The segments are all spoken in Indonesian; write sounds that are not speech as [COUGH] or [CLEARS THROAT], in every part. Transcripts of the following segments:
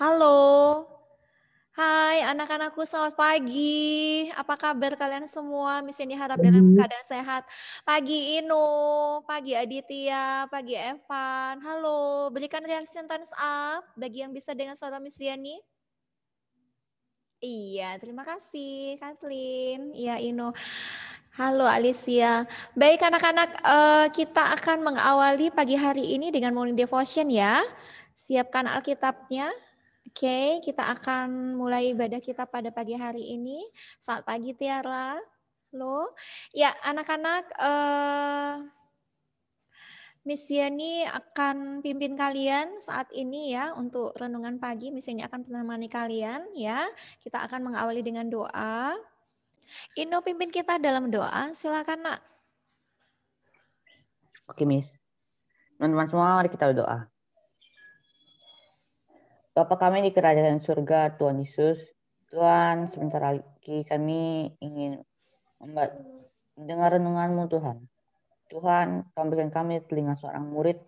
Halo. Hai anak-anakku selamat pagi. Apa kabar kalian semua? Miss ini harap dengan keadaan sehat. Pagi Inu, pagi Aditya, pagi Evan. Halo, berikan reaksi thumbs up bagi yang bisa dengan suara Miss Iya, terima kasih Kathleen. Iya Inu. Halo Alicia. Baik anak-anak, eh, kita akan mengawali pagi hari ini dengan morning devotion ya. Siapkan Alkitabnya. Oke, okay, kita akan mulai ibadah kita pada pagi hari ini. Selamat pagi Tiara. Lo, ya anak-anak, uh, Miss Yeni akan pimpin kalian saat ini ya untuk renungan pagi. Miss Yeni akan menemani kalian ya. Kita akan mengawali dengan doa. Indo pimpin kita dalam doa. Silakan nak. Oke Miss. Teman-teman semua mari kita berdoa. Bapa kami di kerajaan surga, Tuhan Yesus, Tuhan, sebentar lagi kami ingin mendengar renunganmu Tuhan. Tuhan, tampilkan kami telinga seorang murid,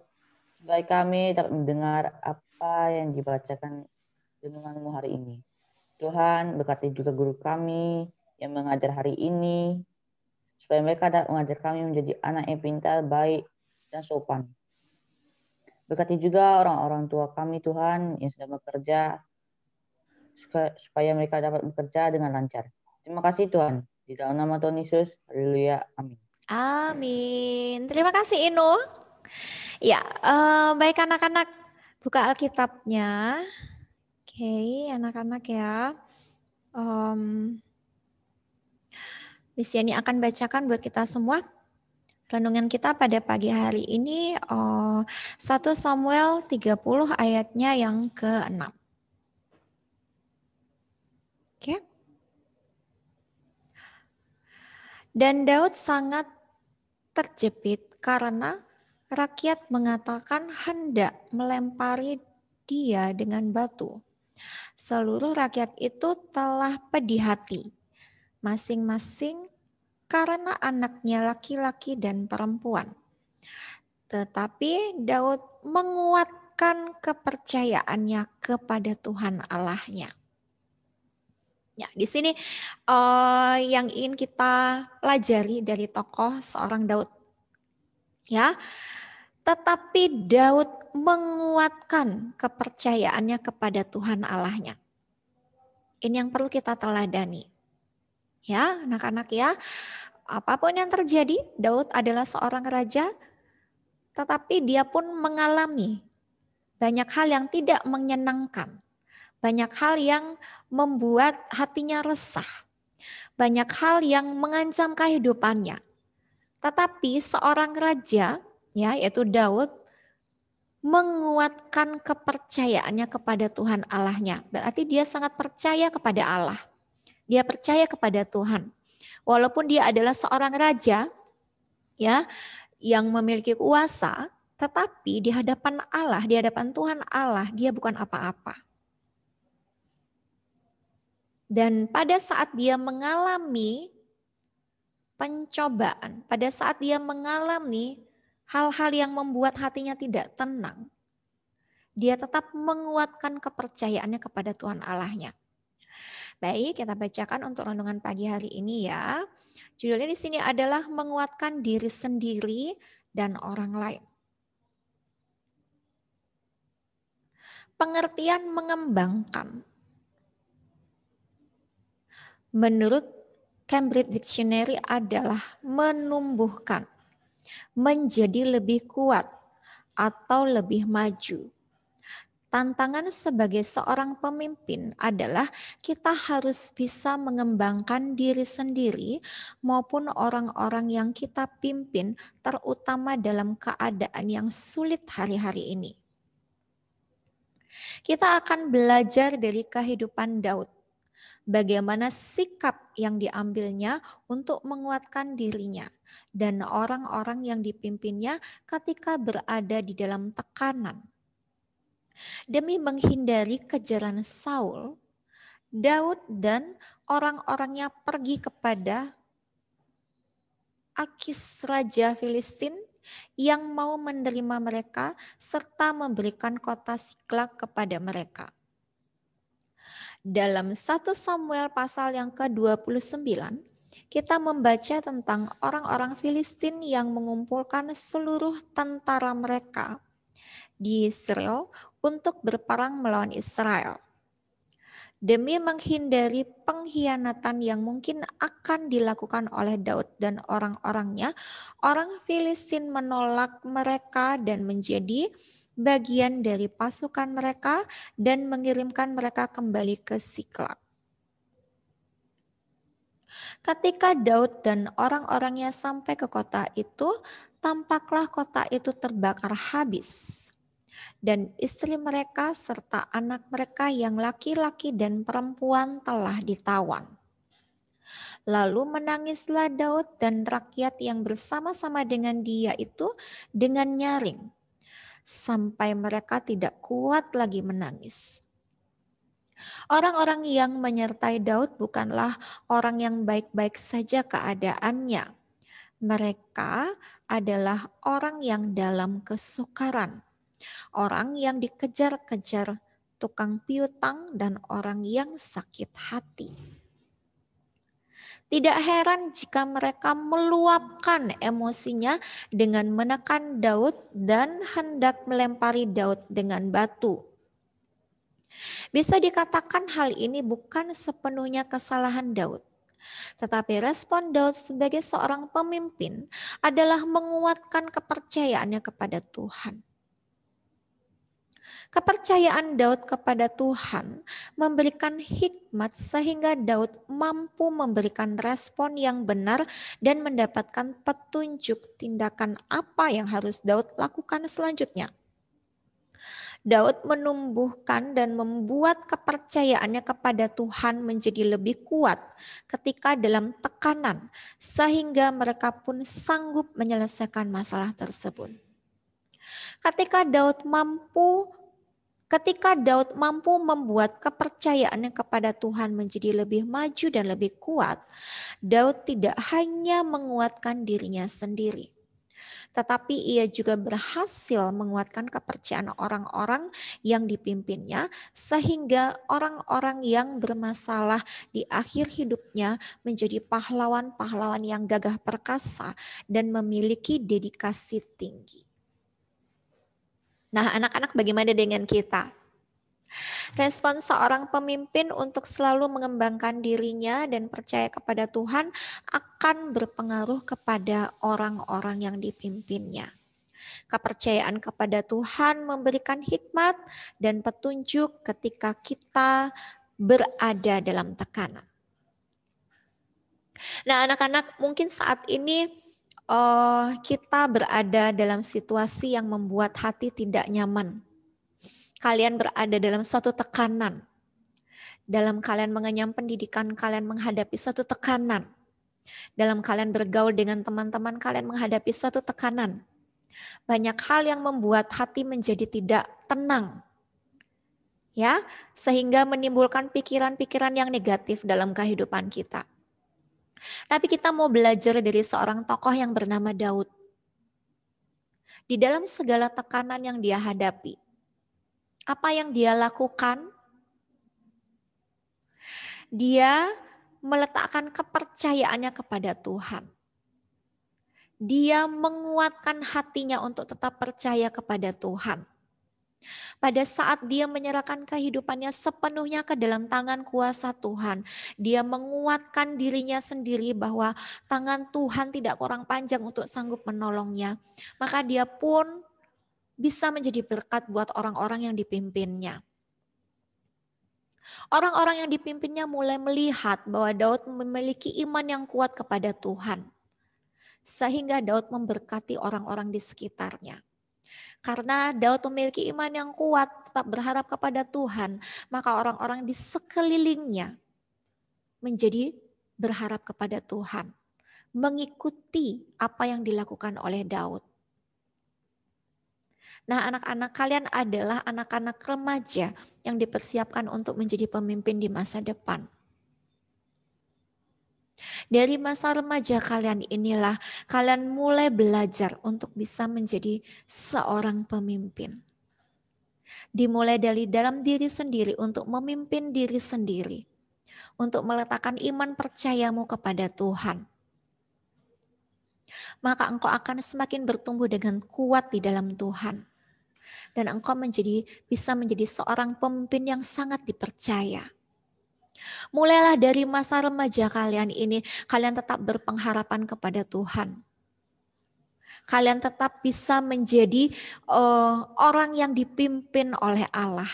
baik kami dapat mendengar apa yang dibacakan renunganmu hari ini. Tuhan, berkati juga guru kami yang mengajar hari ini, supaya mereka dapat mengajar kami menjadi anak yang pintar, baik, dan sopan. Berkati juga orang-orang tua kami Tuhan yang sedang bekerja supaya mereka dapat bekerja dengan lancar. Terima kasih Tuhan. Di dalam nama Tuhan Yesus, haleluya. Amin. Amin. Terima kasih Inu. Ya, eh, baik anak-anak buka Alkitabnya. Oke, okay, anak-anak ya. Um, Miss Yani akan bacakan buat kita semua. Renungan kita pada pagi hari ini oh, eh, 1 Samuel 30 ayatnya yang ke-6. Oke. Okay. Dan Daud sangat terjepit karena rakyat mengatakan hendak melempari dia dengan batu. Seluruh rakyat itu telah pedih hati. Masing-masing karena anaknya laki-laki dan perempuan. Tetapi Daud menguatkan kepercayaannya kepada Tuhan Allahnya. Ya, di sini uh, yang ingin kita pelajari dari tokoh seorang Daud. Ya. Tetapi Daud menguatkan kepercayaannya kepada Tuhan Allahnya. Ini yang perlu kita teladani. Ya, anak-anak ya. Apapun yang terjadi, Daud adalah seorang raja, tetapi dia pun mengalami banyak hal yang tidak menyenangkan. Banyak hal yang membuat hatinya resah. Banyak hal yang mengancam kehidupannya. Tetapi seorang raja, ya yaitu Daud, menguatkan kepercayaannya kepada Tuhan Allahnya. Berarti dia sangat percaya kepada Allah. Dia percaya kepada Tuhan. Walaupun dia adalah seorang raja ya yang memiliki kuasa, tetapi di hadapan Allah, di hadapan Tuhan Allah, dia bukan apa-apa. Dan pada saat dia mengalami pencobaan, pada saat dia mengalami hal-hal yang membuat hatinya tidak tenang, dia tetap menguatkan kepercayaannya kepada Tuhan Allahnya. Baik, kita bacakan untuk renungan pagi hari ini ya. Judulnya di sini adalah menguatkan diri sendiri dan orang lain. Pengertian mengembangkan. Menurut Cambridge Dictionary adalah menumbuhkan, menjadi lebih kuat atau lebih maju, Tantangan sebagai seorang pemimpin adalah kita harus bisa mengembangkan diri sendiri maupun orang-orang yang kita pimpin, terutama dalam keadaan yang sulit hari-hari ini. Kita akan belajar dari kehidupan Daud, bagaimana sikap yang diambilnya untuk menguatkan dirinya dan orang-orang yang dipimpinnya ketika berada di dalam tekanan Demi menghindari kejaran Saul, Daud dan orang-orangnya pergi kepada Akis Raja Filistin yang mau menerima mereka serta memberikan kota Siklag kepada mereka. Dalam 1 Samuel pasal yang ke-29, kita membaca tentang orang-orang Filistin yang mengumpulkan seluruh tentara mereka di Israel untuk berperang melawan Israel. Demi menghindari pengkhianatan yang mungkin akan dilakukan oleh Daud dan orang-orangnya, orang Filistin menolak mereka dan menjadi bagian dari pasukan mereka dan mengirimkan mereka kembali ke Siklak. Ketika Daud dan orang-orangnya sampai ke kota itu, tampaklah kota itu terbakar habis dan istri mereka serta anak mereka yang laki-laki dan perempuan telah ditawan. Lalu menangislah Daud dan rakyat yang bersama-sama dengan dia itu dengan nyaring, sampai mereka tidak kuat lagi menangis. Orang-orang yang menyertai Daud bukanlah orang yang baik-baik saja keadaannya. Mereka adalah orang yang dalam kesukaran Orang yang dikejar-kejar, tukang piutang, dan orang yang sakit hati. Tidak heran jika mereka meluapkan emosinya dengan menekan Daud dan hendak melempari Daud dengan batu. Bisa dikatakan hal ini bukan sepenuhnya kesalahan Daud. Tetapi respon Daud sebagai seorang pemimpin adalah menguatkan kepercayaannya kepada Tuhan. Kepercayaan Daud kepada Tuhan memberikan hikmat sehingga Daud mampu memberikan respon yang benar dan mendapatkan petunjuk tindakan apa yang harus Daud lakukan selanjutnya. Daud menumbuhkan dan membuat kepercayaannya kepada Tuhan menjadi lebih kuat ketika dalam tekanan, sehingga mereka pun sanggup menyelesaikan masalah tersebut. Ketika Daud mampu Ketika Daud mampu membuat kepercayaannya kepada Tuhan menjadi lebih maju dan lebih kuat, Daud tidak hanya menguatkan dirinya sendiri, tetapi ia juga berhasil menguatkan kepercayaan orang-orang yang dipimpinnya, sehingga orang-orang yang bermasalah di akhir hidupnya menjadi pahlawan-pahlawan yang gagah perkasa dan memiliki dedikasi tinggi. Nah, anak-anak bagaimana dengan kita? Respon seorang pemimpin untuk selalu mengembangkan dirinya dan percaya kepada Tuhan akan berpengaruh kepada orang-orang yang dipimpinnya. Kepercayaan kepada Tuhan memberikan hikmat dan petunjuk ketika kita berada dalam tekanan. Nah, anak-anak, mungkin saat ini uh, kita berada dalam situasi yang membuat hati tidak nyaman. Kalian berada dalam suatu tekanan. Dalam kalian mengenyam pendidikan, kalian menghadapi suatu tekanan. Dalam kalian bergaul dengan teman-teman, kalian menghadapi suatu tekanan. Banyak hal yang membuat hati menjadi tidak tenang, ya, sehingga menimbulkan pikiran-pikiran yang negatif dalam kehidupan kita. Tapi kita mau belajar dari seorang tokoh yang bernama Daud. Di dalam segala tekanan yang dia hadapi, apa yang dia lakukan? Dia meletakkan kepercayaannya kepada Tuhan. Dia menguatkan hatinya untuk tetap percaya kepada Tuhan. Pada saat dia menyerahkan kehidupannya sepenuhnya ke dalam tangan kuasa Tuhan, dia menguatkan dirinya sendiri bahwa tangan Tuhan tidak kurang panjang untuk sanggup menolongnya. Maka dia pun bisa menjadi berkat buat orang-orang yang dipimpinnya. Orang-orang yang dipimpinnya mulai melihat bahwa Daud memiliki iman yang kuat kepada Tuhan, sehingga Daud memberkati orang-orang di sekitarnya. Karena Daud memiliki iman yang kuat, tetap berharap kepada Tuhan, maka orang-orang di sekelilingnya menjadi berharap kepada Tuhan, mengikuti apa yang dilakukan oleh Daud. Nah, anak-anak kalian adalah anak-anak remaja yang dipersiapkan untuk menjadi pemimpin di masa depan. Dari masa remaja kalian inilah kalian mulai belajar untuk bisa menjadi seorang pemimpin. Dimulai dari dalam diri sendiri untuk memimpin diri sendiri. Untuk meletakkan iman percayamu kepada Tuhan. Maka engkau akan semakin bertumbuh dengan kuat di dalam Tuhan. Dan engkau menjadi bisa menjadi seorang pemimpin yang sangat dipercaya Mulailah dari masa remaja kalian ini, kalian tetap berpengharapan kepada Tuhan. Kalian tetap bisa menjadi uh, orang yang dipimpin oleh Allah.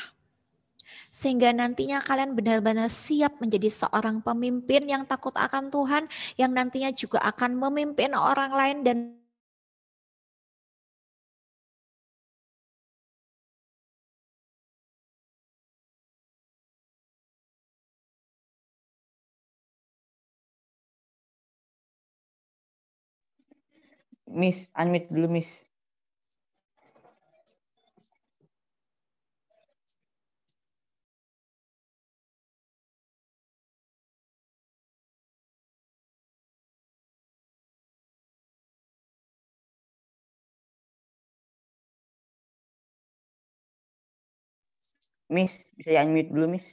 Sehingga nantinya kalian benar-benar siap menjadi seorang pemimpin yang takut akan Tuhan, yang nantinya juga akan memimpin orang lain dan Miss, unmute dulu Miss. Miss, bisa di-unmute dulu, Miss.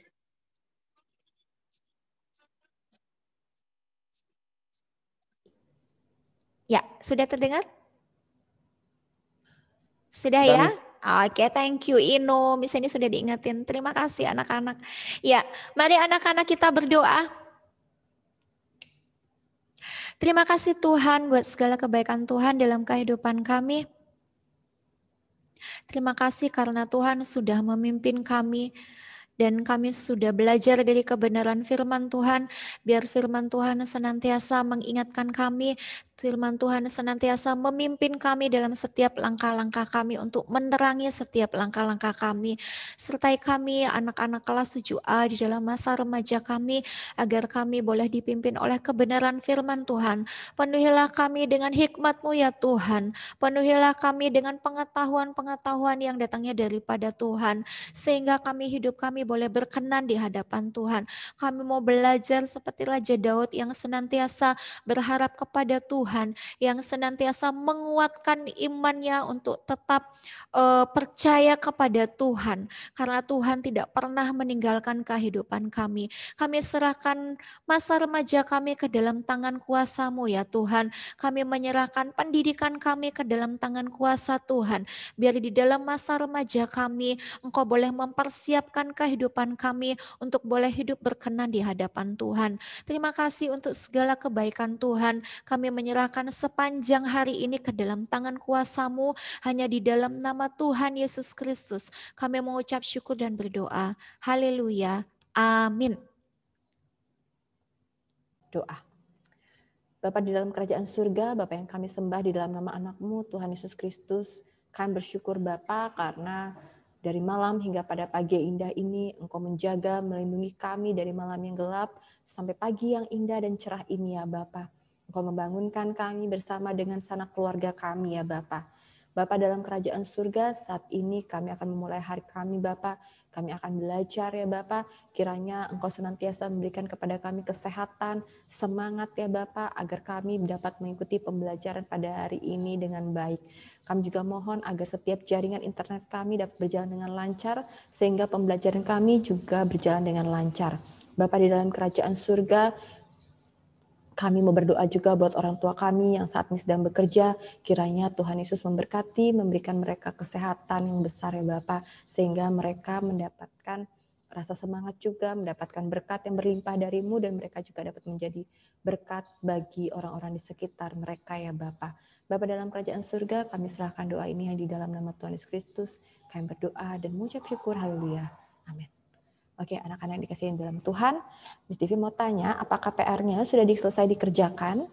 Ya, sudah terdengar? Sudah Dan ya? Oke, okay, thank you Ino. Misalnya sudah diingetin. Terima kasih anak-anak. Ya, mari anak-anak kita berdoa. Terima kasih Tuhan buat segala kebaikan Tuhan dalam kehidupan kami. Terima kasih karena Tuhan sudah memimpin kami dan kami sudah belajar dari kebenaran firman Tuhan. Biar firman Tuhan senantiasa mengingatkan kami, firman Tuhan senantiasa memimpin kami dalam setiap langkah-langkah kami untuk menerangi setiap langkah-langkah kami. Sertai kami anak-anak kelas 7A di dalam masa remaja kami agar kami boleh dipimpin oleh kebenaran firman Tuhan. Penuhilah kami dengan hikmatMu ya Tuhan. Penuhilah kami dengan pengetahuan-pengetahuan yang datangnya daripada Tuhan sehingga kami hidup kami boleh berkenan di hadapan Tuhan. Kami mau belajar seperti Raja Daud yang senantiasa berharap kepada Tuhan, yang senantiasa menguatkan imannya untuk tetap uh, percaya kepada Tuhan. Karena Tuhan tidak pernah meninggalkan kehidupan kami. Kami serahkan masa remaja kami ke dalam tangan kuasamu ya Tuhan. Kami menyerahkan pendidikan kami ke dalam tangan kuasa Tuhan. Biar di dalam masa remaja kami, Engkau boleh mempersiapkan kehidupan kehidupan kami untuk boleh hidup berkenan di hadapan Tuhan. Terima kasih untuk segala kebaikan Tuhan. Kami menyerahkan sepanjang hari ini ke dalam tangan kuasamu hanya di dalam nama Tuhan Yesus Kristus. Kami mengucap syukur dan berdoa. Haleluya. Amin. Doa. Bapak di dalam kerajaan surga, Bapak yang kami sembah di dalam nama anakmu, Tuhan Yesus Kristus, kami bersyukur Bapak karena dari malam hingga pada pagi indah ini, Engkau menjaga, melindungi kami dari malam yang gelap sampai pagi yang indah dan cerah ini ya Bapa. Engkau membangunkan kami bersama dengan sanak keluarga kami ya Bapak. Bapa dalam kerajaan surga, saat ini kami akan memulai hari kami bapak Kami akan belajar ya bapak Kiranya Engkau senantiasa memberikan kepada kami kesehatan, semangat ya bapak agar kami dapat mengikuti pembelajaran pada hari ini dengan baik. Kami juga mohon agar setiap jaringan internet kami dapat berjalan dengan lancar sehingga pembelajaran kami juga berjalan dengan lancar. bapak di dalam kerajaan surga, kami mau berdoa juga buat orang tua kami yang saat ini sedang bekerja. Kiranya Tuhan Yesus memberkati, memberikan mereka kesehatan yang besar ya Bapak. Sehingga mereka mendapatkan rasa semangat juga, mendapatkan berkat yang berlimpah darimu. Dan mereka juga dapat menjadi berkat bagi orang-orang di sekitar mereka ya Bapak. Bapak dalam kerajaan surga kami serahkan doa ini yang di dalam nama Tuhan Yesus Kristus. Kami berdoa dan mengucap syukur. Haleluya. Amin. Oke, anak-anak yang dikasihin dalam Tuhan. Miss Devi mau tanya, apakah PR-nya sudah diselesai dikerjakan?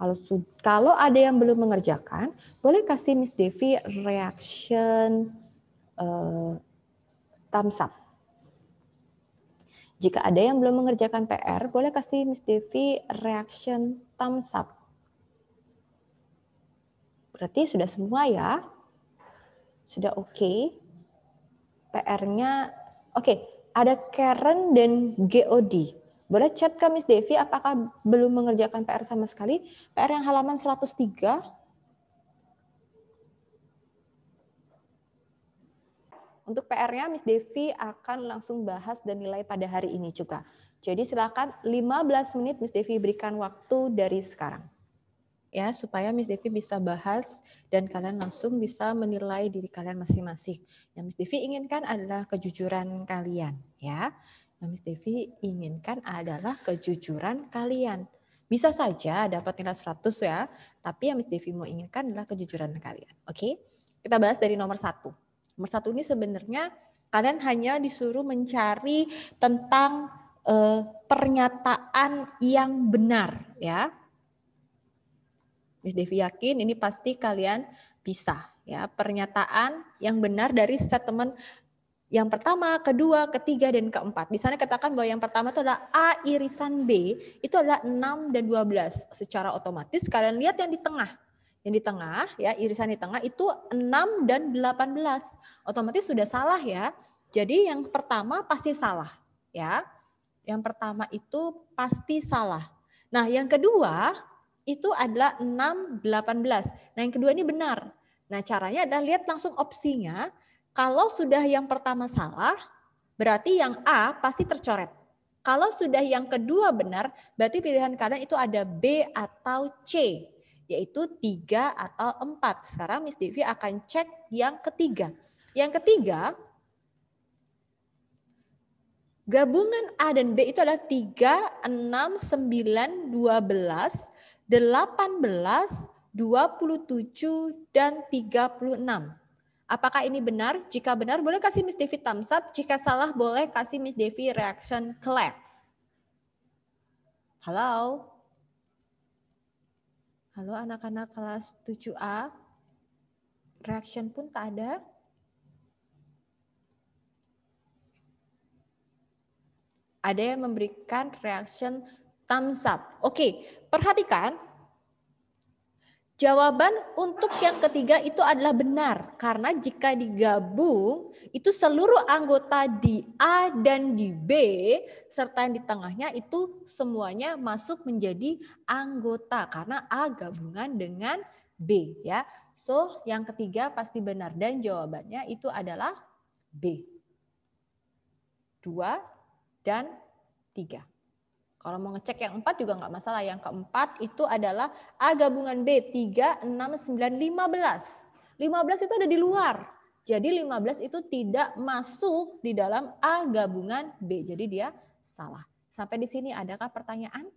Kalau kalau ada yang belum mengerjakan, boleh kasih Miss Devi reaction uh, thumbs up. Jika ada yang belum mengerjakan PR, boleh kasih Miss Devi reaction thumbs up. Berarti sudah semua ya? Sudah oke? Okay. PR-nya Oke, ada Karen dan GOD. Boleh chat ke Miss Devi apakah belum mengerjakan PR sama sekali? PR yang halaman 103. Untuk PR-nya Miss Devi akan langsung bahas dan nilai pada hari ini juga. Jadi silakan 15 menit Miss Devi berikan waktu dari sekarang ya supaya Miss Devi bisa bahas dan kalian langsung bisa menilai diri kalian masing-masing. Yang Miss Devi inginkan adalah kejujuran kalian ya. Yang Miss Devi inginkan adalah kejujuran kalian. Bisa saja dapat nilai 100 ya, tapi yang Miss Devi mau inginkan adalah kejujuran kalian. Oke, kita bahas dari nomor satu. Nomor satu ini sebenarnya kalian hanya disuruh mencari tentang eh, pernyataan yang benar ya Miss Devi yakin ini pasti kalian bisa ya pernyataan yang benar dari statement yang pertama, kedua, ketiga, dan keempat. Di sana katakan bahwa yang pertama itu adalah A irisan B, itu adalah 6 dan 12 secara otomatis. Kalian lihat yang di tengah. Yang di tengah, ya irisan di tengah itu 6 dan 18. Otomatis sudah salah ya. Jadi yang pertama pasti salah. ya. Yang pertama itu pasti salah. Nah yang kedua, itu adalah 618. belas. Nah yang kedua ini benar. Nah caranya adalah lihat langsung opsinya. Kalau sudah yang pertama salah, berarti yang A pasti tercoret. Kalau sudah yang kedua benar, berarti pilihan kanan itu ada B atau C, yaitu 3 atau 4. Sekarang Miss Devi akan cek yang ketiga. Yang ketiga, gabungan A dan B itu adalah 3, 6, 9, 12, 18, 27, dan 36. Apakah ini benar? Jika benar, boleh kasih Miss Devi thumbs up. Jika salah, boleh kasih Miss Devi reaction clap. Halo? Halo anak-anak kelas 7A? Reaction pun tak ada? Ada yang memberikan reaction thumbs up. Oke, okay perhatikan Jawaban untuk yang ketiga itu adalah benar karena jika digabung itu seluruh anggota di A dan di B serta yang di tengahnya itu semuanya masuk menjadi anggota karena A gabungan dengan B ya. So, yang ketiga pasti benar dan jawabannya itu adalah B. 2 dan tiga. Kalau mau ngecek yang empat juga nggak masalah. Yang keempat itu adalah A gabungan B 3, 6, 9, 15. 15 itu ada di luar. Jadi 15 itu tidak masuk di dalam A gabungan B. Jadi dia salah. Sampai di sini adakah pertanyaan?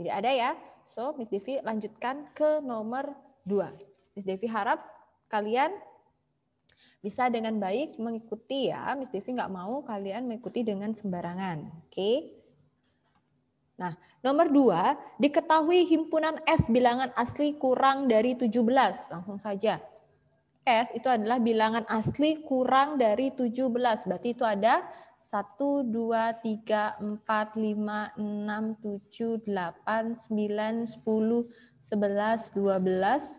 Jadi ada ya. So Miss Devi lanjutkan ke nomor 2. Miss Devi harap kalian bisa dengan baik mengikuti ya. Miss Devi nggak mau kalian mengikuti dengan sembarangan. Oke. Nah, nomor dua, diketahui himpunan S bilangan asli kurang dari 17. Langsung saja. S itu adalah bilangan asli kurang dari 17. Berarti itu ada 1, 2, 3, 4, 5, 6, 7, 8, 9, 10, 11, 12,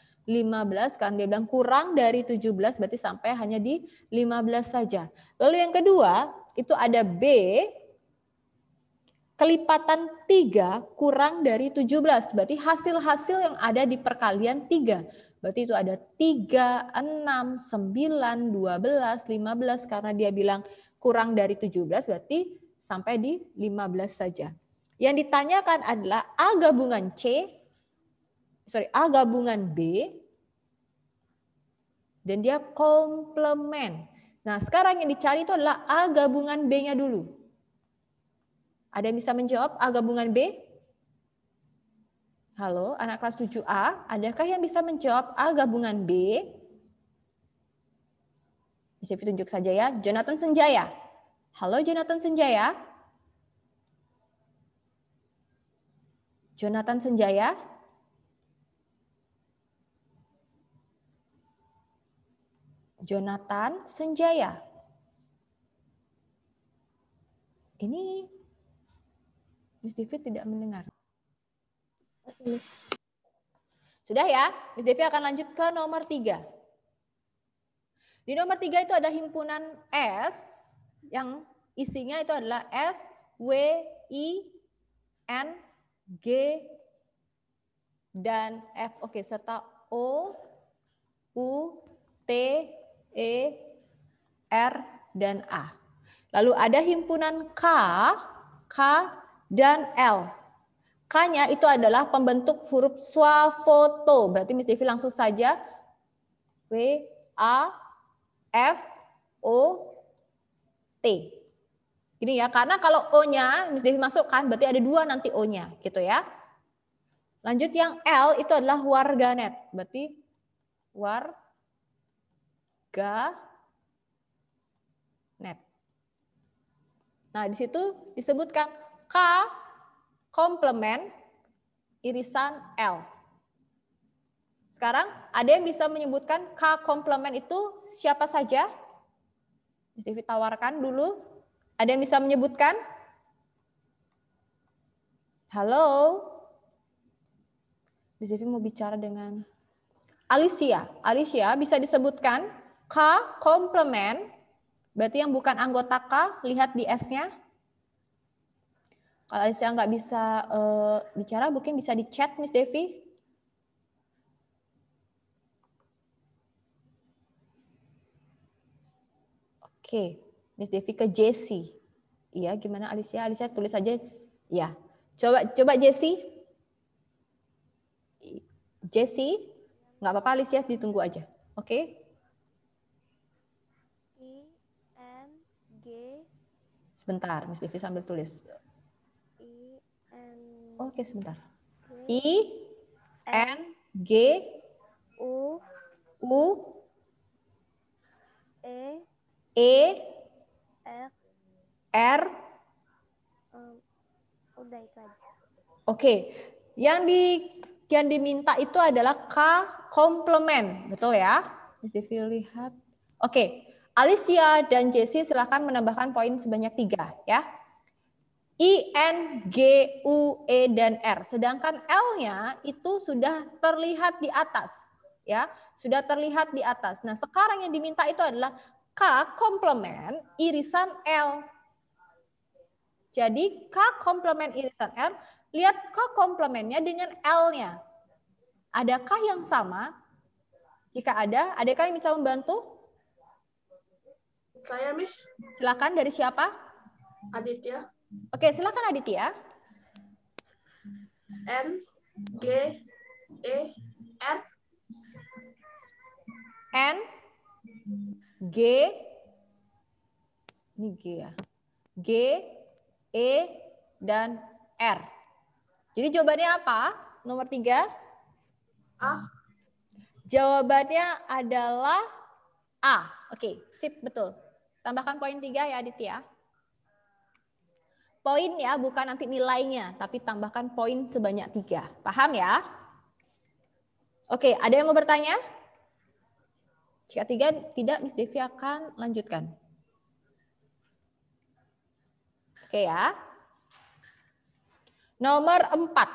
15 kan dia bilang kurang dari 17 berarti sampai hanya di 15 saja. Lalu yang kedua itu ada B kelipatan 3 kurang dari 17 berarti hasil-hasil yang ada di perkalian 3. Berarti itu ada 3, 6, 9, 12, 15 karena dia bilang kurang dari 17 berarti sampai di 15 saja. Yang ditanyakan adalah A gabungan C sorry A gabungan B dan dia komplement. Nah, sekarang yang dicari itu adalah A gabungan B-nya dulu. Ada yang bisa menjawab A gabungan B? Halo, anak kelas 7A, adakah yang bisa menjawab A gabungan B? Bisa ditunjuk saja ya, Jonathan Senjaya. Halo Jonathan Senjaya. Jonathan Senjaya. Jonathan Senjaya. Ini Miss Devi tidak mendengar. Sudah ya, Miss Devi akan lanjut ke nomor tiga. Di nomor tiga itu ada himpunan S yang isinya itu adalah S, W, I, N, G, dan F. Oke, serta O, U, T, E, R, dan A. Lalu ada himpunan K, K, dan L. K-nya itu adalah pembentuk huruf swafoto. Berarti Miss Devi langsung saja W, A, F, O, T. Gini ya, karena kalau O-nya Miss Devi masukkan berarti ada dua nanti O-nya gitu ya. Lanjut yang L itu adalah warganet. Berarti war net. Nah, di situ disebutkan K komplement irisan L. Sekarang ada yang bisa menyebutkan K komplement itu siapa saja? Stevie tawarkan dulu. Ada yang bisa menyebutkan? Halo? Stevie mau bicara dengan Alicia. Alicia bisa disebutkan? K komplement, berarti yang bukan anggota K, lihat di S-nya. Kalau Aisyah nggak bisa uh, bicara, mungkin bisa di chat, Miss Devi. Oke, Miss Devi ke Jesse. Iya, gimana Alicia? Alicia tulis aja. Ya, coba coba Jesse. Jesse, nggak apa-apa Alicia ditunggu aja. Oke. Sebentar, Miss Livi sambil tulis. Oke, sebentar. I N G U U E E R R um, udah Oke. Yang di yang diminta itu adalah K komplement, betul ya? Miss Devi lihat. Oke. Alicia dan Jesse silahkan menambahkan poin sebanyak tiga ya. I, N, G, U, E, dan R. Sedangkan L-nya itu sudah terlihat di atas. ya Sudah terlihat di atas. Nah sekarang yang diminta itu adalah K komplement irisan L. Jadi K komplement irisan R, lihat K komplementnya dengan L-nya. Adakah yang sama? Jika ada, adakah yang bisa membantu? Saya, Miss. Silakan dari siapa? Aditya. Oke, silakan Aditya. N G E R N G ini G ya. G E dan R. Jadi jawabannya apa? Nomor tiga? A. Jawabannya adalah A. Oke, sip, betul. Tambahkan poin tiga ya Adit Poin ya, bukan nanti nilainya, tapi tambahkan poin sebanyak tiga. Paham ya? Oke, ada yang mau bertanya? Jika tiga tidak, Miss Devi akan lanjutkan. Oke ya. Nomor empat.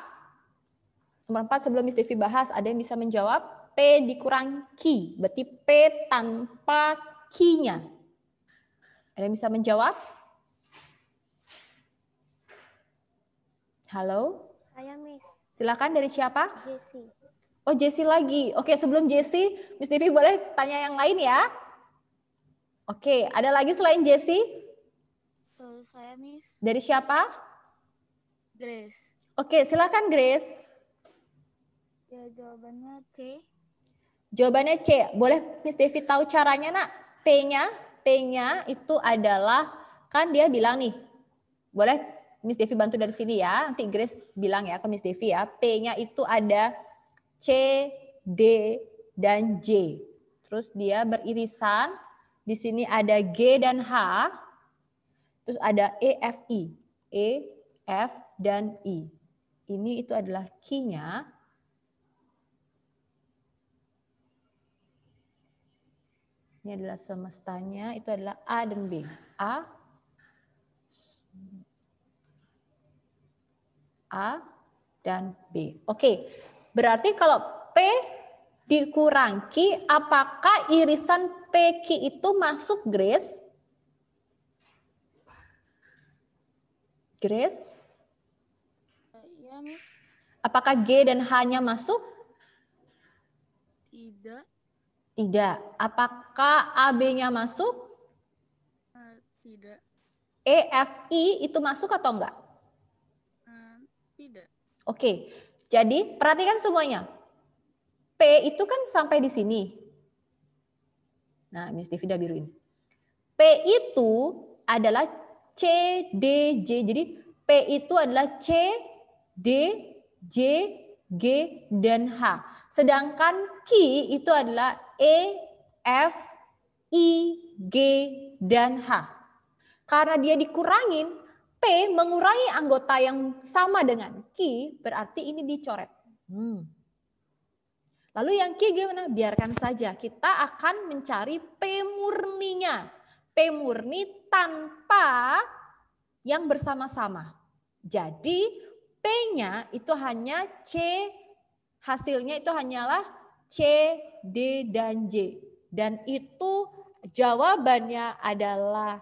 Nomor empat sebelum Miss Devi bahas, ada yang bisa menjawab? P dikurang Q, berarti P tanpa Q-nya. Ada yang bisa menjawab? Halo? Saya, Miss. Silakan dari siapa? Jessie. Oh, Jessie lagi. Oke, sebelum Jessie, Miss Devi boleh tanya yang lain ya? Oke, ada lagi selain Jessie? Uh, saya, Miss. Dari siapa? Grace. Oke, silakan Grace. Ya, jawabannya C. Jawabannya C. Boleh Miss Devi tahu caranya, Nak? P-nya? P-nya itu adalah kan dia bilang nih, boleh Miss Devi bantu dari sini ya. Nanti Grace bilang ya ke Miss Devi ya. P-nya itu ada C, D, dan J. Terus dia beririsan. Di sini ada G dan H. Terus ada E, F, I. E, F, dan I. Ini itu adalah key-nya Ini adalah semestanya, itu adalah A dan B. A, A dan B. Oke, berarti kalau P dikurangi, apakah irisan PQ itu masuk Grace? Grace? Ya, Miss. Apakah G dan H-nya masuk? Tidak. Tidak. Apakah AB-nya masuk? tidak. EFI itu masuk atau enggak? tidak. Oke. Jadi perhatikan semuanya. P itu kan sampai di sini. Nah, Miss Divida biruin. P itu adalah C, D, J. Jadi P itu adalah C, D, J, G, dan H. Sedangkan Ki itu adalah E, F, I, G, dan H. Karena dia dikurangin, P mengurangi anggota yang sama dengan Ki, berarti ini dicoret. Hmm. Lalu yang Ki gimana? Biarkan saja, kita akan mencari P murninya. P murni tanpa yang bersama-sama. Jadi P-nya itu hanya C, hasilnya itu hanyalah C, D, dan J. Dan itu jawabannya adalah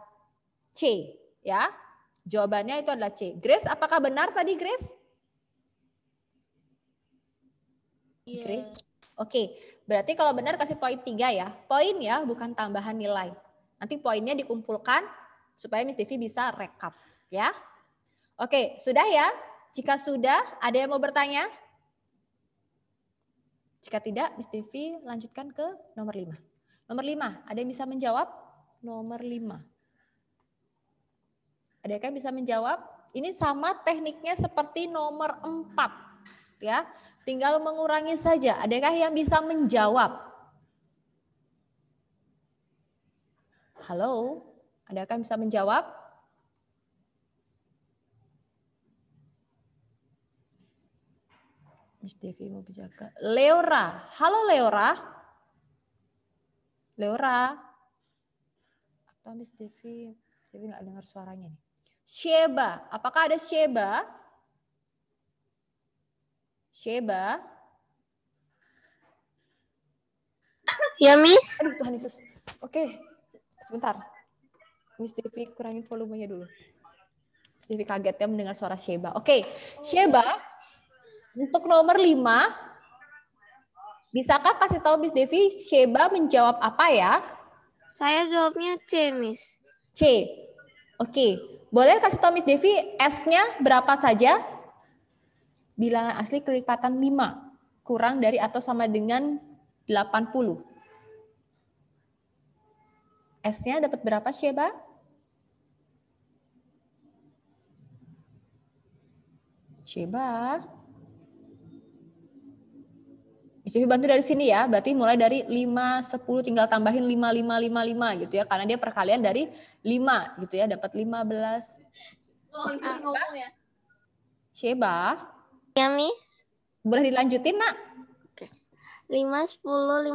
C. ya. Jawabannya itu adalah C. Grace, apakah benar tadi Grace? Yeah. Iya. Oke, okay. berarti kalau benar kasih poin tiga ya. Poin ya, bukan tambahan nilai. Nanti poinnya dikumpulkan supaya Miss Devi bisa rekap ya. Oke, sudah ya? Jika sudah, ada yang mau bertanya? Jika tidak, Miss Devi lanjutkan ke nomor 5. Nomor 5, ada yang bisa menjawab? Nomor 5. Ada yang bisa menjawab? Ini sama tekniknya seperti nomor 4. Ya, tinggal mengurangi saja. Adakah yang bisa menjawab? Halo, adakah yang bisa menjawab? Miss Devi mau berjaga. Leora. Halo Leora. Leora. Atau Miss Devi. Devi nggak dengar suaranya nih. Sheba. Apakah ada Sheba? Sheba. Ya, Miss. Aduh, Tuhan Yesus. Oke, sebentar. Miss Devi kurangin volumenya dulu. Miss Devi kaget ya mendengar suara Sheba. Oke, Sheba untuk nomor lima, bisakah kasih tahu Miss Devi, Sheba menjawab apa ya? Saya jawabnya C, Miss. C. Oke. Okay. Boleh kasih tahu Miss Devi S-nya berapa saja? Bilangan asli kelipatan 5. Kurang dari atau sama dengan 80. S-nya dapat berapa, Sheba? Sheba? Cicil bantu dari sini ya, berarti mulai dari 5, 10, tinggal tambahin 5, 5, 5, 5 gitu ya. Karena dia perkalian dari 5 gitu ya, dapat 15. Oh, ya. Sheba. Ya, Miss. Boleh dilanjutin, nak? Oke. 5, 10, 15, 20,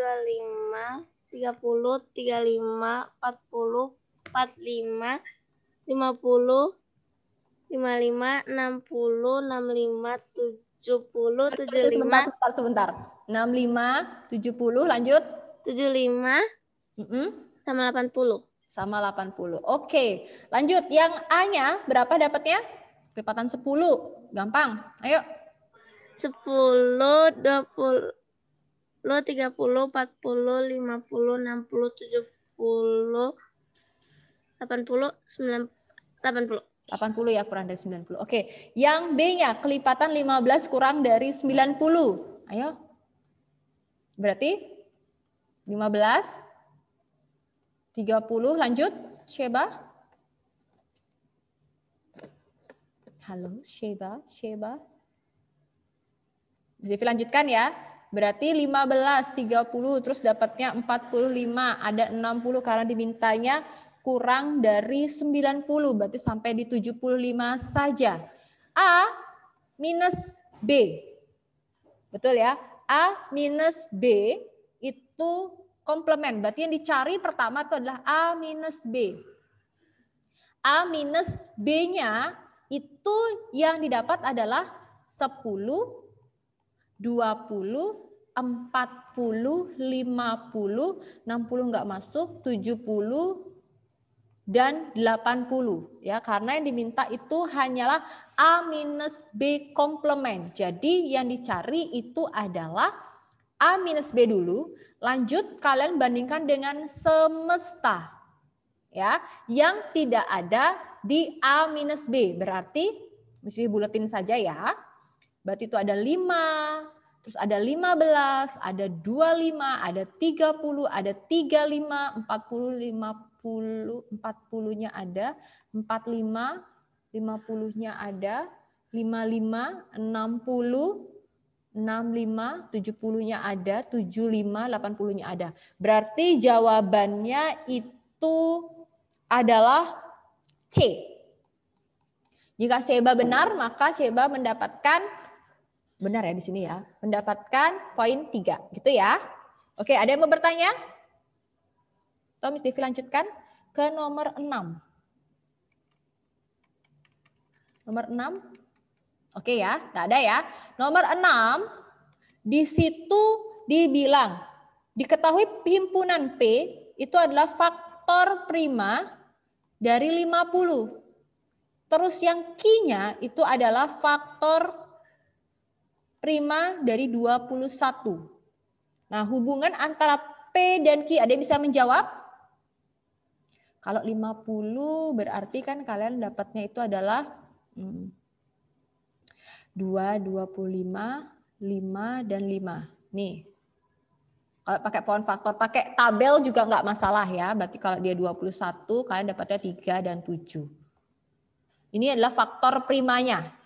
25, 30, 35, 40, 45, 50, 55, 60, 65, 70, 70, 75. Sebentar, sebentar, sebentar. 65, 70, lanjut. 75 mm -hmm. sama 80. Sama 80. Oke, lanjut. Yang A-nya berapa dapatnya? Kelipatan 10. Gampang. Ayo. 10, 20, 30, 40, 50, 60, 70, 80, 90, 80. 80 ya kurang dari 90. Oke, yang B-nya kelipatan 15 kurang dari 90. Ayo. Berarti 15 30 lanjut Sheba. Halo Sheba, Sheba. Jadi lanjutkan ya. Berarti 15 30 terus dapatnya 45 ada 60 karena dimintanya kurang dari 90, berarti sampai di 75 saja. A minus B. Betul ya? A minus B itu komplement. Berarti yang dicari pertama itu adalah A minus B. A minus B-nya itu yang didapat adalah 10, 20, 40, 50, 60 nggak masuk, 70, dan 80 ya karena yang diminta itu hanyalah A minus B komplement. Jadi yang dicari itu adalah A minus B dulu, lanjut kalian bandingkan dengan semesta. Ya, yang tidak ada di A minus B. Berarti mesti buletin saja ya. Berarti itu ada 5, terus ada 15, ada 25, ada 30, ada 35, 40, 50, 40 40-nya ada, 45 50-nya ada, 55 60 65, 70-nya ada, 75, 80-nya ada. Berarti jawabannya itu adalah C. Jika Seba benar, maka Seba mendapatkan benar ya di sini ya, mendapatkan poin 3, gitu ya. Oke, ada yang mau bertanya? Tom Devi lanjutkan ke nomor 6. Nomor 6. Oke ya, enggak ada ya. Nomor 6 di situ dibilang diketahui himpunan P itu adalah faktor prima dari 50. Terus yang Q-nya itu adalah faktor prima dari 21. Nah, hubungan antara P dan Q, ada yang bisa menjawab? Kalau 50 berarti kan kalian dapatnya itu adalah hmm, 2, 25, 5, dan 5. Nih, kalau pakai pohon faktor, pakai tabel juga nggak masalah ya. Berarti kalau dia 21, kalian dapatnya 3 dan 7. Ini adalah faktor primanya.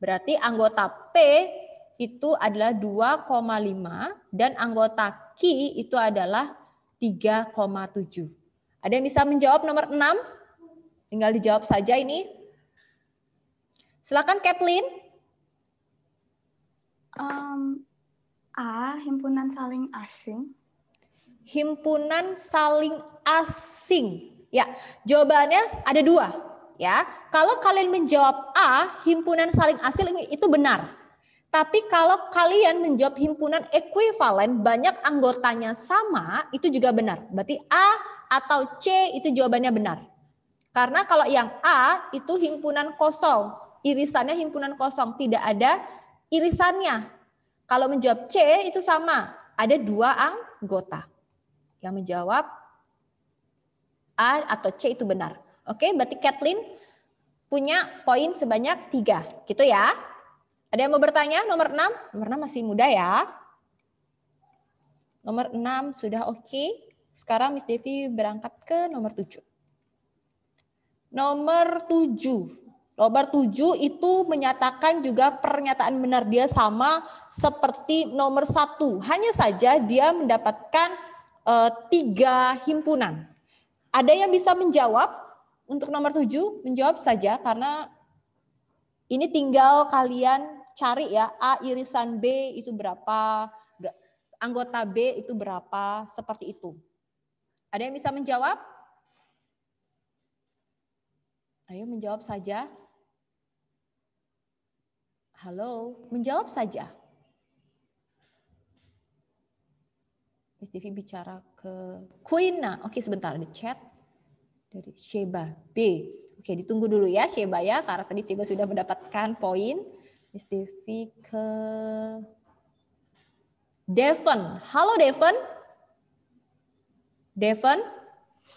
Berarti anggota P itu adalah 2,5 dan anggota Q itu adalah 3,7. Ada yang bisa menjawab nomor 6? Tinggal dijawab saja ini. Silakan Kathleen. Um, A, himpunan saling asing. Himpunan saling asing. Ya, jawabannya ada dua. Ya, kalau kalian menjawab A, himpunan saling asing itu benar. Tapi kalau kalian menjawab himpunan ekuivalen banyak anggotanya sama, itu juga benar. Berarti A atau C itu jawabannya benar. Karena kalau yang A itu himpunan kosong, irisannya himpunan kosong, tidak ada irisannya. Kalau menjawab C itu sama, ada dua anggota. Yang menjawab A atau C itu benar. Oke, berarti Kathleen punya poin sebanyak tiga, gitu ya. Ada yang mau bertanya? Nomor enam Nomor 6 masih muda ya. Nomor enam sudah oke. Okay. Sekarang Miss Devi berangkat ke nomor tujuh. Nomor tujuh, Nomor tujuh itu menyatakan juga pernyataan benar dia sama seperti nomor satu, Hanya saja dia mendapatkan e, tiga himpunan. Ada yang bisa menjawab untuk nomor tujuh? Menjawab saja karena ini tinggal kalian cari ya A irisan B itu berapa, anggota B itu berapa, seperti itu. Ada yang bisa menjawab? Ayo menjawab saja. Halo, menjawab saja. Miss Devi bicara ke Kuina. Oke, sebentar di chat dari Sheba B. Oke, ditunggu dulu ya Sheba ya karena tadi Sheba sudah mendapatkan poin. Miss Devi ke Devon. Halo Devon. Devon?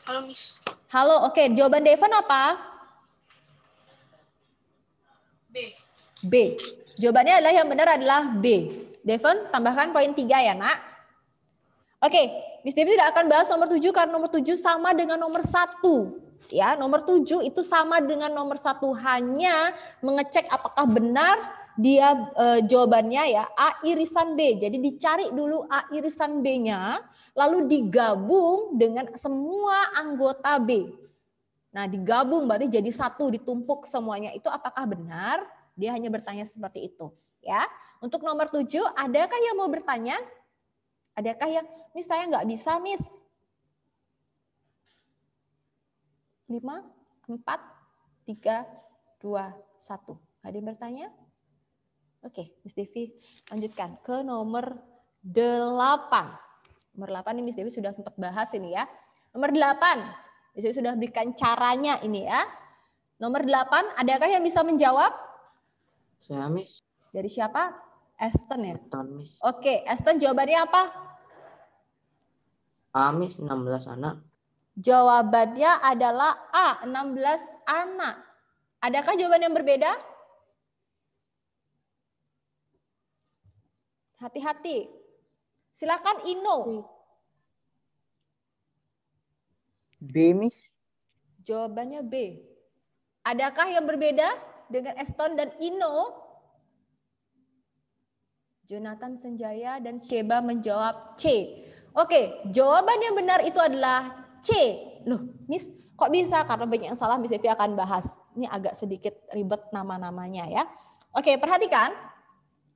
Halo, Miss. Halo, oke. Okay. Jawaban Devon apa? B. B. Jawabannya adalah yang benar adalah B. Devon, tambahkan poin tiga ya, nak. Oke, okay. Miss Devi tidak akan bahas nomor tujuh karena nomor tujuh sama dengan nomor satu, ya nomor tujuh itu sama dengan nomor satu hanya mengecek apakah benar dia e, jawabannya ya A irisan B. Jadi dicari dulu A irisan B-nya, lalu digabung dengan semua anggota B. Nah, digabung berarti jadi satu, ditumpuk semuanya. Itu apakah benar? Dia hanya bertanya seperti itu, ya. Untuk nomor tujuh, adakah yang mau bertanya? Adakah yang, Miss saya nggak bisa, Miss? Lima, empat, tiga, dua, satu. Ada yang bertanya? Oke, Miss Devi lanjutkan ke nomor 8. Nomor 8 ini Miss Devi sudah sempat bahas ini ya. Nomor 8, Miss Devi sudah berikan caranya ini ya. Nomor 8, adakah yang bisa menjawab? Saya, Miss. Dari siapa? Aston ya? Aston, Miss. Oke, Aston jawabannya apa? A, Miss, 16 anak. Jawabannya adalah A, 16 anak. Adakah jawaban yang berbeda? Hati-hati. Silakan Ino. B, Miss. Jawabannya B. Adakah yang berbeda dengan Eston dan Ino? Jonathan Senjaya dan Sheba menjawab C. Oke, jawaban yang benar itu adalah C. Loh, Miss, kok bisa? Karena banyak yang salah, Miss Evi akan bahas. Ini agak sedikit ribet nama-namanya ya. Oke, perhatikan.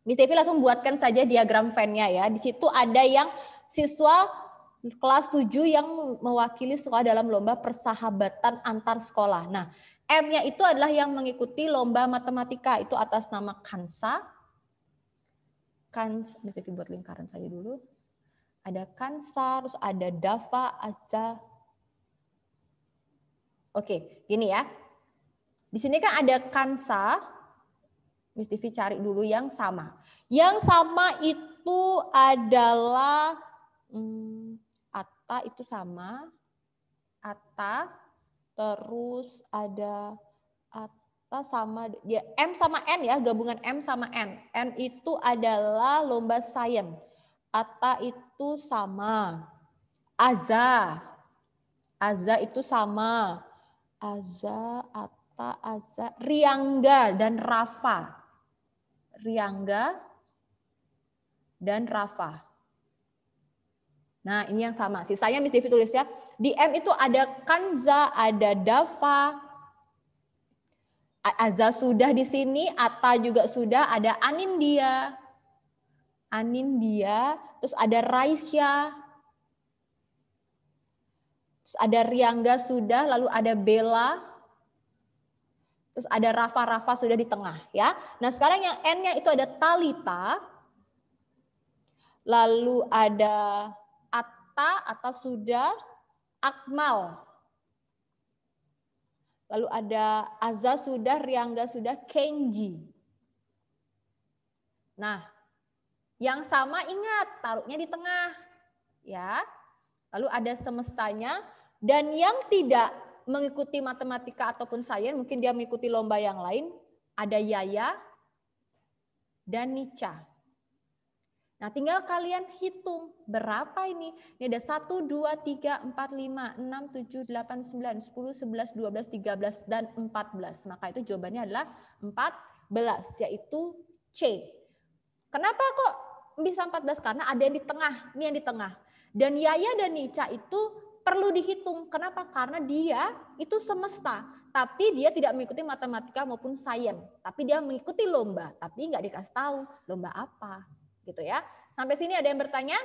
Miss Devi langsung buatkan saja diagram fan-nya ya. Di situ ada yang siswa kelas 7 yang mewakili sekolah dalam lomba persahabatan antar sekolah. Nah, M-nya itu adalah yang mengikuti lomba matematika itu atas nama Kansa. Kans, Miss Devi buat lingkaran saja dulu. Ada Kansa, terus ada Dava, Aja. Oke, gini ya. Di sini kan ada Kansa, Miss Tivi cari dulu yang sama. Yang sama itu adalah hmm, Atta itu sama. Atta terus ada Atta sama dia ya, M sama N ya, gabungan M sama N. N itu adalah lomba sains. Atta itu sama. Aza. Aza itu sama. Aza, Atta, Aza, Riangga dan Rafa. Riangga, dan Rafa. Nah, ini yang sama. Sisanya Miss Devi tulis ya. Di M itu ada Kanza, ada Dava, Azza sudah di sini, Atta juga sudah, ada Anindia, Anindia, terus ada Raisya, terus ada Riangga sudah, lalu ada Bella, Terus ada Rafa-Rafa sudah di tengah ya. Nah sekarang yang N-nya itu ada Talita. Lalu ada Atta, atau sudah. Akmal. Lalu ada Azza sudah, Riangga sudah, Kenji. Nah, yang sama ingat, taruhnya di tengah. ya. Lalu ada semestanya. Dan yang tidak mengikuti matematika ataupun sains, mungkin dia mengikuti lomba yang lain, ada Yaya dan Nica. Nah, tinggal kalian hitung berapa ini. Ini ada 1, 2, 3, 4, 5, 6, 7, 8, 9, 10, 11, 12, 13, dan 14. Maka itu jawabannya adalah 14, yaitu C. Kenapa kok bisa 14? Karena ada yang di tengah, ini yang di tengah. Dan Yaya dan Nica itu perlu dihitung. Kenapa? Karena dia itu semesta, tapi dia tidak mengikuti matematika maupun sains, tapi dia mengikuti lomba, tapi nggak dikasih tahu lomba apa, gitu ya. Sampai sini ada yang bertanya?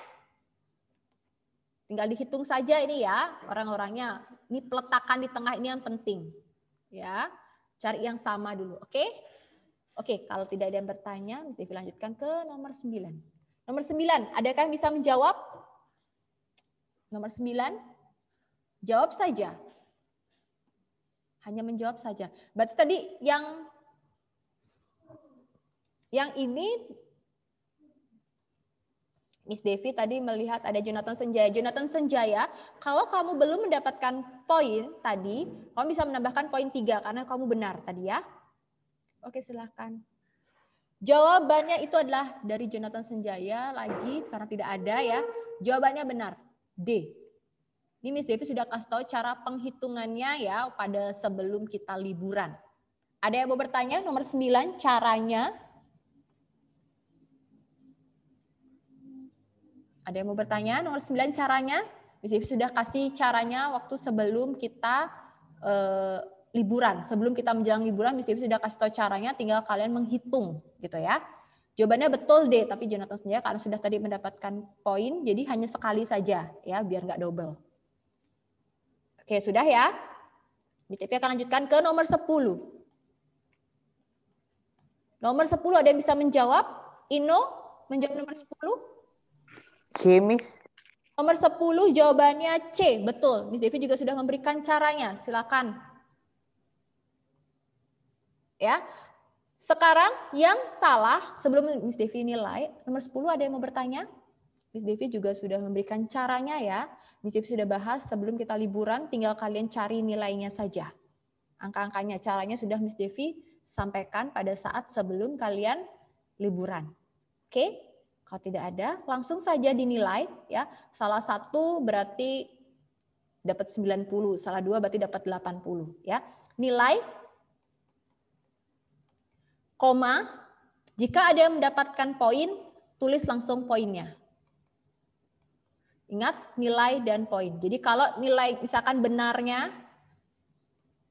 Tinggal dihitung saja ini ya orang-orangnya. Ini peletakan di tengah ini yang penting, ya. Cari yang sama dulu, oke? Okay? Oke, okay, kalau tidak ada yang bertanya, nanti saya lanjutkan ke nomor 9. Nomor 9, adakah yang bisa menjawab? Nomor 9, Jawab saja. Hanya menjawab saja. Berarti tadi yang yang ini Miss Devi tadi melihat ada Jonathan Senjaya. Jonathan Senjaya, kalau kamu belum mendapatkan poin tadi, kamu bisa menambahkan poin tiga karena kamu benar tadi ya. Oke, silahkan. Jawabannya itu adalah dari Jonathan Senjaya lagi karena tidak ada ya. Jawabannya benar. D. Ini Miss Devi sudah kasih tahu cara penghitungannya ya pada sebelum kita liburan. Ada yang mau bertanya? Nomor 9, caranya. Ada yang mau bertanya? Nomor 9, caranya. Miss Devi sudah kasih caranya waktu sebelum kita eh, liburan. Sebelum kita menjelang liburan, Miss Devi sudah kasih tahu caranya, tinggal kalian menghitung gitu ya. Jawabannya betul deh, tapi Jonathan sendiri karena sudah tadi mendapatkan poin, jadi hanya sekali saja ya, biar nggak double. Oke, sudah ya? BTP akan lanjutkan ke nomor 10. Nomor 10 ada yang bisa menjawab? Ino menjawab nomor 10? C, Miss. Nomor 10 jawabannya C, betul. Miss Devi juga sudah memberikan caranya, silakan. Ya. Sekarang yang salah sebelum Miss Devi nilai, nomor 10 ada yang mau bertanya? Miss Devi juga sudah memberikan caranya ya. Miss Devi sudah bahas sebelum kita liburan, tinggal kalian cari nilainya saja. Angka-angkanya, caranya sudah Miss Devi sampaikan pada saat sebelum kalian liburan. Oke? Kalau tidak ada, langsung saja dinilai ya. Salah satu berarti dapat 90, salah dua berarti dapat 80 ya. Nilai koma jika ada yang mendapatkan poin, tulis langsung poinnya. Ingat nilai dan poin. Jadi kalau nilai misalkan benarnya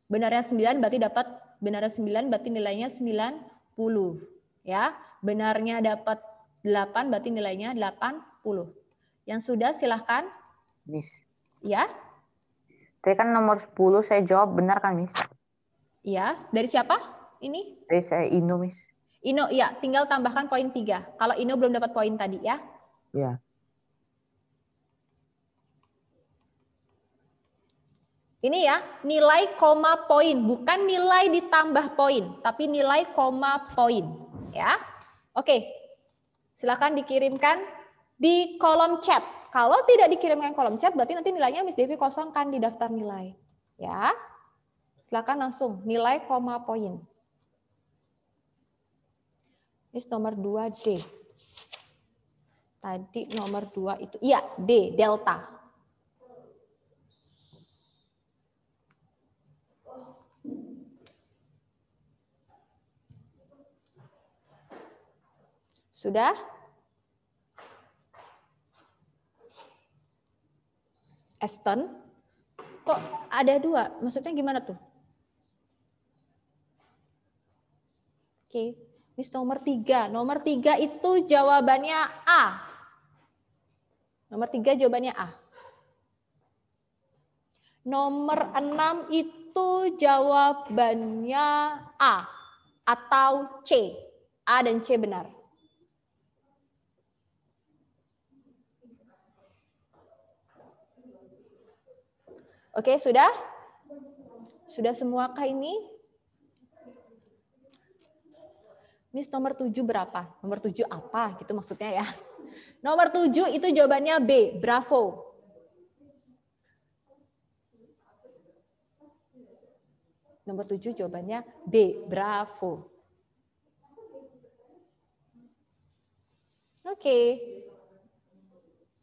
benarnya 9 berarti dapat benarnya 9 berarti nilainya 90 ya. Benarnya dapat 8 berarti nilainya 80. Yang sudah silahkan. Miss. Ya. Tadi kan nomor 10 saya jawab benar kan, Miss? Iya, dari siapa? Ini? Dari saya Ino, Miss. Ino, ya, tinggal tambahkan poin 3. Kalau Ino belum dapat poin tadi ya. Iya. Ini ya, nilai koma poin, bukan nilai ditambah poin, tapi nilai koma poin, ya. Oke. Silakan dikirimkan di kolom chat. Kalau tidak dikirimkan kolom chat berarti nanti nilainya Miss Devi kosongkan di daftar nilai, ya. Silakan langsung nilai koma poin. Miss nomor 2D. Tadi nomor 2 itu iya D delta. Sudah? Aston? Kok ada dua? Maksudnya gimana tuh? Oke, Miss nomor tiga. Nomor tiga itu jawabannya A. Nomor tiga jawabannya A. Nomor enam itu jawabannya A atau C. A dan C benar. Oke, sudah? Sudah semuakah ini? Miss nomor 7 berapa? Nomor 7 apa gitu maksudnya ya. Nomor 7 itu jawabannya B, bravo. Nomor 7 jawabannya B, bravo. Oke. Okay.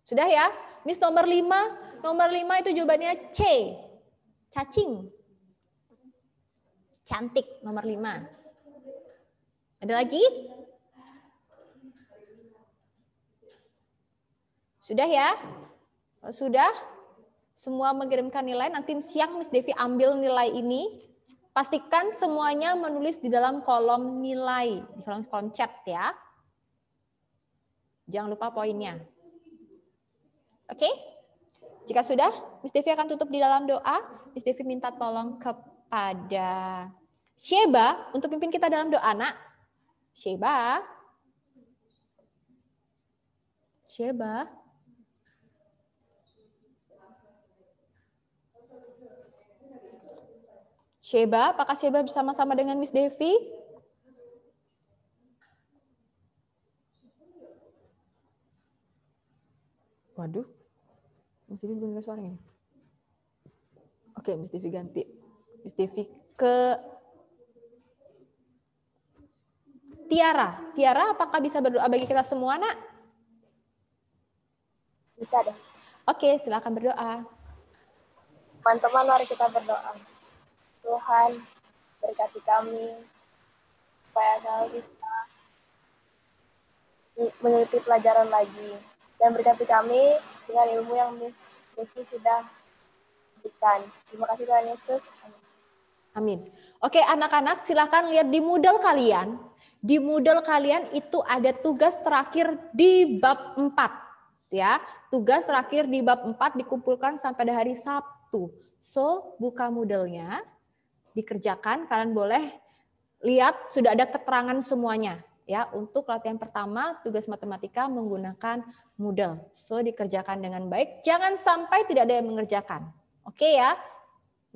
Sudah ya? Miss nomor 5, nomor 5 itu jawabannya C. Cacing. Cantik nomor 5. Ada lagi? Sudah ya? sudah, semua mengirimkan nilai. Nanti siang Miss Devi ambil nilai ini. Pastikan semuanya menulis di dalam kolom nilai, di kolom, kolom chat ya. Jangan lupa poinnya. Oke? Okay? Jika sudah, Miss Devi akan tutup di dalam doa. Miss Devi minta tolong kepada Sheba untuk pimpin kita dalam doa, nak. Sheba. Sheba. Sheba, apakah Sheba bersama-sama dengan Miss Devi? Waduh, Miss Devi belum dengar suaranya. Oke, Miss Devi ganti. Miss Devi ke Tiara. Tiara, apakah bisa berdoa bagi kita semua, nak? Bisa deh. Oke, silakan berdoa. Teman-teman, mari kita berdoa. Tuhan, berkati kami, supaya selalu bisa mengikuti pelajaran lagi dan berkati kami dengan ilmu yang Miss Lucy sudah berikan. Terima kasih Tuhan Yesus. Amin. Oke anak-anak silahkan lihat di model kalian. Di model kalian itu ada tugas terakhir di bab 4. Ya, tugas terakhir di bab 4 dikumpulkan sampai di hari Sabtu. So, buka modelnya, dikerjakan. Kalian boleh lihat sudah ada keterangan semuanya Ya, untuk latihan pertama tugas matematika menggunakan Moodle. So dikerjakan dengan baik, jangan sampai tidak ada yang mengerjakan. Oke okay ya.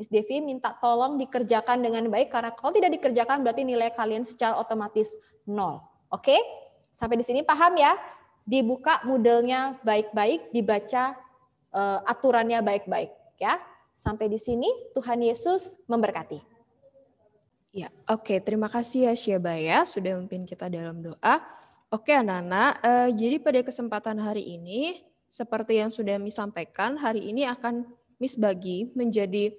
Miss Devi minta tolong dikerjakan dengan baik karena kalau tidak dikerjakan berarti nilai kalian secara otomatis nol. Oke? Okay? Sampai di sini paham ya? Dibuka modelnya baik-baik, dibaca uh, aturannya baik-baik ya. Sampai di sini Tuhan Yesus memberkati. Ya, oke. Okay. Terima kasih ya Syabaya sudah memimpin kita dalam doa. Oke okay, anak-anak, uh, eh, jadi pada kesempatan hari ini, seperti yang sudah Miss sampaikan, hari ini akan Miss bagi menjadi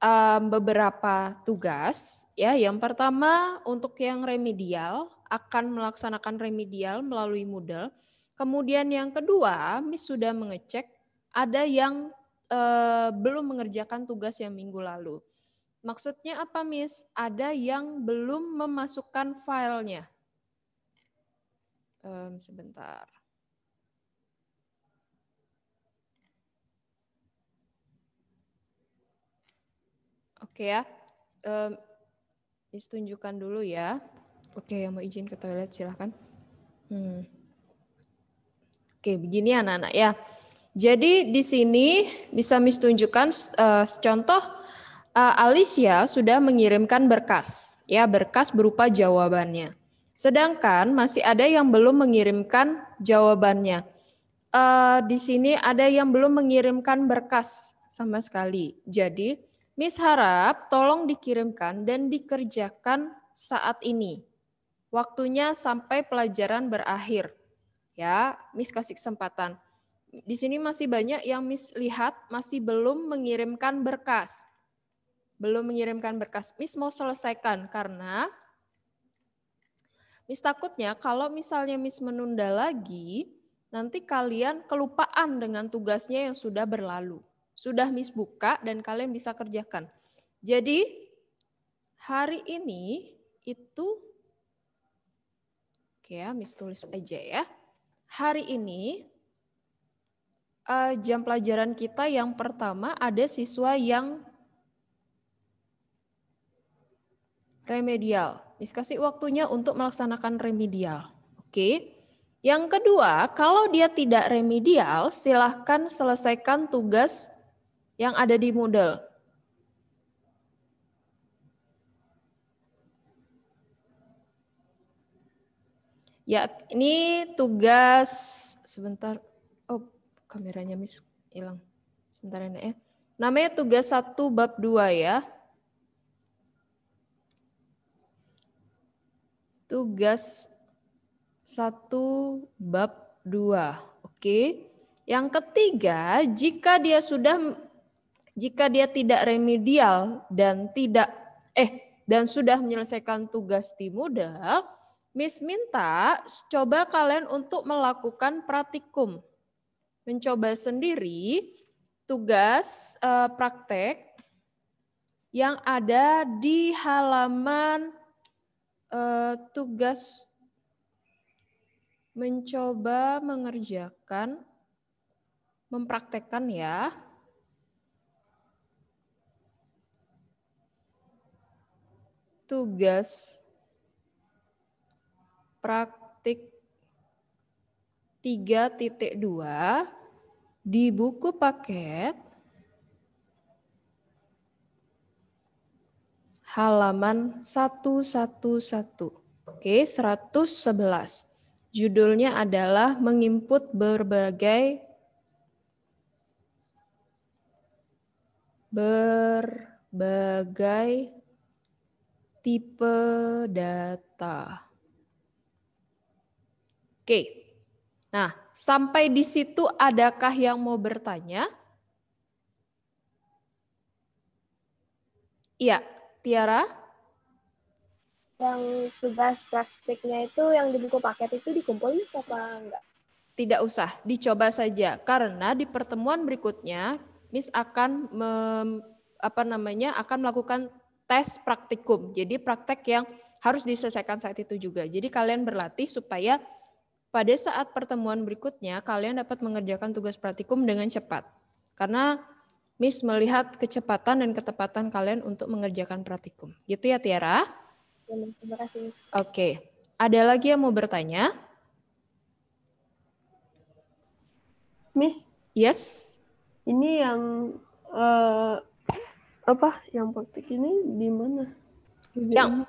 um, beberapa tugas. Ya, yang pertama untuk yang remedial akan melaksanakan remedial melalui Moodle. Kemudian yang kedua, Miss sudah mengecek ada yang uh, belum mengerjakan tugas yang minggu lalu. Maksudnya apa, Miss? Ada yang belum memasukkan filenya. Um, sebentar. Oke ya, um, tunjukkan dulu ya. Oke, yang mau izin ke toilet silahkan. Hmm. Oke, begini anak-anak ya. Jadi di sini bisa mistunjukkan uh, eh, contoh uh, Alicia sudah mengirimkan berkas, ya berkas berupa jawabannya. Sedangkan masih ada yang belum mengirimkan jawabannya. Uh, di sini ada yang belum mengirimkan berkas sama sekali. Jadi Miss harap tolong dikirimkan dan dikerjakan saat ini. Waktunya sampai pelajaran berakhir. Ya, Miss kasih kesempatan. Di sini masih banyak yang Miss lihat masih belum mengirimkan berkas belum mengirimkan berkas Miss mau selesaikan karena Miss takutnya kalau misalnya Miss menunda lagi, nanti kalian kelupaan dengan tugasnya yang sudah berlalu. Sudah Miss buka dan kalian bisa kerjakan. Jadi hari ini itu Oke ya, Miss tulis aja ya. Hari ini eh, jam pelajaran kita yang pertama ada siswa yang remedial. Miss kasih waktunya untuk melaksanakan remedial. Oke. Yang kedua, kalau dia tidak remedial, silahkan selesaikan tugas yang ada di Moodle. Ya, ini tugas sebentar. Oh, kameranya miss hilang. Sebentar ya. ya. Namanya tugas satu bab dua ya. tugas satu bab dua Oke. Yang ketiga, jika dia sudah jika dia tidak remedial dan tidak eh dan sudah menyelesaikan tugas muda, Miss minta coba kalian untuk melakukan praktikum. Mencoba sendiri tugas eh, praktek yang ada di halaman uh, tugas mencoba mengerjakan mempraktekkan ya tugas praktik 3.2 di buku paket halaman 111. Oke, 111. Judulnya adalah menginput berbagai berbagai tipe data. Oke. Nah, sampai di situ adakah yang mau bertanya? Iya, Tiara? Yang tugas praktiknya itu yang di buku paket itu dikumpulin siapa enggak? Tidak usah, dicoba saja. Karena di pertemuan berikutnya, Miss akan mem, apa namanya akan melakukan tes praktikum. Jadi praktek yang harus diselesaikan saat itu juga. Jadi kalian berlatih supaya pada saat pertemuan berikutnya kalian dapat mengerjakan tugas praktikum dengan cepat. Karena Miss melihat kecepatan dan ketepatan kalian untuk mengerjakan praktikum. Gitu ya Tiara? Ya, terima kasih. Oke. Ada lagi yang mau bertanya? Miss? Yes? Ini yang uh, apa? Yang praktik ini di mana? Yang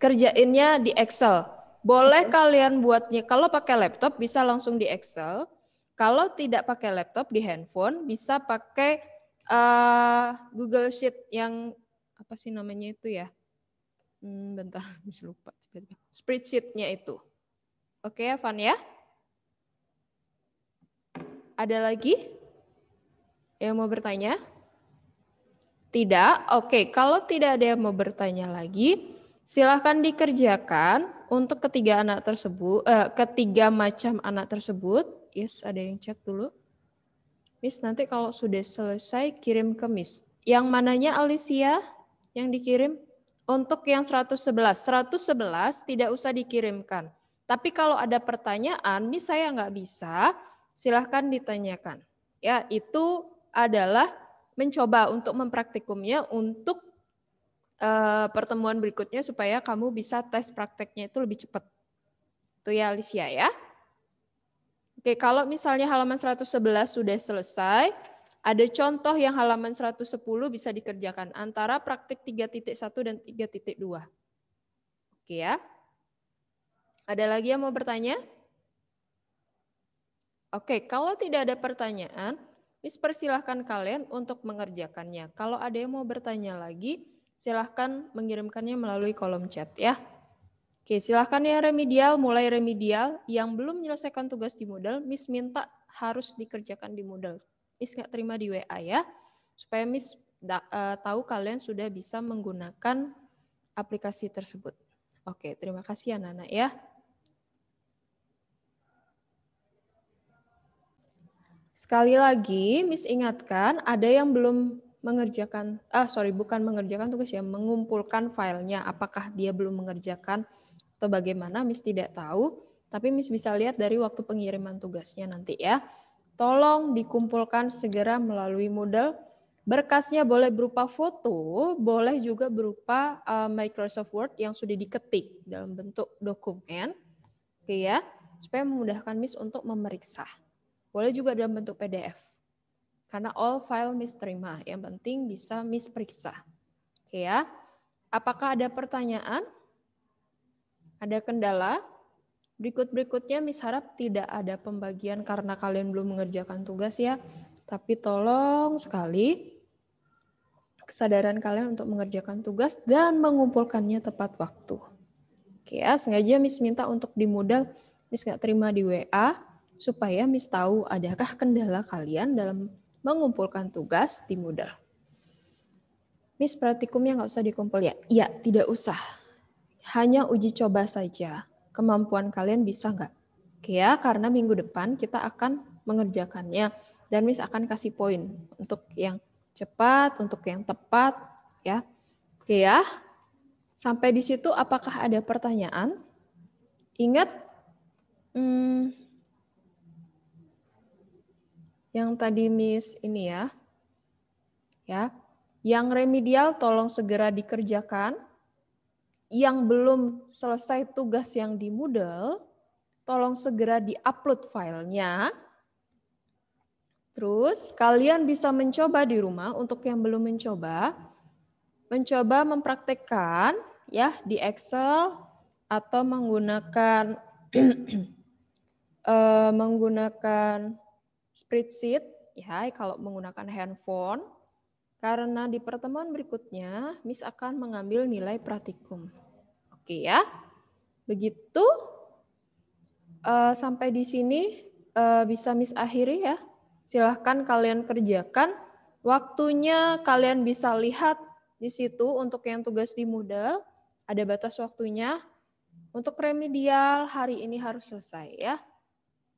kerjainnya di Excel. Boleh okay. kalian buatnya kalau pakai laptop bisa langsung di Excel. Kalau tidak pakai laptop di handphone bisa pakai uh, Google Sheet yang apa sih namanya itu ya? Hmm, bentar, [LAUGHS] bisa lupa. Spreadsheet-nya itu. Oke, okay, Van ya? Ada lagi yang mau bertanya? Tidak? Oke, okay. kalau tidak ada yang mau bertanya lagi, silahkan dikerjakan untuk ketiga anak tersebut, eh, ketiga macam anak tersebut. Yes, ada yang chat dulu. Miss nanti kalau sudah selesai kirim ke Miss. Yang mananya Alicia yang dikirim? Untuk yang 111. 111 tidak usah dikirimkan. Tapi kalau ada pertanyaan, Miss saya nggak bisa, silahkan ditanyakan. Ya, itu adalah mencoba untuk mempraktikumnya untuk uh, pertemuan berikutnya supaya kamu bisa tes prakteknya itu lebih cepat. Itu ya Alicia ya. Oke, kalau misalnya halaman 111 sudah selesai, ada contoh yang halaman 110 bisa dikerjakan antara praktik 3.1 dan 3.2. Oke ya. Ada lagi yang mau bertanya? Oke, kalau tidak ada pertanyaan, Miss persilahkan kalian untuk mengerjakannya. Kalau ada yang mau bertanya lagi, silahkan mengirimkannya melalui kolom chat ya. Oke, silahkan ya remedial, mulai remedial. Yang belum menyelesaikan tugas di Moodle, Miss minta harus dikerjakan di Moodle. Miss nggak terima di WA ya, supaya Miss da, uh, tahu kalian sudah bisa menggunakan aplikasi tersebut. Oke, terima kasih ya Nana ya. Sekali lagi, Miss ingatkan ada yang belum mengerjakan, ah sorry bukan mengerjakan tugas ya, mengumpulkan filenya. Apakah dia belum mengerjakan atau bagaimana Miss tidak tahu, tapi Miss bisa lihat dari waktu pengiriman tugasnya nanti ya. Tolong dikumpulkan segera melalui modal. Berkasnya boleh berupa foto, boleh juga berupa uh, Microsoft Word yang sudah diketik dalam bentuk dokumen. Oke ya, supaya memudahkan Miss untuk memeriksa. Boleh juga dalam bentuk PDF. Karena all file Miss terima, yang penting bisa Miss periksa. Oke ya. Apakah ada pertanyaan? Ada kendala? Berikut-berikutnya Miss harap tidak ada pembagian karena kalian belum mengerjakan tugas ya. Tapi tolong sekali kesadaran kalian untuk mengerjakan tugas dan mengumpulkannya tepat waktu. Oke ya, sengaja Miss minta untuk dimodal Miss nggak terima di WA supaya Miss tahu adakah kendala kalian dalam mengumpulkan tugas di modal. Miss praktikumnya nggak usah dikumpul ya? Iya, tidak usah hanya uji coba saja. Kemampuan kalian bisa nggak? Oke ya, karena minggu depan kita akan mengerjakannya dan Miss akan kasih poin untuk yang cepat, untuk yang tepat, ya. Oke ya. Sampai di situ apakah ada pertanyaan? Ingat hmm, yang tadi Miss ini ya. Ya. Yang remedial tolong segera dikerjakan yang belum selesai tugas yang di Moodle, tolong segera di-upload filenya. Terus kalian bisa mencoba di rumah untuk yang belum mencoba, mencoba mempraktekkan ya di Excel atau menggunakan [CLEARS THROAT] eh, menggunakan spreadsheet ya kalau menggunakan handphone karena di pertemuan berikutnya, Miss akan mengambil nilai praktikum. Oke ya. Begitu uh, sampai di sini uh, bisa Miss akhiri ya. Silahkan kalian kerjakan. Waktunya kalian bisa lihat di situ untuk yang tugas di modal. Ada batas waktunya. Untuk remedial hari ini harus selesai ya.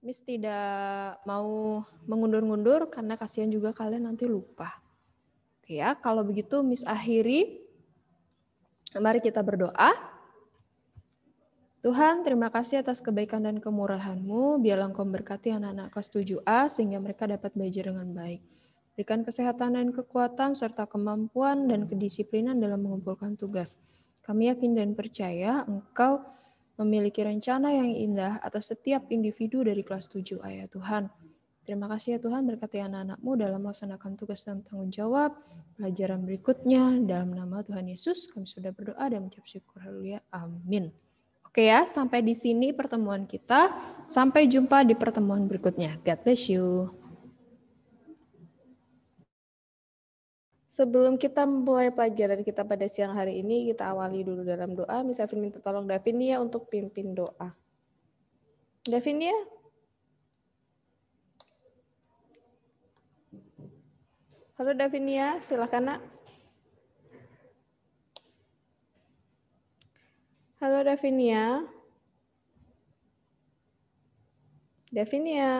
Miss tidak mau mengundur-undur karena kasihan juga kalian nanti lupa. Ya, kalau begitu Miss akhiri. Mari kita berdoa. Tuhan, terima kasih atas kebaikan dan kemurahan-Mu. Biarlah Engkau memberkati anak-anak kelas 7A sehingga mereka dapat belajar dengan baik. Berikan kesehatan dan kekuatan serta kemampuan dan kedisiplinan dalam mengumpulkan tugas. Kami yakin dan percaya Engkau memiliki rencana yang indah atas setiap individu dari kelas 7 ya Tuhan. Terima kasih ya Tuhan berkati anak-anakmu dalam melaksanakan tugas dan tanggung jawab, pelajaran berikutnya. Dalam nama Tuhan Yesus kami sudah berdoa dan mengucap syukur. Haleluya. Amin. Oke ya, sampai di sini pertemuan kita. Sampai jumpa di pertemuan berikutnya. God bless you. Sebelum kita memulai pelajaran kita pada siang hari ini, kita awali dulu dalam doa. Misalnya minta tolong Davinia untuk pimpin doa. Davinia, Halo Davinia, ya. silakan nak. Halo Davinia. Ya. Davinia. Ya.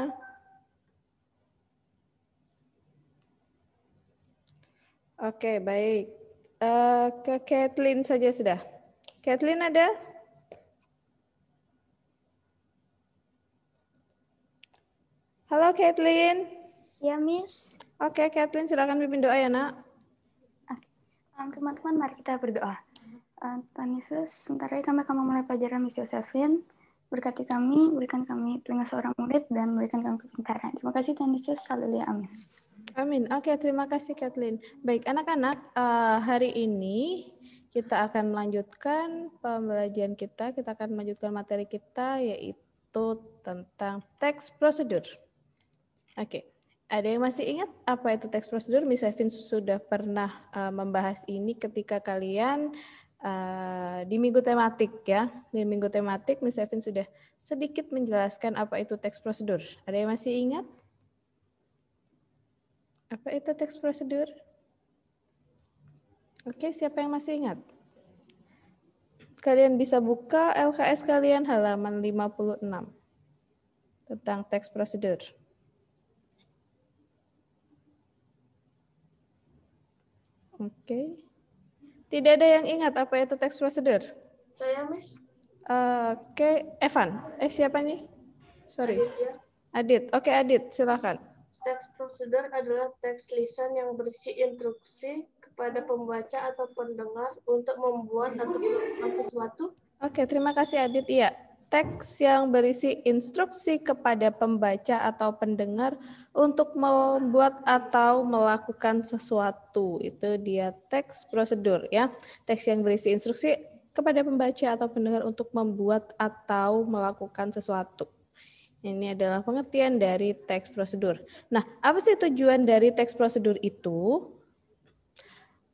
Oke, baik. Uh, ke Kathleen saja sudah. Kathleen ada? Halo Kathleen. Ya, Miss. Oke, okay, Kathleen silakan pimpin doa ya, Nak. Teman-teman, mari kita berdoa. Tuhan Yesus, sementara kami akan memulai pelajaran misi Yosefin. Berkati kami, berikan kami telinga seorang murid, dan berikan kami kepintaran. Terima kasih Tuhan Yesus. Haleluya, amin. Amin. Oke, okay, terima kasih Kathleen. Baik, anak-anak, eh, hari ini kita akan melanjutkan pembelajaran kita. Kita akan melanjutkan materi kita, yaitu tentang teks prosedur. Oke. Okay. Ada yang masih ingat apa itu teks prosedur? Miss Evin sudah pernah eh, membahas ini ketika kalian eh, di minggu tematik ya. Di minggu tematik Miss Evin sudah sedikit menjelaskan apa itu teks prosedur. Ada yang masih ingat? Apa itu teks prosedur? Oke, siapa yang masih ingat? Kalian bisa buka LKS kalian halaman 56 tentang teks prosedur. Oke. Okay. Tidak ada yang ingat apa itu teks prosedur? Saya, Miss. Uh, Oke, okay. Evan. Eh, siapa nih? Sorry. Adit, ya. Adit. Oke, okay, Adit. Silakan. Teks prosedur adalah teks lisan yang berisi instruksi kepada pembaca atau pendengar untuk membuat atau melakukan sesuatu. Oke, terima kasih Adit. Iya, teks yang berisi instruksi kepada pembaca atau pendengar untuk membuat atau melakukan sesuatu. Itu dia teks prosedur ya. Teks yang berisi instruksi kepada pembaca atau pendengar untuk membuat atau melakukan sesuatu. Ini adalah pengertian dari teks prosedur. Nah, apa sih tujuan dari teks prosedur itu?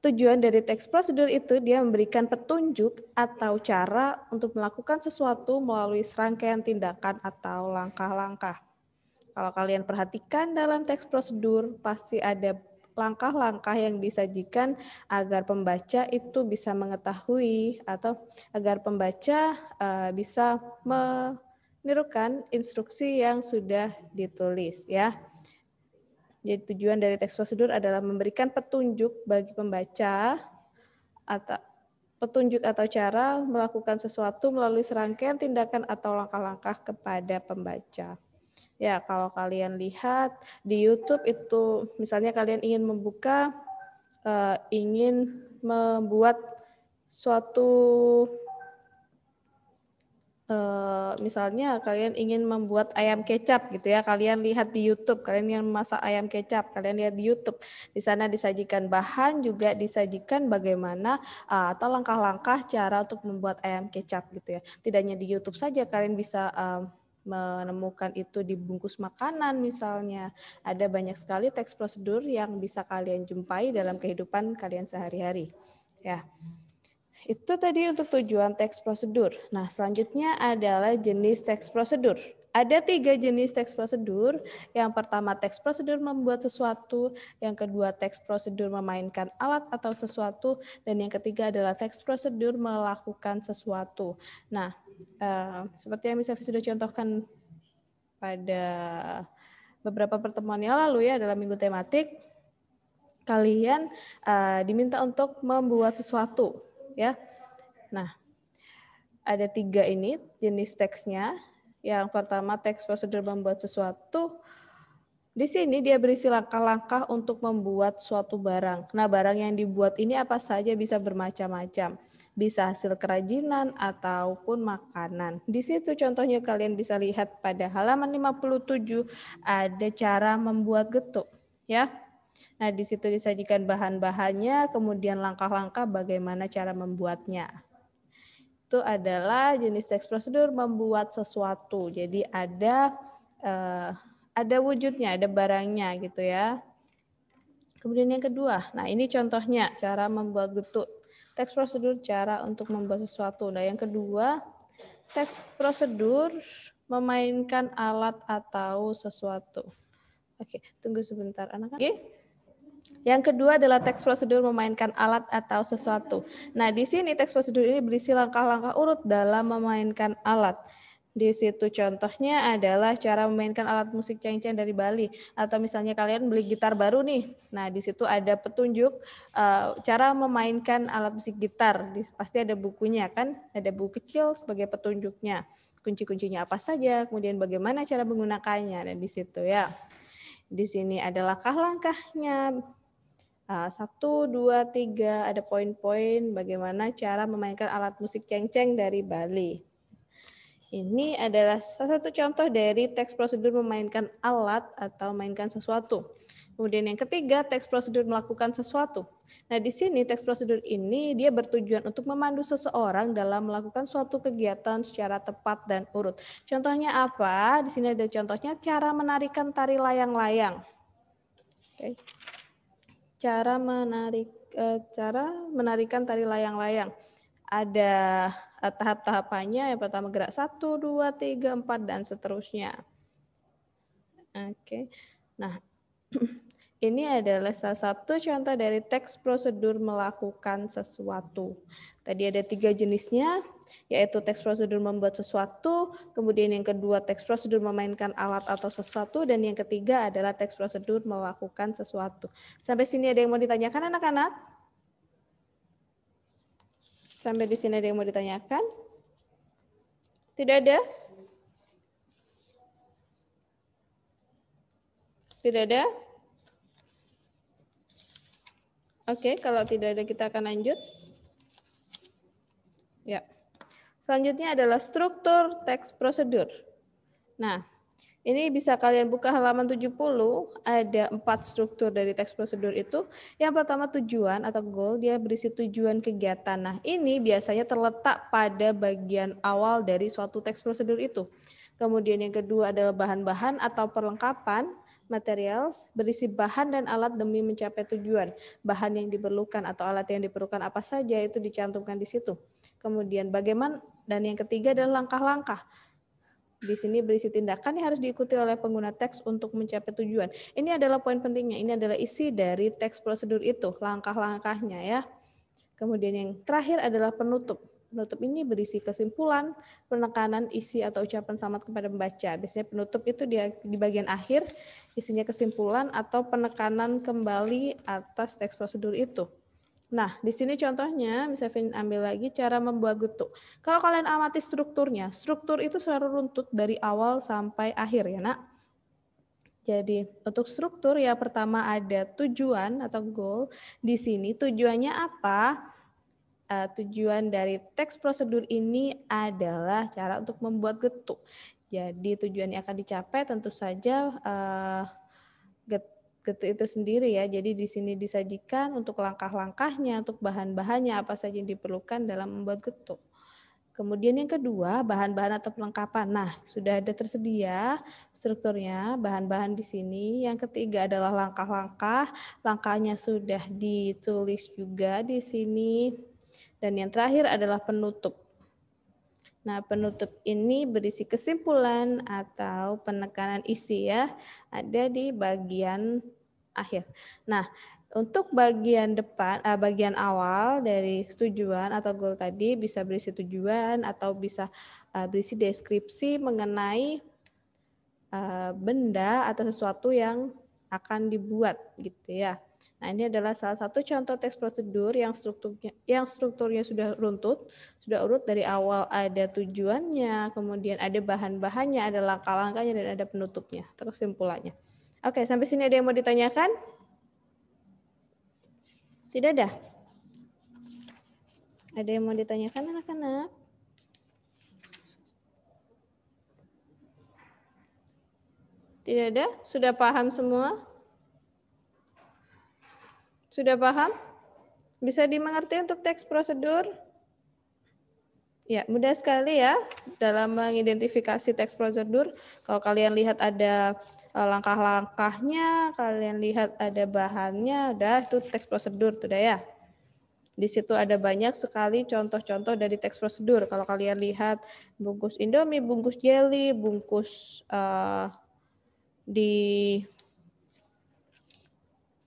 Tujuan dari teks prosedur itu dia memberikan petunjuk atau cara untuk melakukan sesuatu melalui serangkaian tindakan atau langkah-langkah. Kalau kalian perhatikan dalam teks prosedur pasti ada langkah-langkah yang disajikan agar pembaca itu bisa mengetahui atau agar pembaca eh, bisa menirukan instruksi yang sudah ditulis ya. Jadi tujuan dari teks prosedur adalah memberikan petunjuk bagi pembaca atau petunjuk atau cara melakukan sesuatu melalui serangkaian tindakan atau langkah-langkah kepada pembaca. Ya, kalau kalian lihat di YouTube itu misalnya kalian ingin membuka eh, ingin membuat suatu Eh, misalnya kalian ingin membuat ayam kecap gitu ya, kalian lihat di YouTube, kalian ingin masak ayam kecap, kalian lihat di YouTube, di sana disajikan bahan juga disajikan bagaimana eh, atau langkah-langkah cara untuk membuat ayam kecap gitu ya. Tidak hanya di YouTube saja, kalian bisa eh, menemukan itu di bungkus makanan misalnya. Ada banyak sekali teks prosedur yang bisa kalian jumpai dalam kehidupan kalian sehari-hari. Ya. Itu tadi untuk tujuan teks prosedur. Nah, selanjutnya adalah jenis teks prosedur. Ada tiga jenis teks prosedur. Yang pertama, teks prosedur membuat sesuatu. Yang kedua, teks prosedur memainkan alat atau sesuatu. Dan yang ketiga adalah teks prosedur melakukan sesuatu. Nah, eh, seperti yang bisa sudah contohkan pada beberapa pertemuan yang lalu ya dalam minggu tematik, kalian uh, diminta untuk membuat sesuatu ya. Nah, ada tiga ini jenis teksnya. Yang pertama teks prosedur membuat sesuatu. Di sini dia berisi langkah-langkah untuk membuat suatu barang. Nah, barang yang dibuat ini apa saja bisa bermacam-macam. Bisa hasil kerajinan ataupun makanan. Di situ contohnya kalian bisa lihat pada halaman 57 ada cara membuat getuk, ya. Nah, di situ disajikan bahan-bahannya, kemudian langkah-langkah bagaimana cara membuatnya. Itu adalah jenis teks prosedur membuat sesuatu. Jadi ada eh, ada wujudnya, ada barangnya gitu ya. Kemudian yang kedua, nah ini contohnya cara membuat getuk. Teks prosedur cara untuk membuat sesuatu. Nah yang kedua, teks prosedur memainkan alat atau sesuatu. Oke, tunggu sebentar anak-anak. Yang kedua adalah teks prosedur memainkan alat atau sesuatu. Nah, di sini teks prosedur ini berisi langkah-langkah urut dalam memainkan alat. Di situ contohnya adalah cara memainkan alat musik cengceng dari Bali atau misalnya kalian beli gitar baru nih. Nah, di situ ada petunjuk uh, cara memainkan alat musik gitar. Di, pasti ada bukunya kan? Ada buku kecil sebagai petunjuknya. Kunci-kuncinya apa saja, kemudian bagaimana cara menggunakannya dan di situ ya. Di sini adalah langkah-langkahnya, Ah, satu, dua, tiga, ada poin-poin bagaimana cara memainkan alat musik ceng-ceng dari Bali. Ini adalah salah satu contoh dari teks prosedur memainkan alat atau mainkan sesuatu. Kemudian yang ketiga, teks prosedur melakukan sesuatu. Nah, di sini teks prosedur ini dia bertujuan untuk memandu seseorang dalam melakukan suatu kegiatan secara tepat dan urut. Contohnya apa? Di sini ada contohnya cara menarikan tari layang-layang. Okay cara menarik eh, cara menarikan tari layang-layang. Ada eh, tahap-tahapannya, yang pertama gerak satu dua tiga empat dan seterusnya. Oke, okay. nah [CLEARS THROAT] Ini adalah salah satu contoh dari teks prosedur melakukan sesuatu. Tadi ada tiga jenisnya, yaitu teks prosedur membuat sesuatu, kemudian yang kedua teks prosedur memainkan alat atau sesuatu, dan yang ketiga adalah teks prosedur melakukan sesuatu. Sampai sini ada yang mau ditanyakan anak-anak? Sampai di sini ada yang mau ditanyakan? Tidak ada? Tidak ada? Oke, kalau tidak ada kita akan lanjut. Ya. Selanjutnya adalah struktur teks prosedur. Nah, ini bisa kalian buka halaman 70, ada empat struktur dari teks prosedur itu. Yang pertama tujuan atau goal, dia berisi tujuan kegiatan. Nah, ini biasanya terletak pada bagian awal dari suatu teks prosedur itu. Kemudian yang kedua adalah bahan-bahan atau perlengkapan materials berisi bahan dan alat demi mencapai tujuan. Bahan yang diperlukan atau alat yang diperlukan apa saja itu dicantumkan di situ. Kemudian bagaimana dan yang ketiga adalah langkah-langkah. Di sini berisi tindakan yang harus diikuti oleh pengguna teks untuk mencapai tujuan. Ini adalah poin pentingnya. Ini adalah isi dari teks prosedur itu, langkah-langkahnya ya. Kemudian yang terakhir adalah penutup Penutup ini berisi kesimpulan, penekanan isi atau ucapan selamat kepada pembaca. Biasanya penutup itu di, di bagian akhir isinya kesimpulan atau penekanan kembali atas teks prosedur itu. Nah, di sini contohnya bisa ambil lagi cara membuat getuk. Kalau kalian amati strukturnya, struktur itu selalu runtut dari awal sampai akhir ya, Nak. Jadi, untuk struktur ya pertama ada tujuan atau goal. Di sini tujuannya apa? uh, tujuan dari teks prosedur ini adalah cara untuk membuat getuk. Jadi tujuannya akan dicapai tentu saja uh, getuk itu sendiri ya. Jadi di sini disajikan untuk langkah-langkahnya, untuk bahan-bahannya apa saja yang diperlukan dalam membuat getuk. Kemudian yang kedua, bahan-bahan atau perlengkapan. Nah, sudah ada tersedia strukturnya, bahan-bahan di sini. Yang ketiga adalah langkah-langkah. Langkahnya sudah ditulis juga di sini. Dan yang terakhir adalah penutup. Nah, penutup ini berisi kesimpulan atau penekanan isi ya, ada di bagian akhir. Nah, untuk bagian depan, eh, bagian awal dari tujuan atau goal tadi bisa berisi tujuan atau bisa eh, berisi deskripsi mengenai eh, benda atau sesuatu yang akan dibuat gitu ya. Nah, ini adalah salah satu contoh teks prosedur yang strukturnya yang strukturnya sudah runtut, sudah urut dari awal ada tujuannya, kemudian ada bahan-bahannya, ada langkah-langkahnya dan ada penutupnya, terus simpulannya. Oke, sampai sini ada yang mau ditanyakan? Tidak ada. Ada yang mau ditanyakan anak-anak? Tidak ada? Sudah paham semua? Sudah paham? Bisa dimengerti untuk teks prosedur? Ya, mudah sekali ya dalam mengidentifikasi teks prosedur. Kalau kalian lihat ada eh, langkah-langkahnya, kalian lihat ada bahannya, dah itu teks prosedur, sudah ya. Di situ ada banyak sekali contoh-contoh dari teks prosedur. Kalau kalian lihat bungkus Indomie, bungkus jelly, bungkus uh, di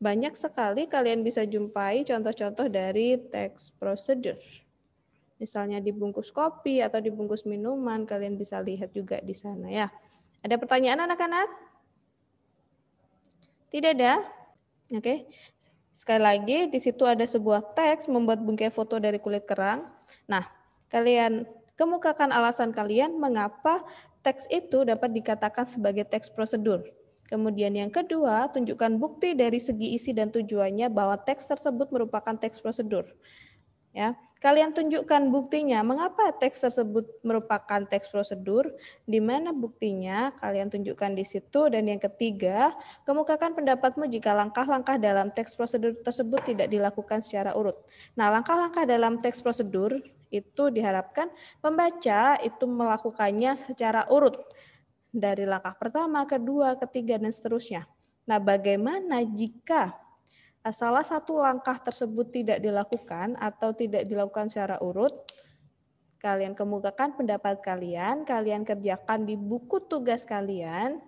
banyak sekali kalian bisa jumpai contoh-contoh dari teks prosedur, Misalnya dibungkus kopi atau dibungkus minuman, kalian bisa lihat juga di sana ya. Ada pertanyaan anak-anak? Tidak ada? Oke. Okay. Sekali lagi, di situ ada sebuah teks membuat bungkai foto dari kulit kerang. Nah, kalian kemukakan alasan kalian mengapa teks itu dapat dikatakan sebagai teks prosedur. Kemudian yang kedua, tunjukkan bukti dari segi isi dan tujuannya bahwa teks tersebut merupakan teks prosedur. Ya, kalian tunjukkan buktinya. Mengapa teks tersebut merupakan teks prosedur? Di mana buktinya? Kalian tunjukkan di situ. Dan yang ketiga, kemukakan pendapatmu jika langkah-langkah dalam teks prosedur tersebut tidak dilakukan secara urut. Nah, langkah-langkah dalam teks prosedur itu diharapkan pembaca itu melakukannya secara urut dari langkah pertama, kedua, ketiga, dan seterusnya. Nah, bagaimana jika eh, salah satu langkah tersebut tidak dilakukan atau tidak dilakukan secara urut? Kalian kemukakan pendapat kalian, kalian kerjakan di buku tugas kalian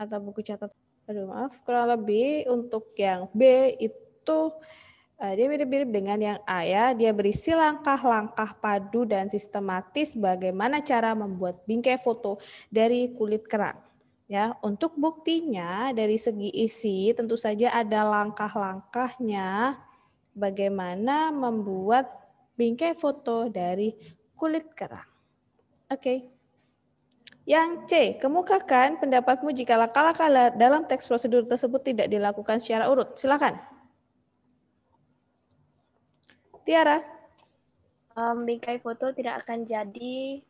atau buku catatan. Aduh maaf, kurang lebih untuk yang B itu Eh, dia mirip-mirip dengan yang A ya. Dia berisi langkah-langkah padu dan sistematis bagaimana cara membuat bingkai foto dari kulit kerang. Ya, untuk buktinya dari segi isi tentu saja ada langkah-langkahnya bagaimana membuat bingkai foto dari kulit kerang. Oke. Okay. Yang C, kemukakan pendapatmu jika laka-laka dalam teks prosedur tersebut tidak dilakukan secara urut. Silakan. Tiara? Um, bingkai foto tidak akan jadi.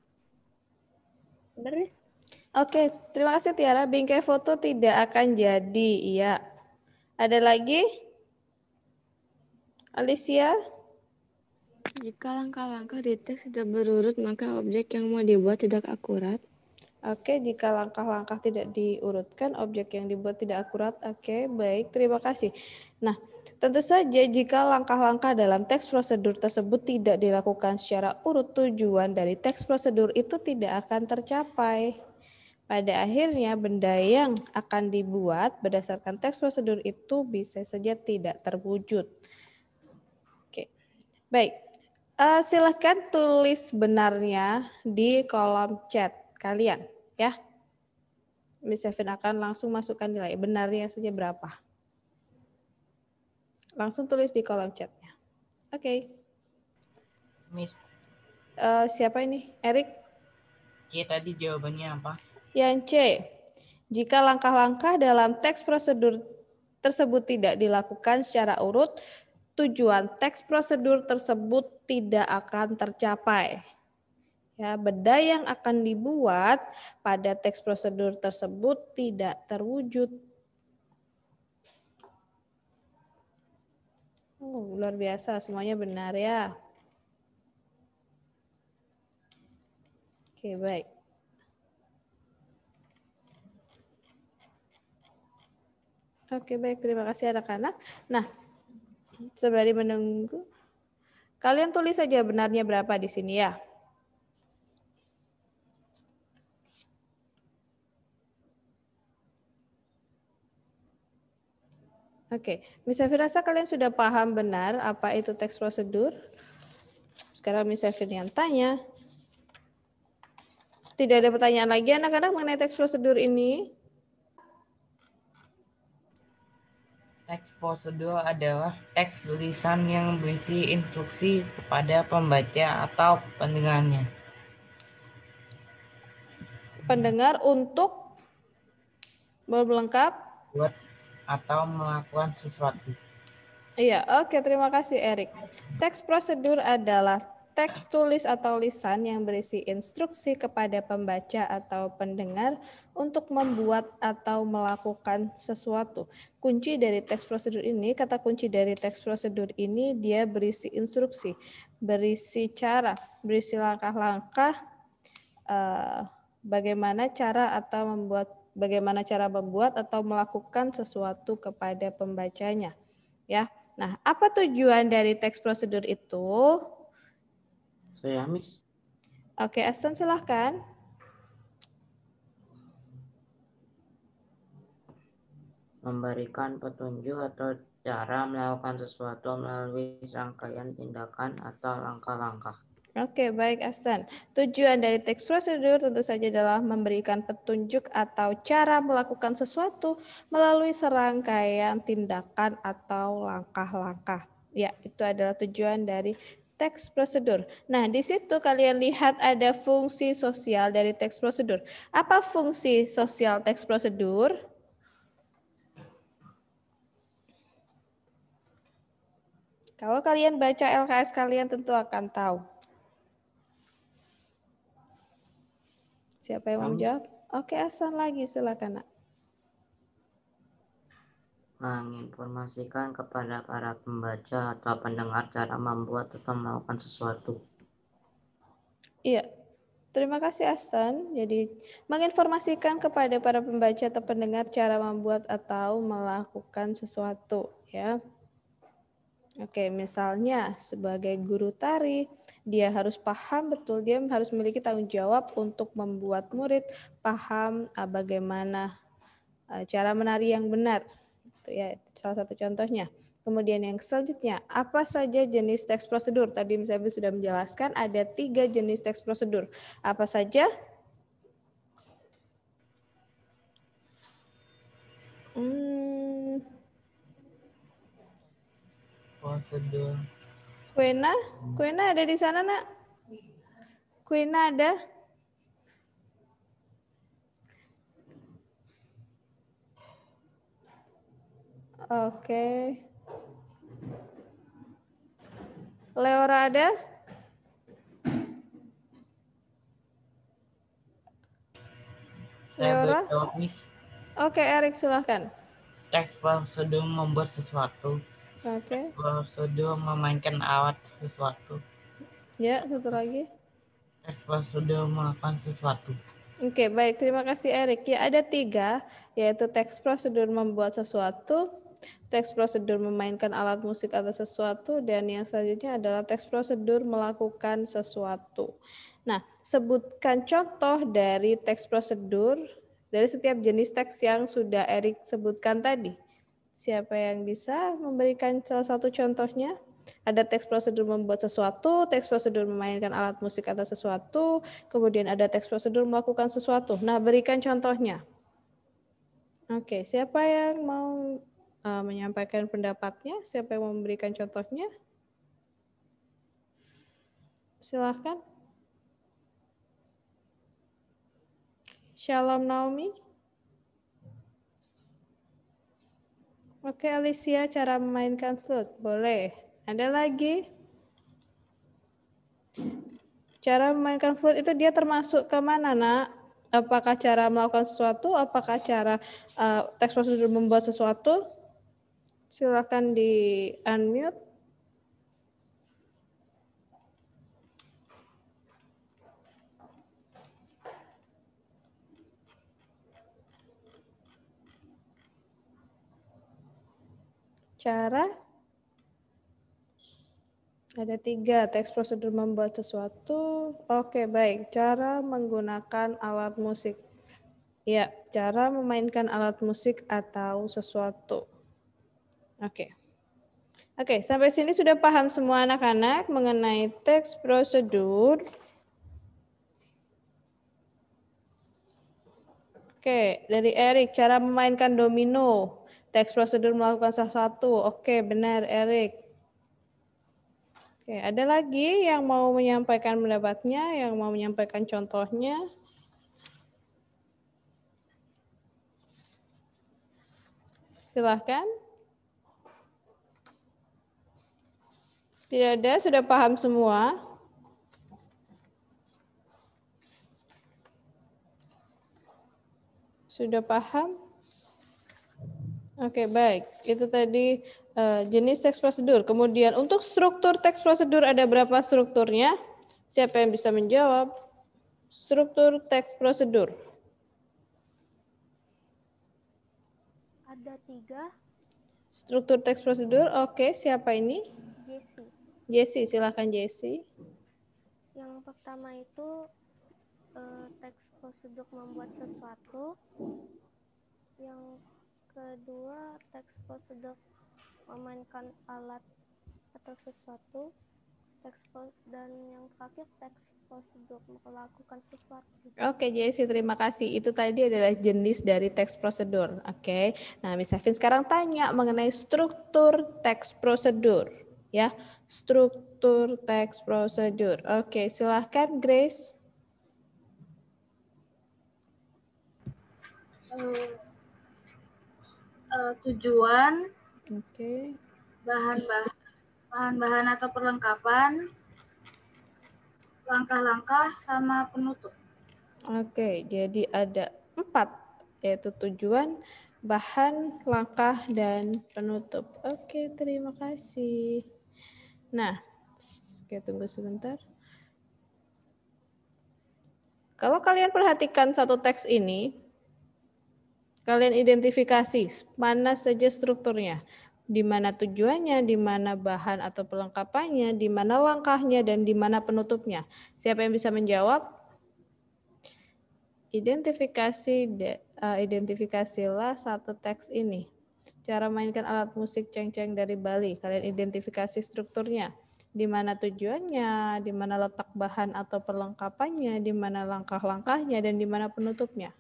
Benar, Riz? Oke, terima kasih Tiara. Bingkai foto tidak akan jadi, iya. Ada lagi? Alicia? Jika langkah-langkah di teks tidak berurut, maka objek yang mau dibuat tidak akurat. Oke, jika langkah-langkah tidak diurutkan, objek yang dibuat tidak akurat. Oke, baik. Terima kasih. Nah, Tentu saja jika langkah-langkah dalam teks prosedur tersebut tidak dilakukan secara urut tujuan dari teks prosedur itu tidak akan tercapai. Pada akhirnya benda yang akan dibuat berdasarkan teks prosedur itu bisa saja tidak terwujud. Oke, baik. Uh, silahkan tulis benarnya di kolom chat kalian ya. Miss Evin akan langsung masukkan nilai benarnya saja berapa. Langsung tulis di kolom chatnya. Oke. Okay. Miss. Uh, siapa ini? Erik? C tadi jawabannya apa? Yang C. Jika langkah-langkah dalam teks prosedur tersebut tidak dilakukan secara urut, tujuan teks prosedur tersebut tidak akan tercapai. Ya, beda yang akan dibuat pada teks prosedur tersebut tidak terwujud Oh, luar biasa, semuanya benar ya. Oke, baik. Oke, baik. Terima kasih anak-anak. Nah, sembari menunggu, kalian tulis saja benarnya berapa di sini ya. Oke, Miss rasa kalian sudah paham benar apa itu teks prosedur. Sekarang Miss yang tanya. Tidak ada pertanyaan lagi anak-anak mengenai teks prosedur ini? Teks prosedur adalah teks tulisan yang berisi instruksi kepada pembaca atau pendengarnya. Pendengar untuk belum lengkap? Buat atau melakukan sesuatu. Iya, oke okay, terima kasih Erik. Teks prosedur adalah teks tulis atau lisan yang berisi instruksi kepada pembaca atau pendengar untuk membuat atau melakukan sesuatu. Kunci dari teks prosedur ini, kata kunci dari teks prosedur ini, dia berisi instruksi, berisi cara, berisi langkah-langkah, uh, bagaimana cara atau membuat bagaimana cara membuat atau melakukan sesuatu kepada pembacanya. Ya. Nah, apa tujuan dari teks prosedur itu? Saya Miss. Oke, Aston silahkan. Memberikan petunjuk atau cara melakukan sesuatu melalui rangkaian tindakan atau langkah-langkah. Oke, baik Asan. Tujuan dari teks prosedur tentu saja adalah memberikan petunjuk atau cara melakukan sesuatu melalui serangkaian tindakan atau langkah-langkah. Ya, itu adalah tujuan dari teks prosedur. Nah, di situ kalian lihat ada fungsi sosial dari teks prosedur. Apa fungsi sosial teks prosedur? Kalau kalian baca LKS kalian tentu akan tahu. Siapa yang mau jawab? Oke, Asan lagi silakan, Nak. Menginformasikan kepada para pembaca atau pendengar cara membuat atau melakukan sesuatu. Iya. Terima kasih Aston. Jadi menginformasikan kepada para pembaca atau pendengar cara membuat atau melakukan sesuatu, ya. Oke, misalnya sebagai guru tari, dia harus paham betul, dia harus memiliki tanggung jawab untuk membuat murid paham eh, bagaimana eh, cara menari yang benar. Itu ya salah satu contohnya. Kemudian yang selanjutnya, apa saja jenis teks prosedur? Tadi misalnya sudah menjelaskan ada tiga jenis teks prosedur. Apa saja? Hmm. Prosedur Kuena? Kuena ada di sana, Nak? Kuena ada? Oke. Leora ada? Leora? Oke, Erik silahkan. Teks sedang membuat sesuatu Oke. Okay. studio memainkan alat sesuatu. Ya, satu lagi. prosedur melakukan sesuatu. Oke, okay, baik. Terima kasih Erik. Ya, ada tiga, yaitu teks prosedur membuat sesuatu, teks prosedur memainkan alat musik atau sesuatu, dan yang selanjutnya adalah teks prosedur melakukan sesuatu. Nah, sebutkan contoh dari teks prosedur dari setiap jenis teks yang sudah Erik sebutkan tadi. Siapa yang bisa memberikan salah satu contohnya? Ada teks prosedur membuat sesuatu, teks prosedur memainkan alat musik atau sesuatu, kemudian ada teks prosedur melakukan sesuatu. Nah, berikan contohnya. Oke, siapa yang mau uh, menyampaikan pendapatnya? Siapa yang mau memberikan contohnya? Silahkan. Shalom Naomi. Oke Alicia, cara memainkan flute. Boleh. Ada lagi? Cara memainkan flute itu dia termasuk kemana nak? Apakah cara melakukan sesuatu? Apakah cara uh, teks prosedur membuat sesuatu? Silahkan di-unmute. cara ada tiga teks prosedur membuat sesuatu. Oke, baik. Cara menggunakan alat musik. Ya, cara memainkan alat musik atau sesuatu. Oke. Oke, sampai sini sudah paham semua anak-anak mengenai teks prosedur. Oke, dari Erik, cara memainkan domino. Teks prosedur melakukan sesuatu. Oke, benar Erik. Oke, ada lagi yang mau menyampaikan pendapatnya, yang mau menyampaikan contohnya? Silahkan. Tidak ada, sudah paham semua? Sudah paham? Oke, okay, baik. Itu tadi uh, jenis teks prosedur. Kemudian untuk struktur teks prosedur ada berapa strukturnya? Siapa yang bisa menjawab? Struktur teks prosedur. Ada tiga. Struktur teks prosedur, oke. Okay. Siapa ini? Jesse. Jesse, silakan Jesse. Yang pertama itu uh, teks prosedur membuat sesuatu. Yang kedua teks prosedur memainkan alat atau sesuatu teks dan yang terakhir teks prosedur melakukan sesuatu. Oke, okay, Jesse, terima kasih. Itu tadi adalah jenis dari teks prosedur. Oke. Okay. Nah, Miss Evin sekarang tanya mengenai struktur teks prosedur, ya. Struktur teks prosedur. Oke, okay, silahkan Grace uh, tujuan, oke, bahan-bahan, bahan-bahan atau perlengkapan, langkah-langkah, sama penutup. Oke, jadi ada empat, yaitu tujuan, bahan, langkah, dan penutup. Oke, terima kasih. Nah, kita tunggu sebentar. Kalau kalian perhatikan satu teks ini, Kalian identifikasi mana saja strukturnya, di mana tujuannya, di mana bahan atau perlengkapannya, di mana langkahnya, dan di mana penutupnya. Siapa yang bisa menjawab? Identifikasi, uh, identifikasilah satu teks ini. Cara mainkan alat musik ceng-ceng dari Bali. Kalian identifikasi strukturnya di mana tujuannya, di mana letak bahan atau perlengkapannya, di mana langkah-langkahnya, dan di mana penutupnya.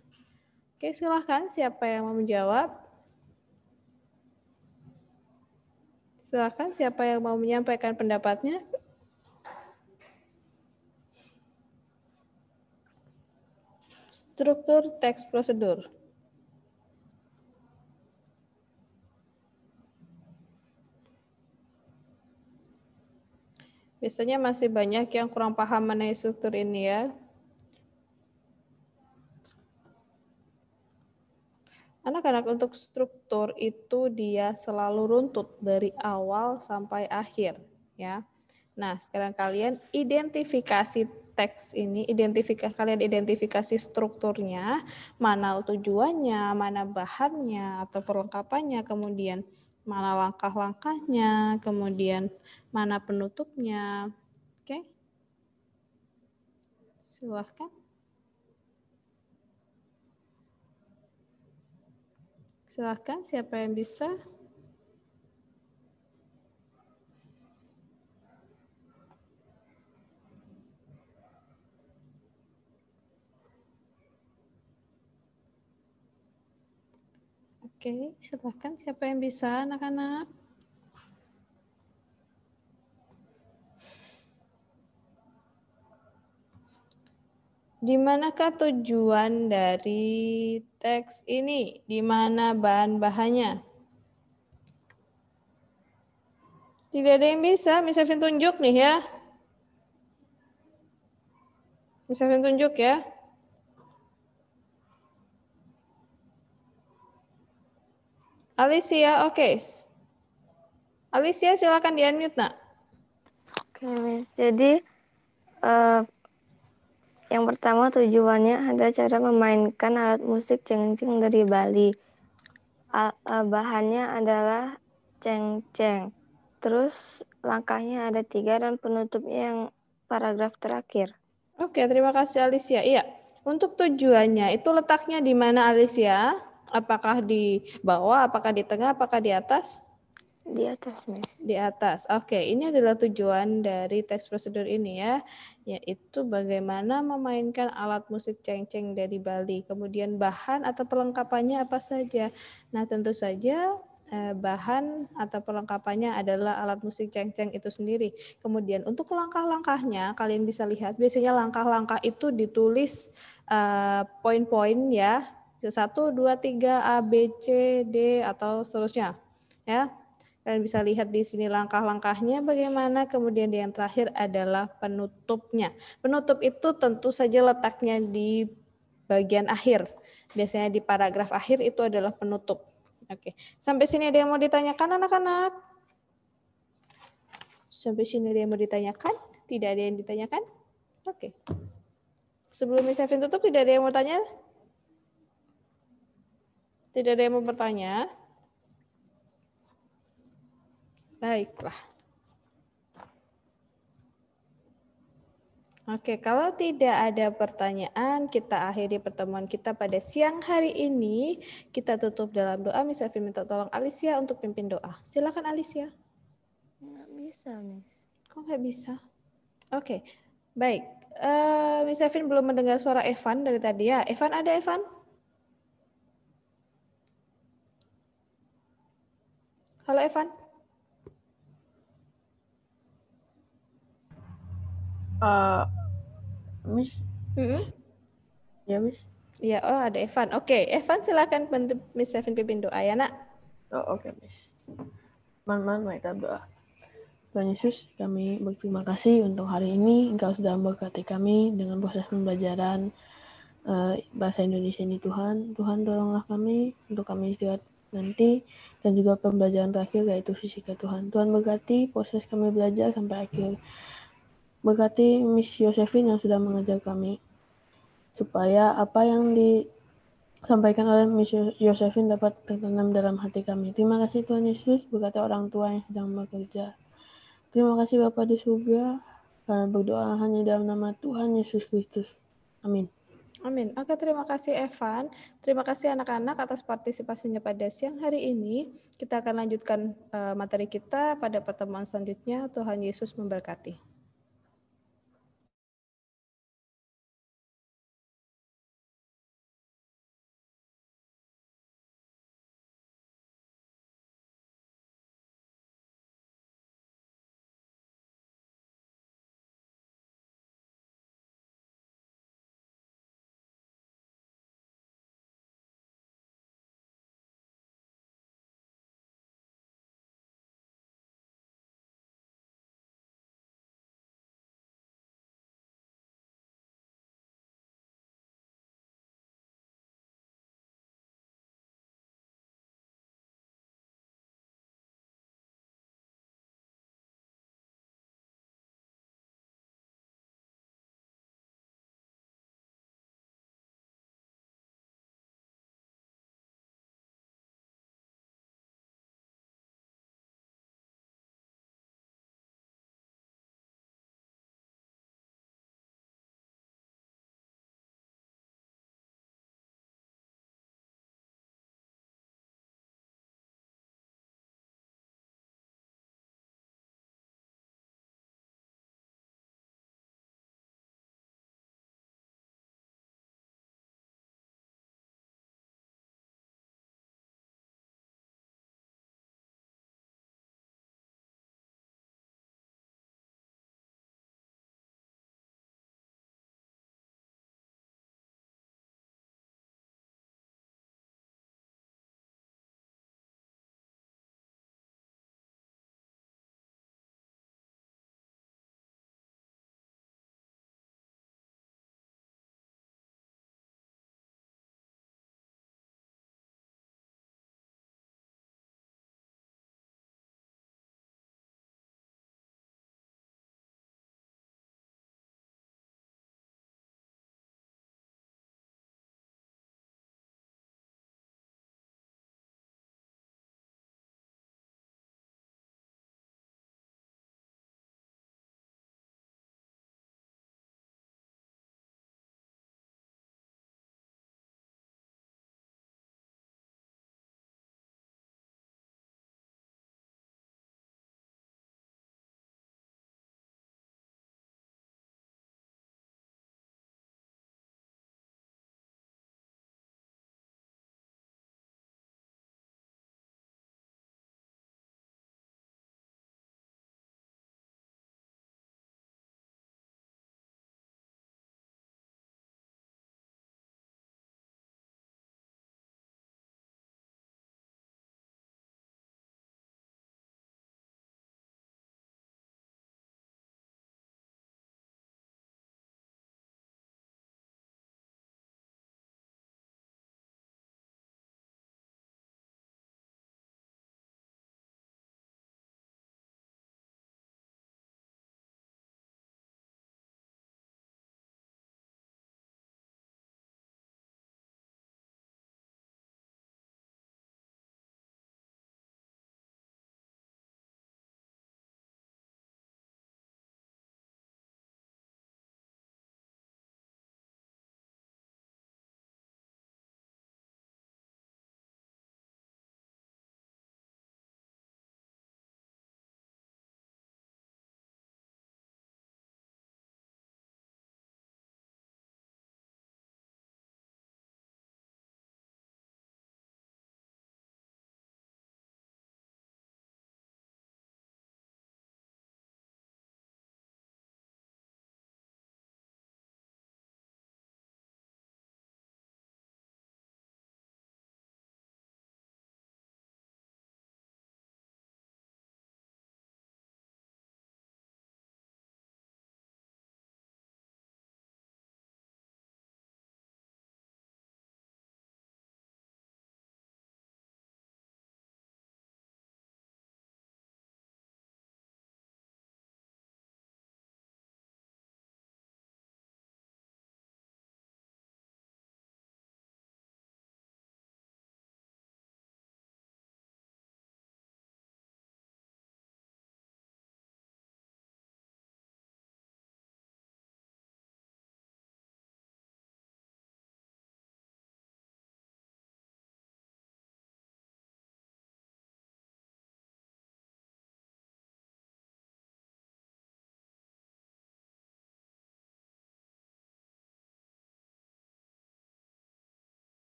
Oke, silahkan siapa yang mau menjawab. Silahkan siapa yang mau menyampaikan pendapatnya. Struktur teks prosedur. Biasanya masih banyak yang kurang paham mengenai struktur ini ya. Anak-anak untuk struktur itu dia selalu runtut dari awal sampai akhir, ya. Nah, sekarang kalian identifikasi teks ini, identifikasi kalian identifikasi strukturnya, mana tujuannya, mana bahannya atau perlengkapannya, kemudian mana langkah-langkahnya, kemudian mana penutupnya. Oke. Okay? Silahkan. Silahkan siapa yang bisa. Oke, silahkan siapa yang bisa anak-anak. Di manakah tujuan dari teks ini? Di mana bahan-bahannya? Tidak ada yang bisa. misalnya tunjuk nih ya. Misalnya tunjuk ya. Alicia, oke. Okay. Alicia silakan di-unmute, Nak. Oke, okay, Jadi uh, yang pertama tujuannya ada cara memainkan alat musik cengceng dari Bali. E, bahannya adalah cengceng. Terus langkahnya ada tiga dan penutupnya yang paragraf terakhir. Oke, terima kasih Alicia. Iya, untuk tujuannya itu letaknya di mana Alicia? Apakah di bawah, apakah di tengah, apakah di atas? Di atas, Miss. Di atas. Oke, ini adalah tujuan dari teks prosedur ini ya, yaitu bagaimana memainkan alat musik cengceng dari Bali. Kemudian bahan atau perlengkapannya apa saja. Nah, tentu saja eh, bahan atau perlengkapannya adalah alat musik cengceng itu sendiri. Kemudian untuk langkah-langkahnya kalian bisa lihat biasanya langkah-langkah itu ditulis uh, poin-poin ya. satu dua tiga A B C D atau seterusnya. Ya, Kalian bisa lihat di sini langkah-langkahnya bagaimana. Kemudian yang terakhir adalah penutupnya. Penutup itu tentu saja letaknya di bagian akhir. Biasanya di paragraf akhir itu adalah penutup. Oke, sampai sini ada yang mau ditanyakan anak-anak? Sampai sini ada yang mau ditanyakan? Tidak ada yang ditanyakan? Oke. Sebelum Miss Evin tutup, tidak ada yang mau tanya? Tidak ada yang mau bertanya? Baiklah. Oke, kalau tidak ada pertanyaan, kita akhiri pertemuan kita pada siang hari ini. Kita tutup dalam doa. Miss Evi minta tolong Alicia untuk pimpin doa. Silakan Alicia. Nggak bisa, Miss. Kok nggak bisa? Oke, baik. Uh, Miss Evin belum mendengar suara Evan dari tadi ya. Evan ada Evan? Halo Evan? uh, Miss mm-hmm. ya Miss ya oh ada Evan. Oke, okay. Evan silakan bantu Miss Seven pimpin doa ya, Nak. Oh, oke, okay, Miss. Man-man kita doa. Tuhan Yesus, kami berterima kasih untuk hari ini. Engkau sudah memberkati kami dengan proses pembelajaran uh, bahasa Indonesia ini, Tuhan. Tuhan, tolonglah kami untuk kami istirahat nanti dan juga pembelajaran terakhir yaitu fisika Tuhan. Tuhan berkati proses kami belajar sampai akhir Berkati Miss Yosefin yang sudah mengajar kami, supaya apa yang disampaikan oleh Miss Yosefin dapat tertanam dalam hati kami. Terima kasih Tuhan Yesus, berkati orang tua yang sedang bekerja. Terima kasih Bapak di surga, kami eh, berdoa hanya dalam nama Tuhan Yesus Kristus. Amin. Amin. Oke, terima kasih Evan. Terima kasih anak-anak atas partisipasinya pada siang hari ini. Kita akan lanjutkan eh, materi kita pada pertemuan selanjutnya. Tuhan Yesus memberkati.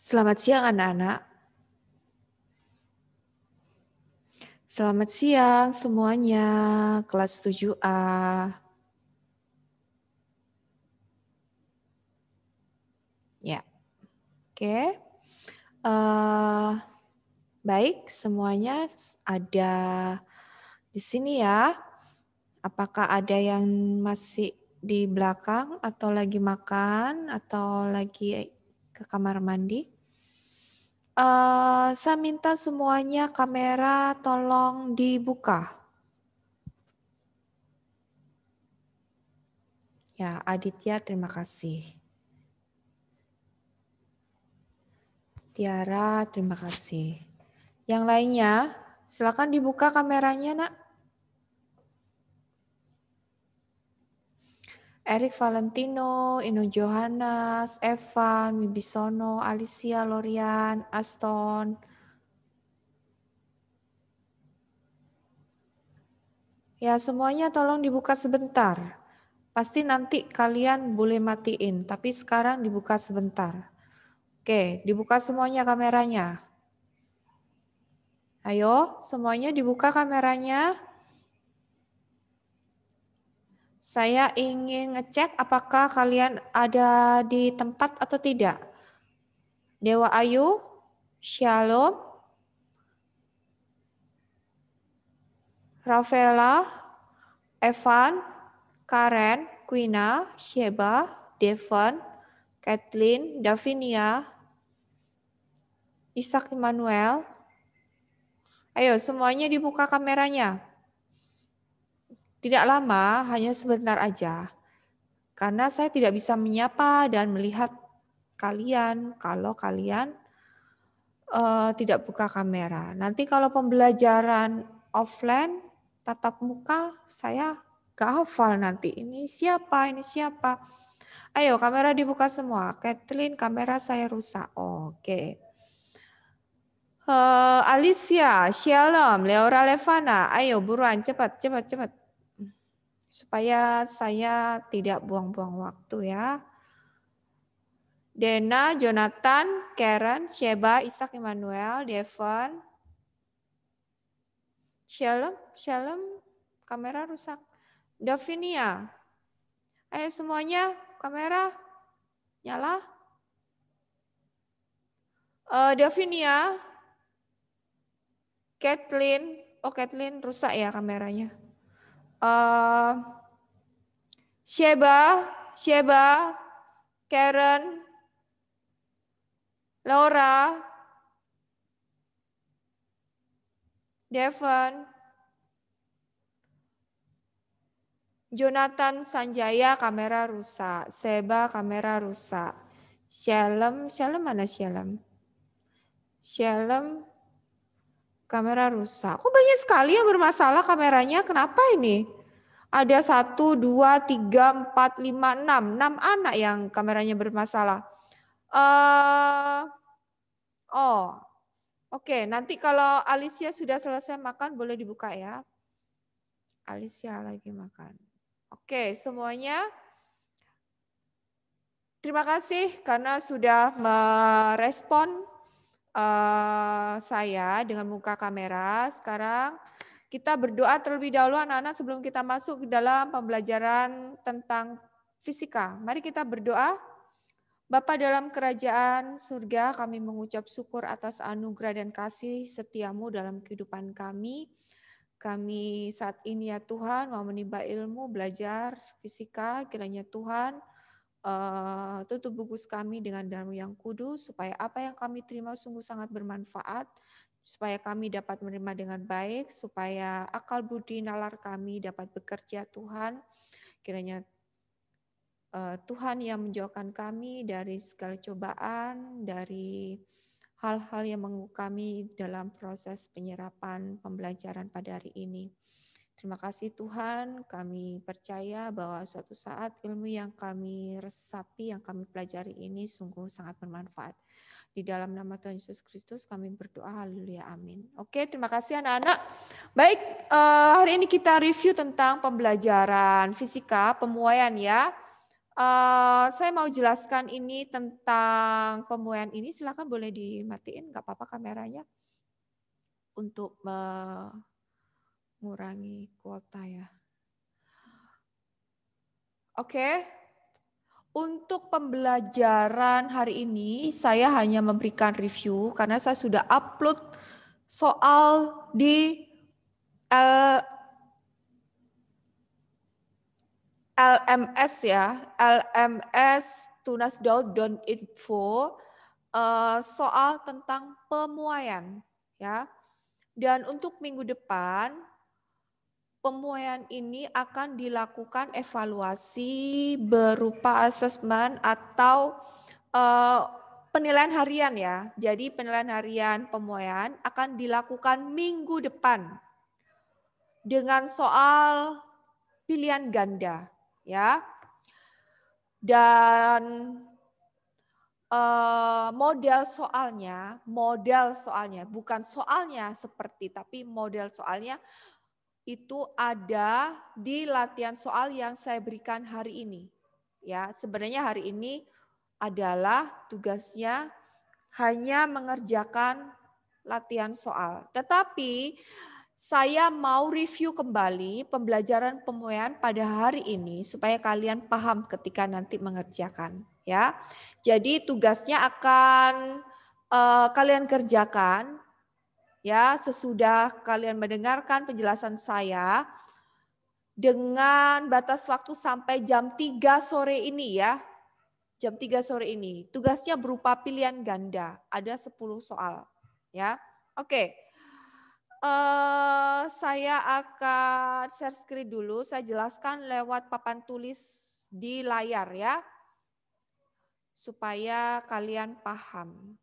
Selamat siang anak-anak. Selamat siang semuanya, kelas 7A. Ya, oke. Okay. Uh, eh, baik, semuanya ada di sini ya. Apakah ada yang masih di belakang atau lagi makan atau lagi ke kamar mandi. Uh, saya minta semuanya kamera tolong dibuka. Ya, Aditya terima kasih. Tiara terima kasih. Yang lainnya, silakan dibuka kameranya, Nak. Eric Valentino, Ino Johannes, Evan, Mibisono, Alicia, Lorian, Aston. Ya, semuanya tolong dibuka sebentar. Pasti nanti kalian boleh matiin, tapi sekarang dibuka sebentar. Oke, dibuka semuanya kameranya. Ayo, semuanya dibuka kameranya. Saya ingin ngecek apakah kalian ada di tempat atau tidak. Dewa Ayu, Shalom, Rafaela, Evan, Karen, Quina, Sheba, Devon, Kathleen, Davinia, Isaac Emmanuel. Ayo semuanya dibuka kameranya. Tidak lama, hanya sebentar aja, karena saya tidak bisa menyapa dan melihat kalian kalau kalian uh, tidak buka kamera. Nanti kalau pembelajaran offline, tatap muka, saya gak hafal nanti. Ini siapa, ini siapa. Ayo kamera dibuka semua. Kathleen, kamera saya rusak. Oke. Okay. Uh, eh, Alicia, Shalom, Leora Levana, ayo buruan cepat, cepat, cepat supaya saya tidak buang-buang waktu ya. Dena, Jonathan, Karen, Sheba, Isaac Emmanuel Devon. Shalom, Shalom, kamera rusak. Davinia. Ayo semuanya, kamera nyala. Uh, Davinia, Kathleen, oh Kathleen rusak ya kameranya uh, Sheba, Sheba, Karen, Laura, Devon, Jonathan Sanjaya kamera rusak, Seba kamera rusak, Shalem, Shalem mana Shalem? Shalem Kamera rusak. Kok banyak sekali yang bermasalah kameranya? Kenapa ini? Ada satu, dua, tiga, empat, lima, enam. Enam anak yang kameranya bermasalah. Uh, oh, oke. Okay. Nanti kalau Alicia sudah selesai makan, boleh dibuka ya. Alicia lagi makan. Oke, okay, semuanya. Terima kasih karena sudah merespon uh, saya dengan muka kamera. Sekarang kita berdoa terlebih dahulu anak-anak sebelum kita masuk ke dalam pembelajaran tentang fisika. Mari kita berdoa. Bapak dalam kerajaan surga, kami mengucap syukur atas anugerah dan kasih setiamu dalam kehidupan kami. Kami saat ini ya Tuhan mau menimba ilmu, belajar fisika, kiranya Tuhan Eh, tutup bungkus kami dengan darah yang kudus, supaya apa yang kami terima sungguh sangat bermanfaat, supaya kami dapat menerima dengan baik, supaya akal budi nalar kami dapat bekerja Tuhan. Kiranya eh, Tuhan yang menjauhkan kami dari segala cobaan, dari hal-hal yang mengganggu kami dalam proses penyerapan pembelajaran pada hari ini. Terima kasih Tuhan, kami percaya bahwa suatu saat ilmu yang kami resapi, yang kami pelajari ini sungguh sangat bermanfaat. Di dalam nama Tuhan Yesus Kristus kami berdoa, haleluya, amin. Oke, terima kasih anak-anak. Baik, eh, hari ini kita review tentang pembelajaran fisika, pemuaian ya. Eh, saya mau jelaskan ini tentang pemuaian ini, silakan boleh dimatiin, nggak apa-apa kameranya. Untuk eh, ngurangi kuota ya. Oke. Okay. Untuk pembelajaran hari ini saya hanya memberikan review karena saya sudah upload soal di LMS ya, LMS Tunas Don Info eh, soal tentang pemuaian ya. Dan untuk minggu depan pemuaian ini akan dilakukan evaluasi berupa asesmen atau uh, penilaian harian ya. Jadi penilaian harian pemuaian akan dilakukan minggu depan dengan soal pilihan ganda ya. Dan eh, model soalnya, model soalnya, bukan soalnya seperti, tapi model soalnya itu ada di latihan soal yang saya berikan hari ini. Ya, sebenarnya hari ini adalah tugasnya hanya mengerjakan latihan soal. Tetapi saya mau review kembali pembelajaran pemuaian pada hari ini supaya kalian paham ketika nanti mengerjakan ya. Jadi tugasnya akan uh, kalian kerjakan ya sesudah kalian mendengarkan penjelasan saya dengan batas waktu sampai jam 3 sore ini ya. Jam 3 sore ini. Tugasnya berupa pilihan ganda. Ada 10 soal. Ya. Oke. Uh, saya akan share screen dulu. Saya jelaskan lewat papan tulis di layar ya. Supaya kalian paham.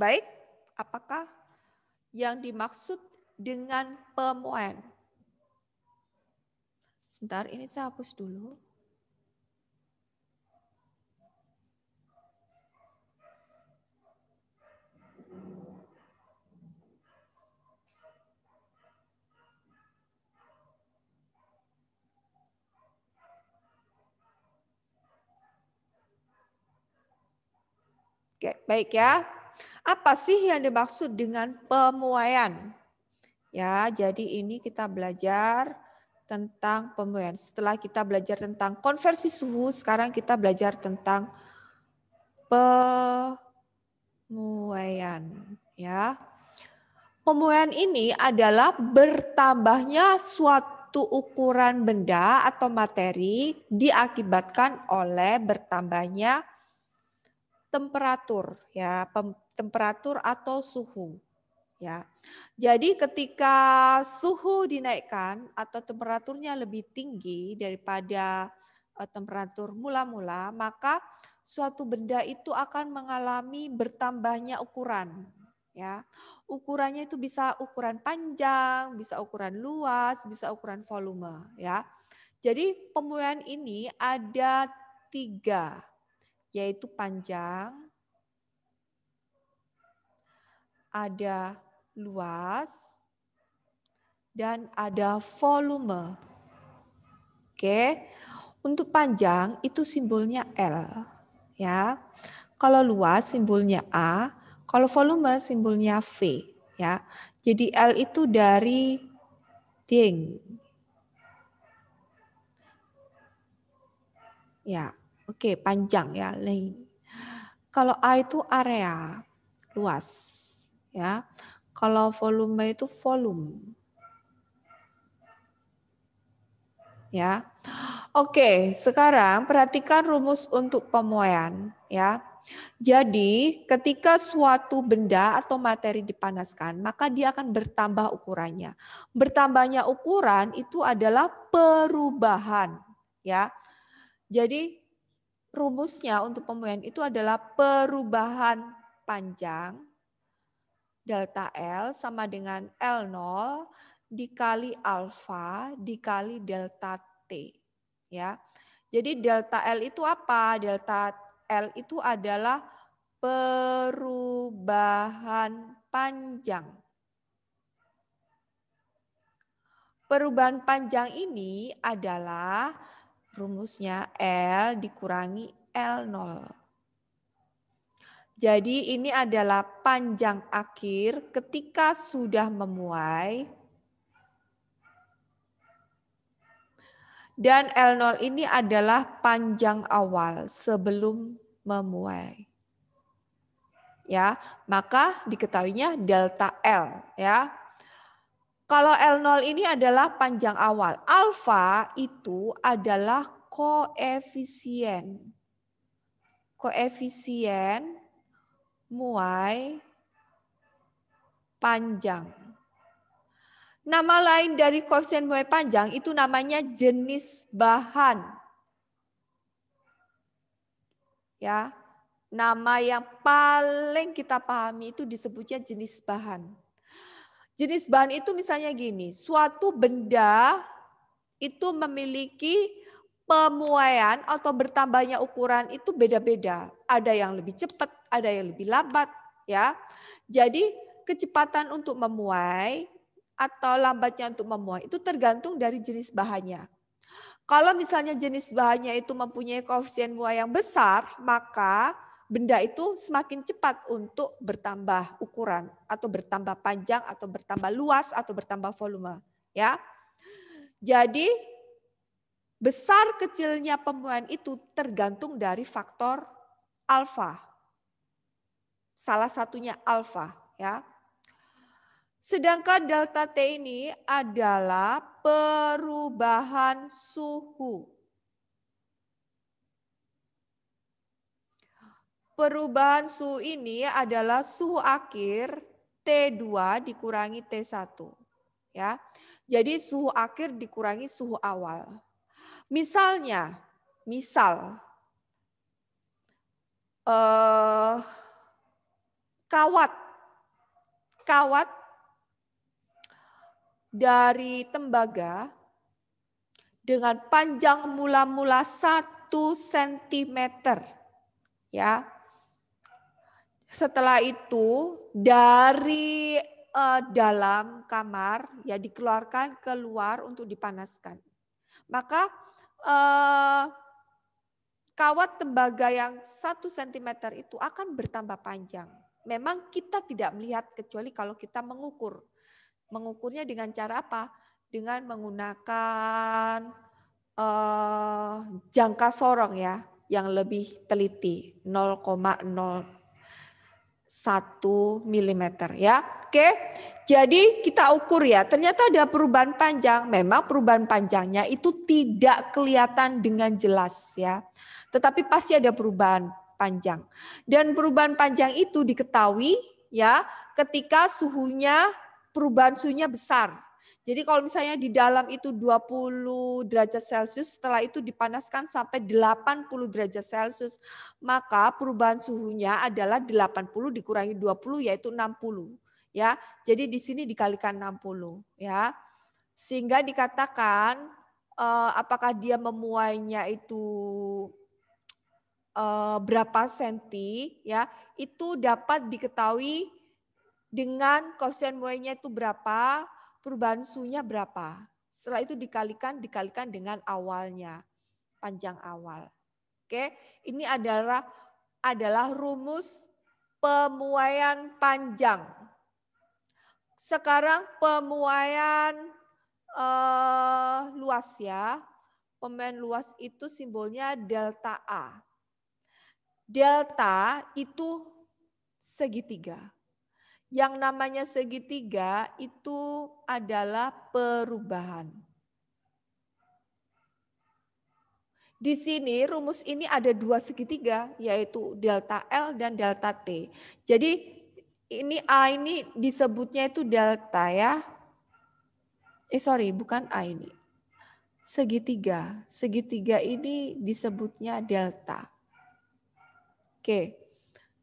Baik, apakah yang dimaksud dengan pemuaian? Sebentar, ini saya hapus dulu. Oke, baik ya. Apa sih yang dimaksud dengan pemuaian? Ya, jadi ini kita belajar tentang pemuaian. Setelah kita belajar tentang konversi suhu, sekarang kita belajar tentang pemuaian, ya. Pemuaian ini adalah bertambahnya suatu ukuran benda atau materi diakibatkan oleh bertambahnya temperatur, ya temperatur atau suhu. Ya. Jadi ketika suhu dinaikkan atau temperaturnya lebih tinggi daripada eh, temperatur mula-mula, maka suatu benda itu akan mengalami bertambahnya ukuran. Ya, ukurannya itu bisa ukuran panjang, bisa ukuran luas, bisa ukuran volume. Ya, jadi pemulihan ini ada tiga, yaitu panjang, ada luas dan ada volume. Oke. Untuk panjang itu simbolnya L, ya. Kalau luas simbolnya A, kalau volume simbolnya V, ya. Jadi L itu dari ding. Ya, oke, panjang ya, Kalau A itu area luas ya. Kalau volume itu volume. Ya. Oke, sekarang perhatikan rumus untuk pemuaian ya. Jadi, ketika suatu benda atau materi dipanaskan, maka dia akan bertambah ukurannya. Bertambahnya ukuran itu adalah perubahan, ya. Jadi, rumusnya untuk pemuaian itu adalah perubahan panjang delta L sama dengan L0 dikali alfa dikali delta T. Ya. Jadi delta L itu apa? Delta L itu adalah perubahan panjang. Perubahan panjang ini adalah rumusnya L dikurangi L0. Jadi ini adalah panjang akhir ketika sudah memuai. Dan L0 ini adalah panjang awal sebelum memuai. Ya, maka diketahuinya delta L ya. Kalau L0 ini adalah panjang awal, alfa itu adalah koefisien. Koefisien muai panjang. Nama lain dari koefisien muai panjang itu namanya jenis bahan. Ya, nama yang paling kita pahami itu disebutnya jenis bahan. Jenis bahan itu misalnya gini, suatu benda itu memiliki pemuaian atau bertambahnya ukuran itu beda-beda. Ada yang lebih cepat, ada yang lebih lambat, ya. Jadi kecepatan untuk memuai atau lambatnya untuk memuai itu tergantung dari jenis bahannya. Kalau misalnya jenis bahannya itu mempunyai koefisien muai yang besar, maka benda itu semakin cepat untuk bertambah ukuran atau bertambah panjang atau bertambah luas atau bertambah volume, ya. Jadi Besar kecilnya pembuahan itu tergantung dari faktor alfa. Salah satunya alfa, ya. Sedangkan delta T ini adalah perubahan suhu. Perubahan suhu ini adalah suhu akhir T2 dikurangi T1. Ya. Jadi suhu akhir dikurangi suhu awal. Misalnya, misal uh, kawat, kawat dari tembaga dengan panjang mula-mula 1 cm. Ya. Setelah itu dari uh, dalam kamar ya dikeluarkan keluar untuk dipanaskan. Maka Eh, kawat tembaga yang satu sentimeter itu akan bertambah panjang. Memang kita tidak melihat kecuali kalau kita mengukur. Mengukurnya dengan cara apa? Dengan menggunakan uh, jangka sorong ya, yang lebih teliti 1 mm ya. Oke. Jadi kita ukur ya, ternyata ada perubahan panjang. Memang perubahan panjangnya itu tidak kelihatan dengan jelas ya. Tetapi pasti ada perubahan panjang. Dan perubahan panjang itu diketahui ya ketika suhunya perubahan suhunya besar jadi kalau misalnya di dalam itu 20 derajat Celcius, setelah itu dipanaskan sampai 80 derajat Celcius, maka perubahan suhunya adalah 80 dikurangi 20 yaitu 60. Ya. Jadi di sini dikalikan 60, ya. Sehingga dikatakan eh, apakah dia memuainya itu eh, berapa senti ya itu dapat diketahui dengan koefisien muainya itu berapa perubahan suhunya berapa. Setelah itu dikalikan, dikalikan dengan awalnya, panjang awal. Oke, ini adalah adalah rumus pemuaian panjang. Sekarang pemuaian eh, luas ya. Pemuaian luas itu simbolnya delta A. Delta itu segitiga. Yang namanya segitiga itu adalah perubahan. Di sini rumus ini ada dua segitiga, yaitu delta L dan delta T. Jadi ini A ini disebutnya itu delta ya. Eh sorry, bukan A ini. Segitiga. Segitiga ini disebutnya delta. Oke.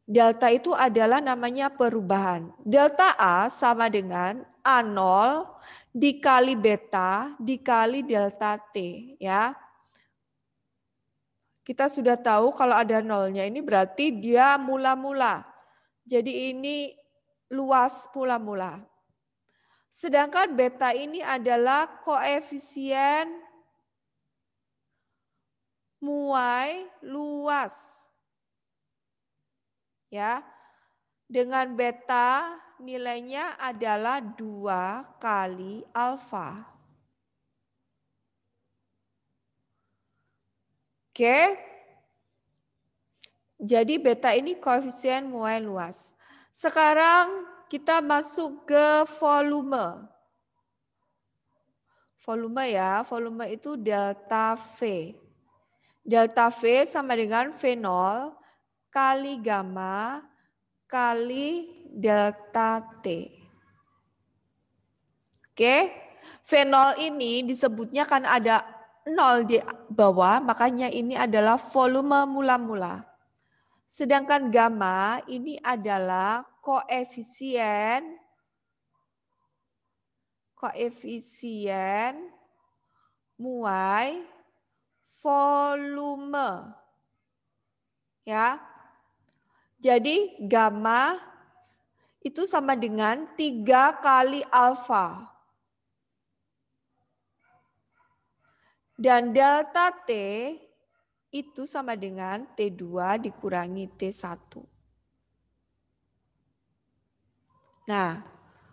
Delta itu adalah namanya perubahan. Delta A sama dengan A0 dikali beta dikali delta T. ya. Kita sudah tahu kalau ada nolnya ini berarti dia mula-mula. Jadi ini luas mula-mula. Sedangkan beta ini adalah koefisien muai luas. Ya. Dengan beta nilainya adalah dua kali alfa. Oke. Jadi beta ini koefisien muai luas. Sekarang kita masuk ke volume. Volume ya, volume itu delta V. Delta V sama dengan V0 kali gamma kali delta T. Oke, v0 ini disebutnya kan ada nol di bawah, makanya ini adalah volume mula-mula. Sedangkan gamma ini adalah koefisien koefisien muai volume. Ya, jadi gamma itu sama dengan 3 kali alfa. Dan delta T itu sama dengan T2 dikurangi T1. Nah,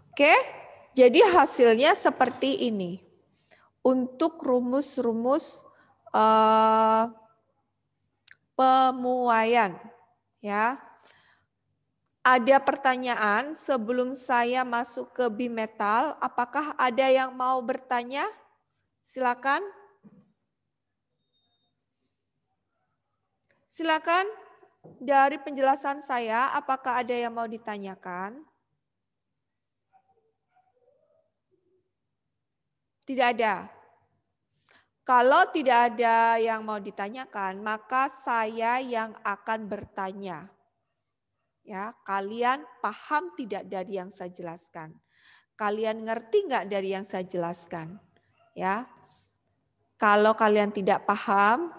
oke. Okay? Jadi hasilnya seperti ini. Untuk rumus-rumus uh, pemuaian ya ada pertanyaan sebelum saya masuk ke bimetal. Apakah ada yang mau bertanya? Silakan. Silakan dari penjelasan saya, apakah ada yang mau ditanyakan? Tidak ada. Kalau tidak ada yang mau ditanyakan, maka saya yang akan bertanya. Ya, kalian paham tidak dari yang saya jelaskan? Kalian ngerti nggak dari yang saya jelaskan? Ya, kalau kalian tidak paham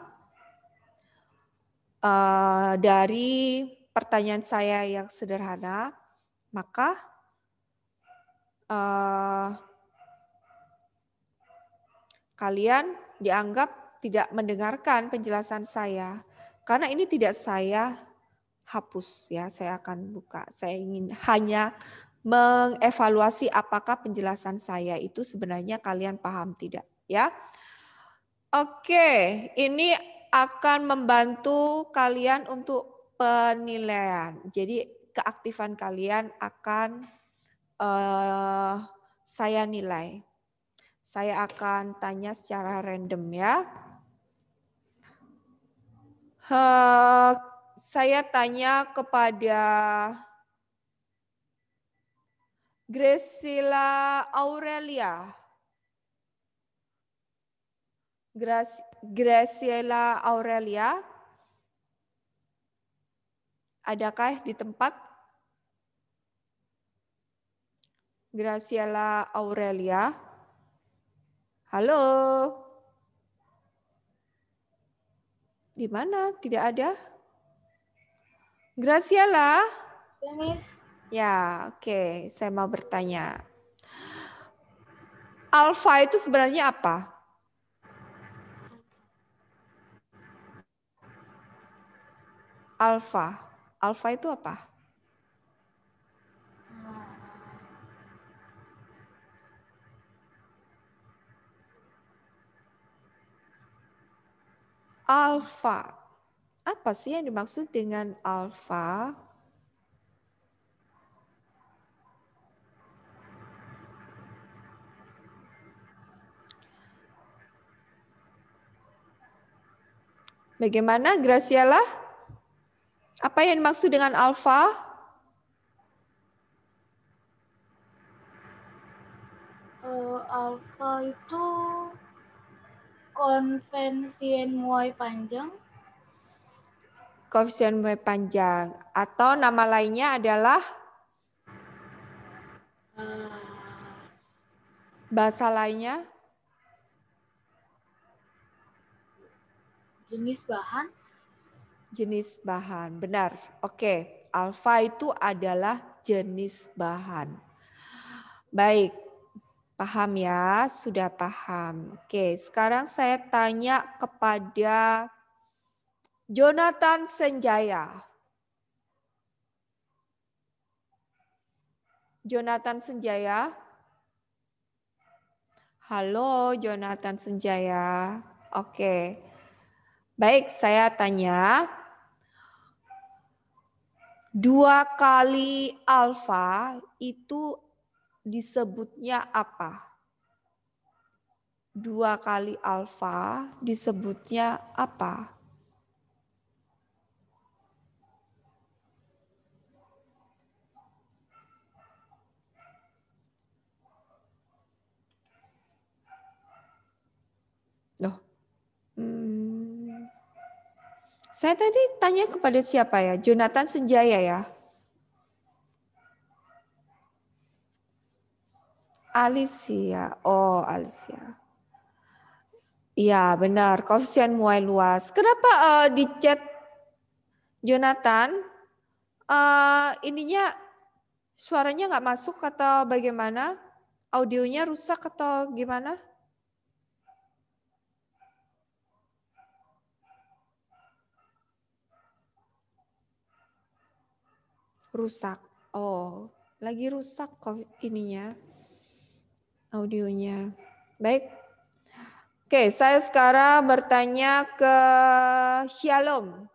uh, dari pertanyaan saya yang sederhana, maka uh, kalian dianggap tidak mendengarkan penjelasan saya karena ini tidak saya hapus ya. Saya akan buka. Saya ingin hanya mengevaluasi apakah penjelasan saya itu sebenarnya kalian paham tidak ya. Oke, ini akan membantu kalian untuk penilaian. Jadi keaktifan kalian akan uh, saya nilai. Saya akan tanya secara random ya saya tanya kepada Gracila Aurelia. Gracila Aurelia. Adakah di tempat? Gracila Aurelia. Halo. Di mana? Tidak ada. Graciela? Ya, Miss. Ya, oke. Okay. Saya mau bertanya. Alfa itu sebenarnya apa? Alfa. Alfa itu apa? Alfa. Apa sih yang dimaksud dengan alfa? Bagaimana Graciela? Apa yang dimaksud dengan alfa? Uh, eh, alfa itu konvensi NY panjang koefisien panjang atau nama lainnya adalah bahasa lainnya jenis bahan jenis bahan benar oke alfa itu adalah jenis bahan baik paham ya sudah paham oke sekarang saya tanya kepada Jonathan Senjaya. Jonathan Senjaya. Halo Jonathan Senjaya. Oke. Baik, saya tanya. Dua kali alfa itu disebutnya apa? Dua kali alfa disebutnya apa? Hmm. Saya tadi tanya kepada siapa ya? Jonathan Senjaya ya? Alicia. Oh, Alicia. Iya, benar. Koefisien muai luas. Kenapa uh, di chat Jonathan uh, ininya suaranya nggak masuk atau bagaimana? Audionya rusak atau gimana? rusak. Oh, lagi rusak kok ininya audionya. Baik. Oke, saya sekarang bertanya ke Shalom.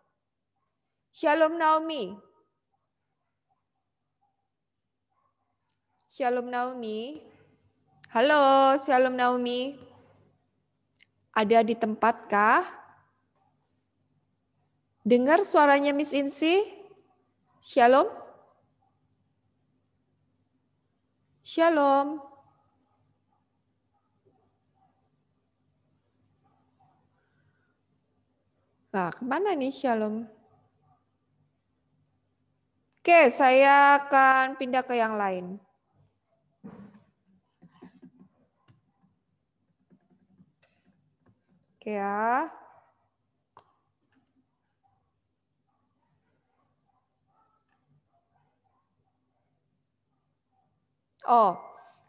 Shalom Naomi. Shalom Naomi. Halo, Shalom Naomi. Ada di tempat kah? Dengar suaranya Miss Insi? Shalom. Shalom. Nah, kemana nih Shalom? Oke, saya akan pindah ke yang lain. Oke ya. Oh,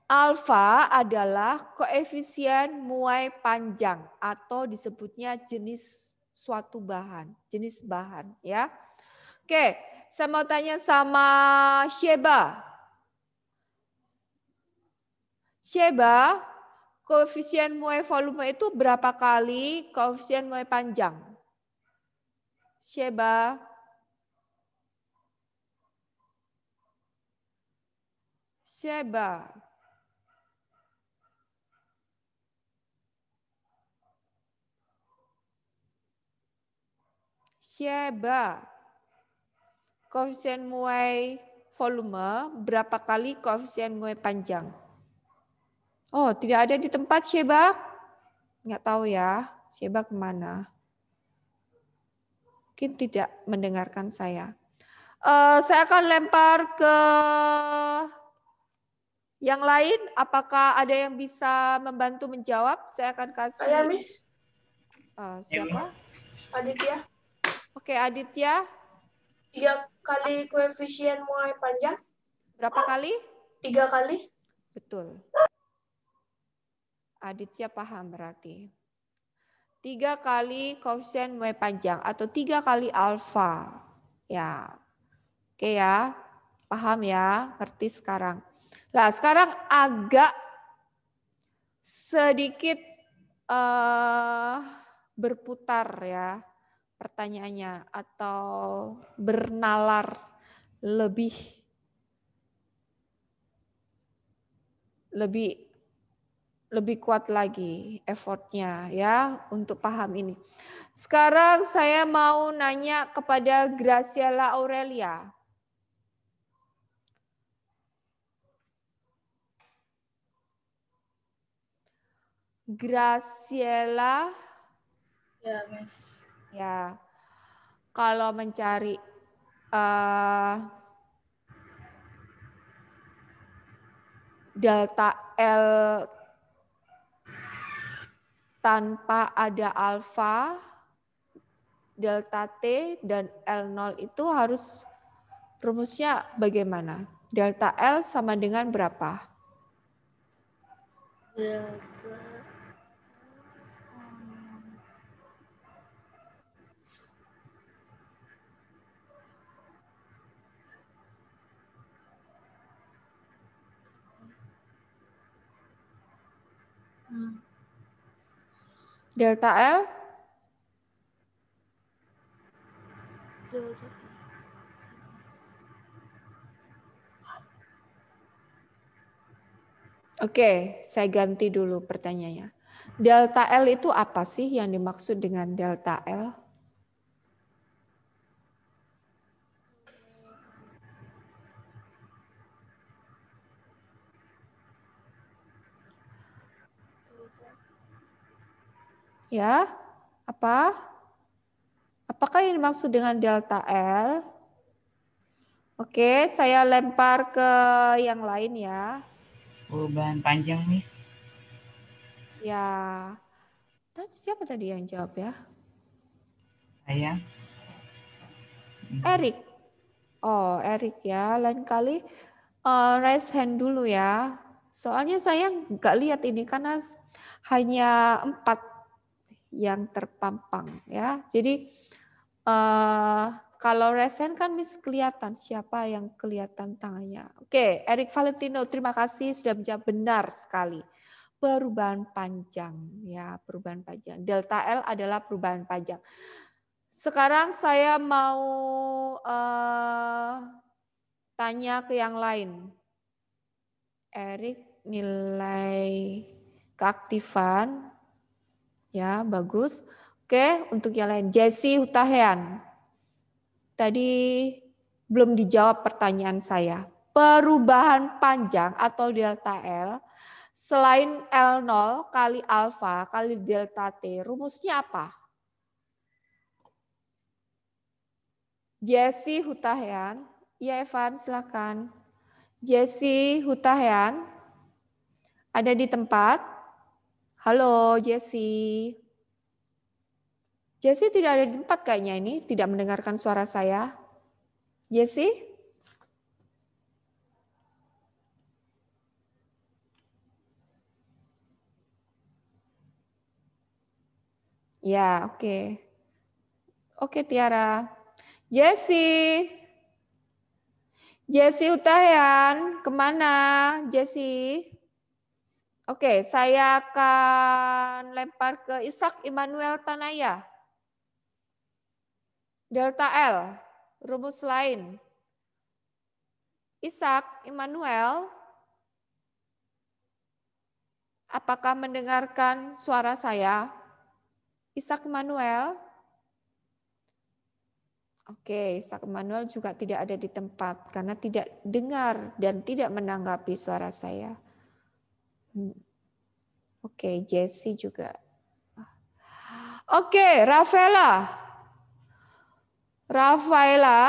alfa adalah koefisien muai panjang atau disebutnya jenis suatu bahan, jenis bahan ya. Oke, saya mau tanya sama Sheba. Sheba, koefisien muai volume itu berapa kali koefisien muai panjang? Sheba. Siapa? Siapa? Koefisien muai volume berapa kali koefisien muai panjang? Oh, tidak ada di tempat Sheba? Enggak tahu ya, Sheba kemana? Mungkin tidak mendengarkan saya. Uh, saya akan lempar ke yang lain, apakah ada yang bisa membantu menjawab? Saya akan kasih. Saya, Miss. Uh, siapa? Aditya. Oke, Aditya. Tiga kali koefisien muai panjang. Berapa kali? Tiga kali. Betul. Aditya paham berarti. Tiga kali koefisien muai panjang atau tiga kali alfa. Ya. Oke ya. Paham ya, ngerti sekarang. Nah, sekarang agak sedikit uh, berputar ya pertanyaannya atau bernalar lebih lebih lebih kuat lagi effortnya ya untuk paham ini. Sekarang saya mau nanya kepada Graciela Aurelia. Graciela. Ya, Miss. Ya. Kalau mencari uh, delta L tanpa ada alfa, delta T dan L0 itu harus rumusnya bagaimana? Delta L sama dengan berapa? Delta Delta L? Oke, saya ganti dulu pertanyaannya. Delta L itu apa sih yang dimaksud dengan delta L? ya apa apakah ini maksud dengan delta L Oke saya lempar ke yang lain ya perubahan panjang Miss ya tadi siapa tadi yang jawab ya saya Erik oh Erik ya lain kali uh, raise hand dulu ya soalnya saya nggak lihat ini karena hanya empat yang terpampang ya. Jadi uh, kalau resen kan mis kelihatan siapa yang kelihatan tangannya. Oke, Erik Valentino terima kasih sudah menjawab benar sekali. Perubahan panjang ya, perubahan panjang. Delta L adalah perubahan panjang. Sekarang saya mau uh, tanya ke yang lain. Erik nilai keaktifan Ya, bagus. Oke, untuk yang lain. Jesse Hutahian. Tadi belum dijawab pertanyaan saya. Perubahan panjang atau delta L selain L0 kali alfa kali delta T, rumusnya apa? Jesse Hutahian. Ya Evan, silakan. Jesse Hutahian ada di tempat. Halo Jesse. Jesse tidak ada di tempat kayaknya ini, tidak mendengarkan suara saya. Jesse? Ya, oke. Okay. Oke, okay, Tiara. Jesse. Jesse Utahian, kemana Jesse? Oke, saya akan lempar ke Ishak Immanuel Tanaya. Delta L, rumus lain. Ishak Immanuel, apakah mendengarkan suara saya? Ishak Immanuel? Oke, Ishak Immanuel juga tidak ada di tempat karena tidak dengar dan tidak menanggapi suara saya. Hmm. Oke, okay, Jesse juga. Oke, okay, Rafaela. Rafaela.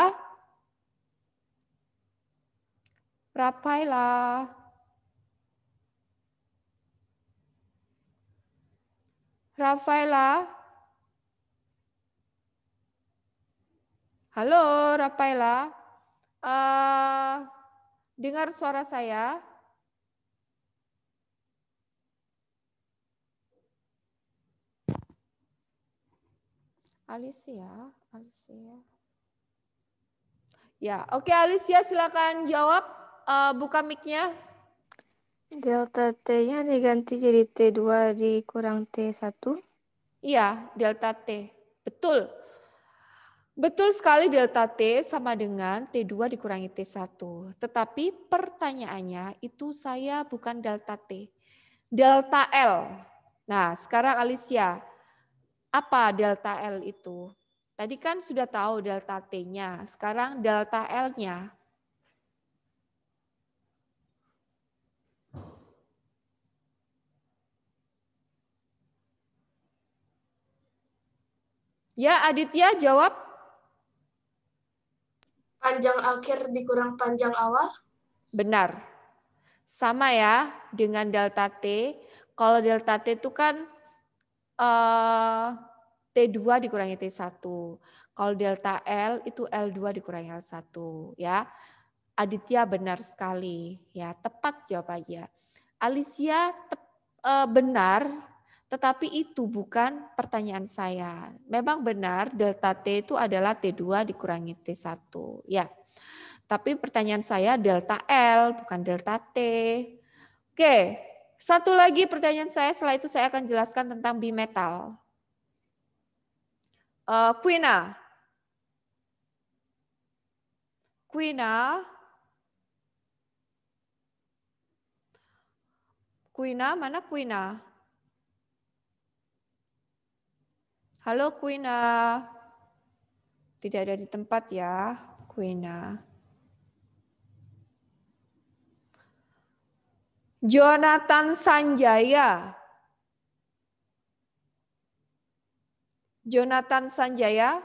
Rafaela. Rafaela. Halo, Rafaela. Uh, dengar suara saya. Alicia, Alicia. Ya, oke okay, Alicia silakan jawab. Uh, buka mic-nya. Delta T-nya diganti jadi T2 dikurang T1? Iya, delta T. Betul. Betul sekali delta T sama dengan T2 dikurangi T1. Tetapi pertanyaannya itu saya bukan delta T. Delta L. Nah, sekarang Alicia, apa delta L itu? Tadi kan sudah tahu delta T-nya, sekarang delta L-nya. Ya, Aditya jawab. Panjang akhir dikurang panjang awal. Benar. Sama ya dengan delta T. Kalau delta T itu kan Eh, T2 dikurangi T1. Kalau delta L itu L2 dikurangi L1 ya. Aditya benar sekali ya, tepat jawabannya. Alicia tep, e, benar tetapi itu bukan pertanyaan saya. Memang benar delta T itu adalah T2 dikurangi T1 ya. Tapi pertanyaan saya delta L bukan delta T. Oke, satu lagi pertanyaan saya, setelah itu saya akan jelaskan tentang bimetal. Uh, Quina. Quina. Quina, mana Quina? Halo Quina. Tidak ada di tempat ya, Quina. Jonathan Sanjaya. Jonathan Sanjaya.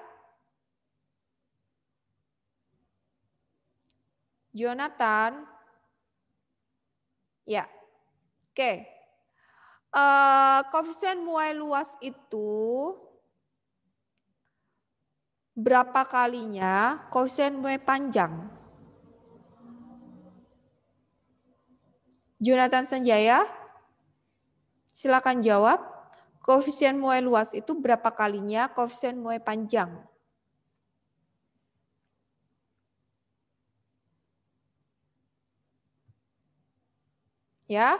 Jonathan. Ya. Oke. Okay. Uh, eh, koefisien muai luas itu berapa kalinya koefisien muai panjang? Jonathan Sanjaya, silakan jawab. Koefisien muai luas itu berapa kalinya koefisien muai panjang? Ya,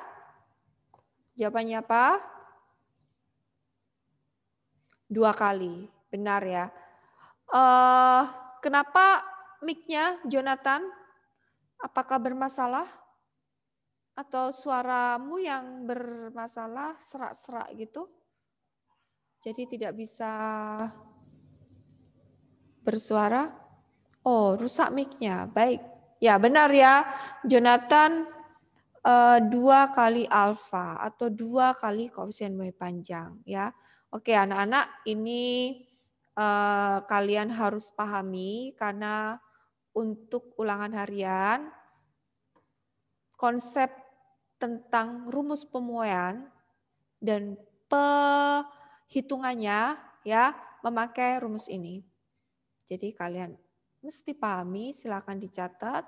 jawabannya apa? Dua kali, benar ya. Uh, kenapa mic-nya Jonathan? Apakah bermasalah? atau suaramu yang bermasalah serak-serak gitu. Jadi tidak bisa bersuara. Oh, rusak mic Baik. Ya, benar ya. Jonathan eh, dua kali alfa atau dua kali koefisien mulai panjang ya. Oke, anak-anak, ini uh, kalian harus pahami karena untuk ulangan harian konsep tentang rumus pemuaian dan perhitungannya ya memakai rumus ini. Jadi kalian mesti pahami, silakan dicatat.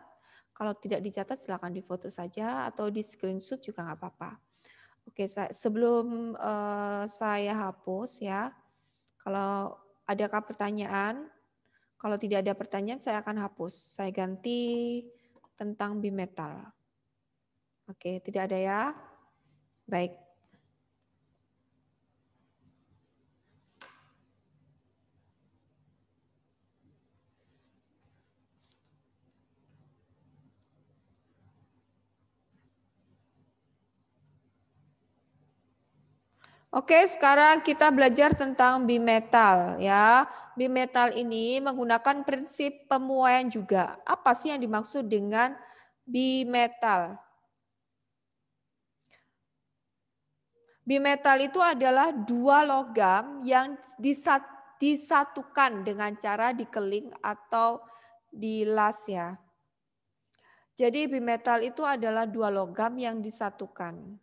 Kalau tidak dicatat silakan difoto saja atau di screenshot juga nggak apa-apa. Oke, sebelum uh, saya hapus ya, kalau adakah pertanyaan? Kalau tidak ada pertanyaan, saya akan hapus. Saya ganti tentang bimetal. Oke, tidak ada ya? Baik. Oke, sekarang kita belajar tentang bimetal ya. Bimetal ini menggunakan prinsip pemuaian juga. Apa sih yang dimaksud dengan bimetal? Bimetal itu adalah dua logam yang disat, disatukan dengan cara dikeling atau dilas ya. Jadi bimetal itu adalah dua logam yang disatukan.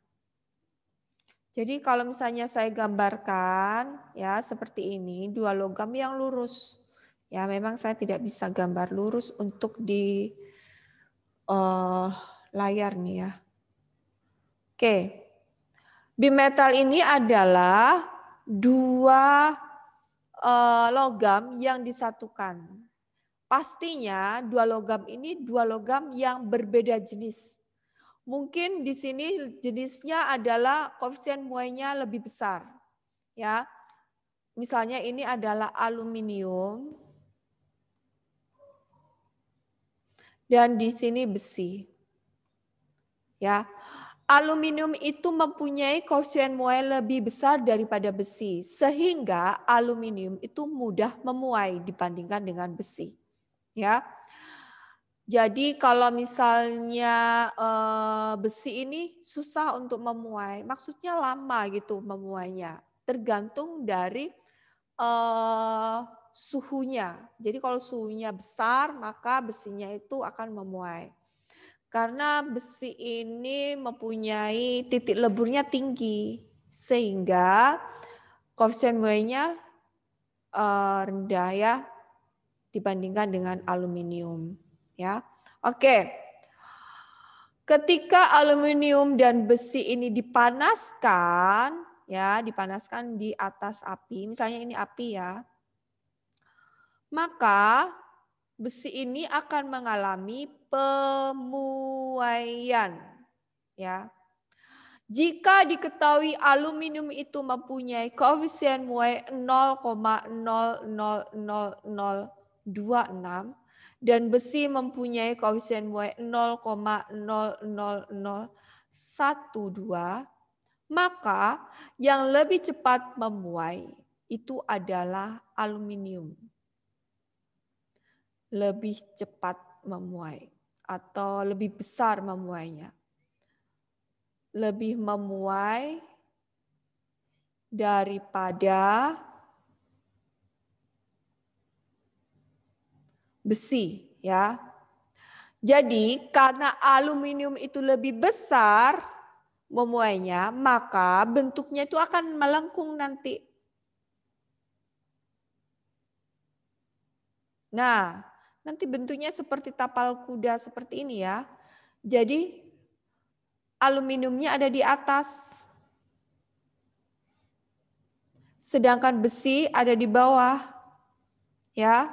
Jadi kalau misalnya saya gambarkan ya seperti ini dua logam yang lurus. Ya memang saya tidak bisa gambar lurus untuk di uh, layar nih ya. Oke. Bimetal ini adalah dua eh, logam yang disatukan. Pastinya dua logam ini dua logam yang berbeda jenis. Mungkin di sini jenisnya adalah koefisien muainya lebih besar. Ya. Misalnya ini adalah aluminium dan di sini besi. Ya. Aluminium itu mempunyai koefisien muai lebih besar daripada besi, sehingga aluminium itu mudah memuai dibandingkan dengan besi. Ya. Jadi kalau misalnya e, besi ini susah untuk memuai, maksudnya lama gitu memuainya, tergantung dari e, suhunya. Jadi kalau suhunya besar, maka besinya itu akan memuai. Karena besi ini mempunyai titik leburnya tinggi, sehingga koefisien W-nya eh, rendah ya dibandingkan dengan aluminium ya. Oke. Ketika aluminium dan besi ini dipanaskan ya, dipanaskan di atas api, misalnya ini api ya. Maka besi ini akan mengalami pemuaian ya. Jika diketahui aluminium itu mempunyai koefisien muai 0,000026 dan besi mempunyai koefisien muai 0,00012 maka yang lebih cepat memuai itu adalah aluminium lebih cepat memuai atau lebih besar memuainya. Lebih memuai daripada besi ya. Jadi karena aluminium itu lebih besar memuainya, maka bentuknya itu akan melengkung nanti. Nah, Nanti bentuknya seperti tapal kuda seperti ini ya. Jadi aluminiumnya ada di atas. Sedangkan besi ada di bawah. Ya.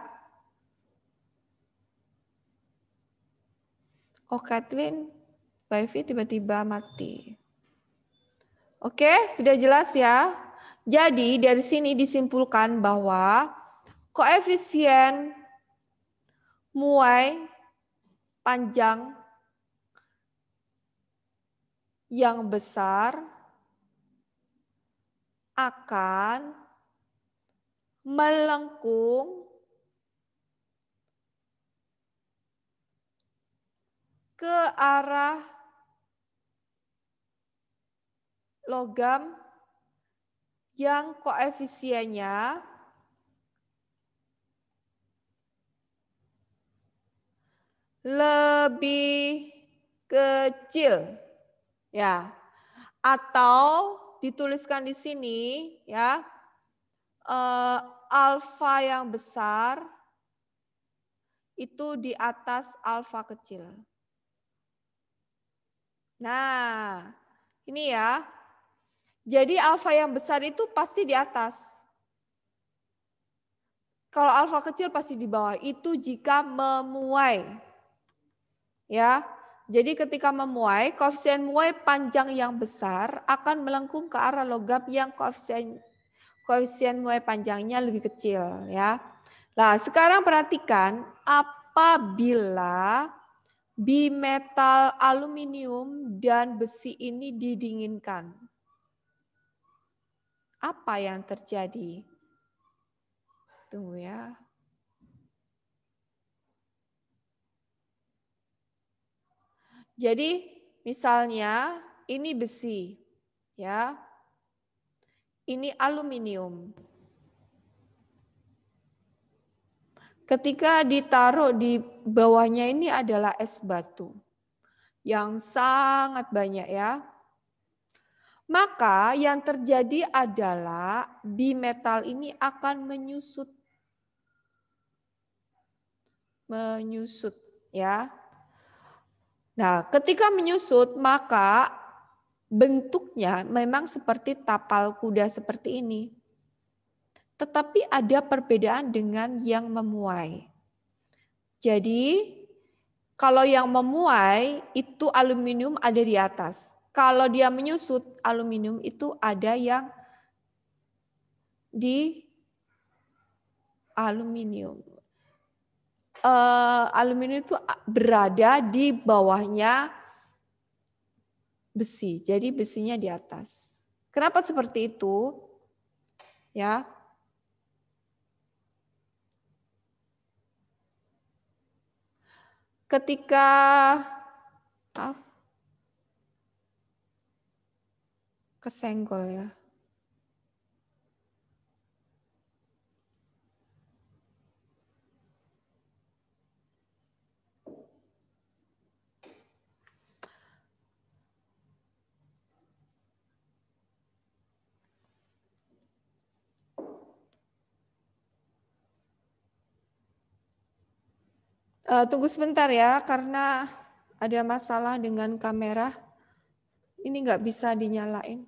Oh, Kathleen, wifi tiba-tiba mati. Oke, sudah jelas ya. Jadi dari sini disimpulkan bahwa koefisien muai panjang yang besar akan melengkung ke arah logam yang koefisiennya lebih kecil. Ya. Atau dituliskan di sini ya. Uh, alfa yang besar itu di atas alfa kecil. Nah, ini ya. Jadi alfa yang besar itu pasti di atas. Kalau alfa kecil pasti di bawah. Itu jika memuai. Ya. Jadi ketika memuai, koefisien muai panjang yang besar akan melengkung ke arah logam yang koefisien koefisien muai panjangnya lebih kecil ya. Nah, sekarang perhatikan apabila bimetal aluminium dan besi ini didinginkan. Apa yang terjadi? Tunggu ya. Jadi misalnya ini besi, ya. Ini aluminium. Ketika ditaruh di bawahnya ini adalah es batu yang sangat banyak ya. Maka yang terjadi adalah bimetal ini akan menyusut. Menyusut ya Nah, ketika menyusut maka bentuknya memang seperti tapal kuda seperti ini. Tetapi ada perbedaan dengan yang memuai. Jadi kalau yang memuai itu aluminium ada di atas. Kalau dia menyusut aluminium itu ada yang di aluminium uh, aluminium itu ah, berada di bawahnya besi. Jadi besinya di atas. Kenapa seperti itu? Ya. Ketika maaf, kesenggol ya. Uh, tunggu sebentar ya, karena ada masalah dengan kamera. Ini nggak bisa dinyalain.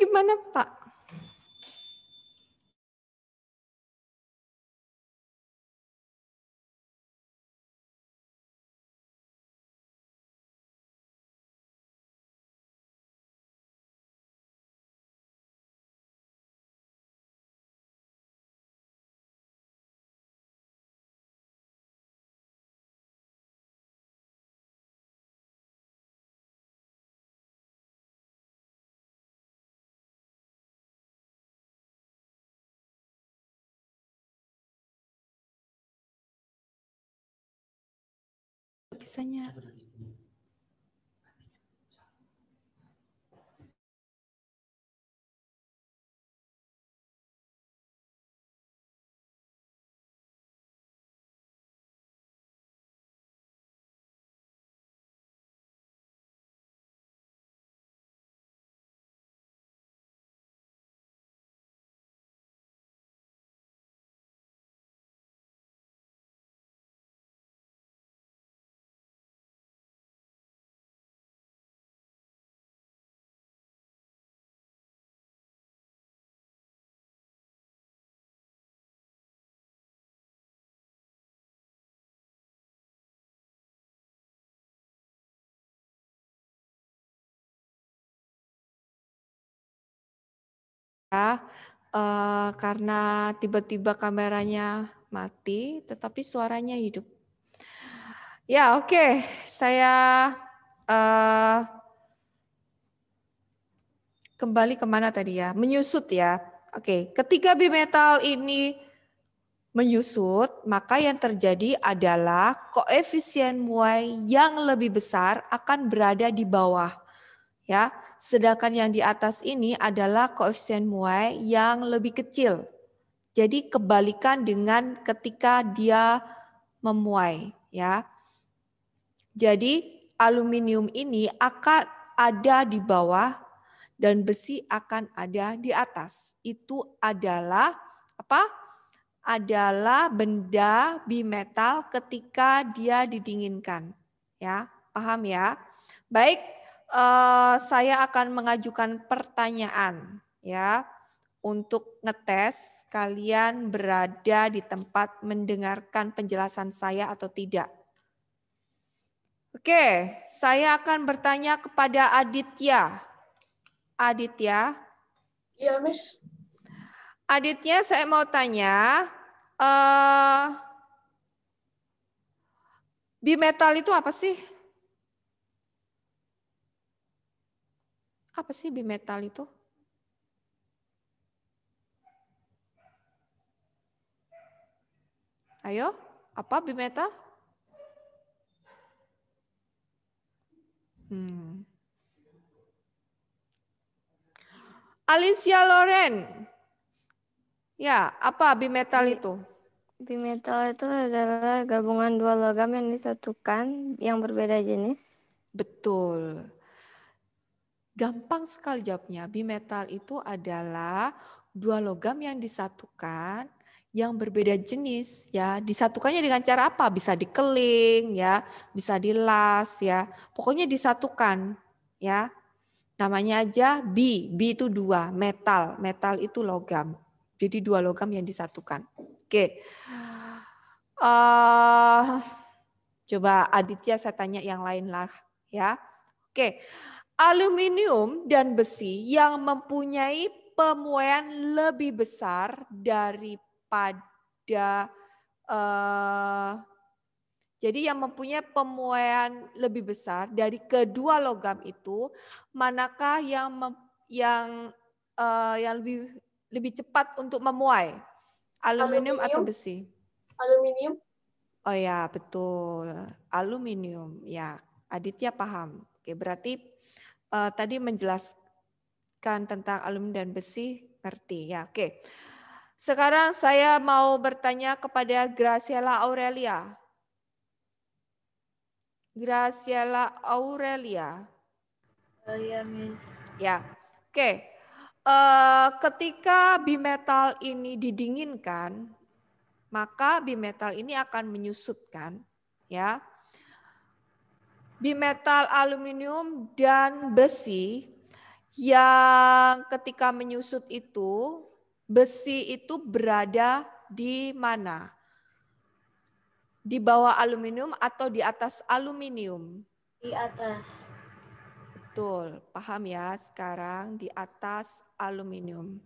gimana Pak? la uh, karena tiba-tiba kameranya mati, tetapi suaranya hidup. Ya, oke, okay. saya uh, kembali kemana tadi ya? Menyusut ya. Oke, okay. ketika bimetal ini menyusut, maka yang terjadi adalah koefisien muai yang lebih besar akan berada di bawah ya. Sedangkan yang di atas ini adalah koefisien muai yang lebih kecil. Jadi kebalikan dengan ketika dia memuai, ya. Jadi aluminium ini akan ada di bawah dan besi akan ada di atas. Itu adalah apa? Adalah benda bimetal ketika dia didinginkan, ya. Paham ya? Baik, Eh, saya akan mengajukan pertanyaan ya untuk ngetes kalian berada di tempat mendengarkan penjelasan saya atau tidak. Oke, saya akan bertanya kepada Aditya. Aditya? Iya, Miss. Aditya, saya mau tanya, uh, bimetal itu apa sih? Apa sih bimetal itu? Ayo, apa bimetal? Hmm. Alicia Loren. Ya, apa bimetal iya. itu? Bimetal itu adalah gabungan dua logam yang disatukan yang berbeda jenis. Betul. Gampang sekali jawabnya. Bimetal itu adalah dua logam yang disatukan yang berbeda jenis ya disatukannya dengan cara apa bisa dikeling ya bisa dilas ya pokoknya disatukan ya namanya aja b b itu dua metal metal itu logam jadi dua logam yang disatukan oke uh, coba Aditya saya tanya yang lain lah ya oke aluminium dan besi yang mempunyai pemuaian lebih besar daripada uh, jadi yang mempunyai pemuaian lebih besar dari kedua logam itu manakah yang mem, yang uh, yang lebih lebih cepat untuk memuai aluminium, aluminium atau besi aluminium oh ya betul aluminium ya Aditya paham oke berarti uh, tadi menjelaskan tentang aluminium dan besi, ngerti ya. Oke. Sekarang saya mau bertanya kepada Graciela Aurelia. Graciela Aurelia. Oh, ya, Miss. Ya. Oke. Uh, ketika bimetal ini didinginkan, maka bimetal ini akan menyusutkan, ya bimetal aluminium dan besi yang ketika menyusut itu besi itu berada di mana? Di bawah aluminium atau di atas aluminium? Di atas. Betul, paham ya sekarang di atas aluminium.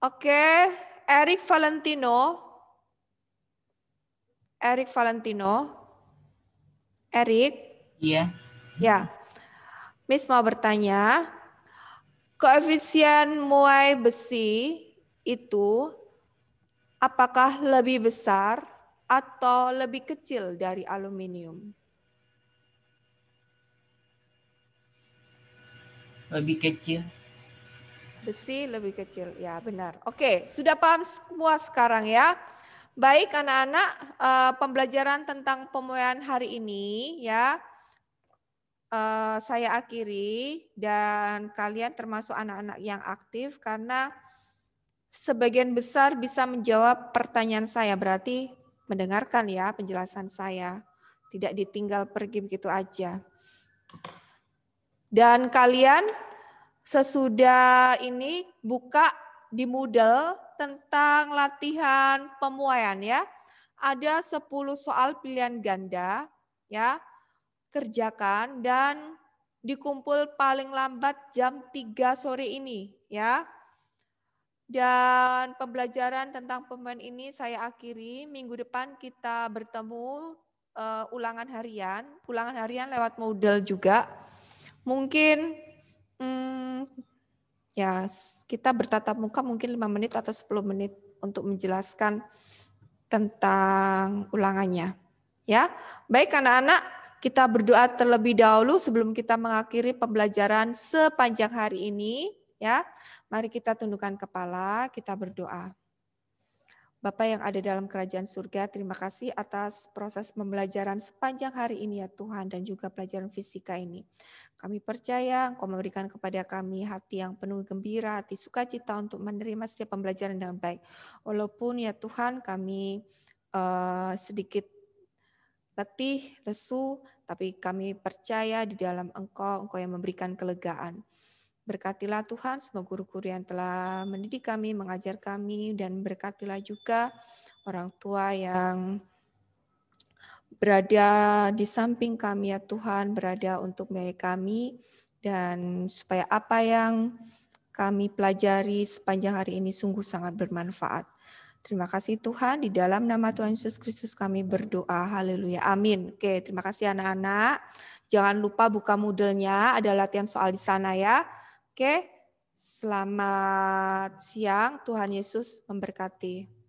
Oke, Eric Valentino. Eric Valentino. Erik? Iya. Ya. Miss mau bertanya, koefisien muai besi itu apakah lebih besar atau lebih kecil dari aluminium? Lebih kecil. Besi lebih kecil, ya benar. Oke, sudah paham semua sekarang ya baik anak-anak eh, pembelajaran tentang pemulihan hari ini ya. Eh, saya akhiri dan kalian termasuk anak-anak yang aktif karena sebagian besar bisa menjawab pertanyaan saya berarti mendengarkan ya penjelasan saya tidak ditinggal pergi begitu aja. Dan kalian sesudah ini buka di Moodle tentang latihan pemuaian ya. Ada 10 soal pilihan ganda ya. Kerjakan dan dikumpul paling lambat jam 3 sore ini ya. Dan pembelajaran tentang pemain ini saya akhiri. Minggu depan kita bertemu uh, ulangan harian, ulangan harian lewat model juga. Mungkin hmm, ya kita bertatap muka mungkin lima menit atau 10 menit untuk menjelaskan tentang ulangannya. Ya, baik anak-anak, kita berdoa terlebih dahulu sebelum kita mengakhiri pembelajaran sepanjang hari ini. Ya, mari kita tundukkan kepala, kita berdoa. Bapak yang ada dalam kerajaan surga, terima kasih atas proses pembelajaran sepanjang hari ini ya Tuhan dan juga pelajaran fisika ini. Kami percaya Engkau memberikan kepada kami hati yang penuh gembira, hati sukacita untuk menerima setiap pembelajaran dengan baik. Walaupun ya Tuhan kami uh, sedikit letih, lesu, tapi kami percaya di dalam Engkau, Engkau yang memberikan kelegaan. Berkatilah Tuhan semua guru-guru yang telah mendidik kami, mengajar kami, dan berkatilah juga orang tua yang berada di samping kami ya Tuhan, berada untuk melayani kami, dan supaya apa yang kami pelajari sepanjang hari ini sungguh sangat bermanfaat. Terima kasih Tuhan, di dalam nama Tuhan Yesus Kristus kami berdoa. Haleluya. Amin. Oke, terima kasih anak-anak. Jangan lupa buka modelnya, ada latihan soal di sana ya. Oke, selamat siang. Tuhan Yesus memberkati.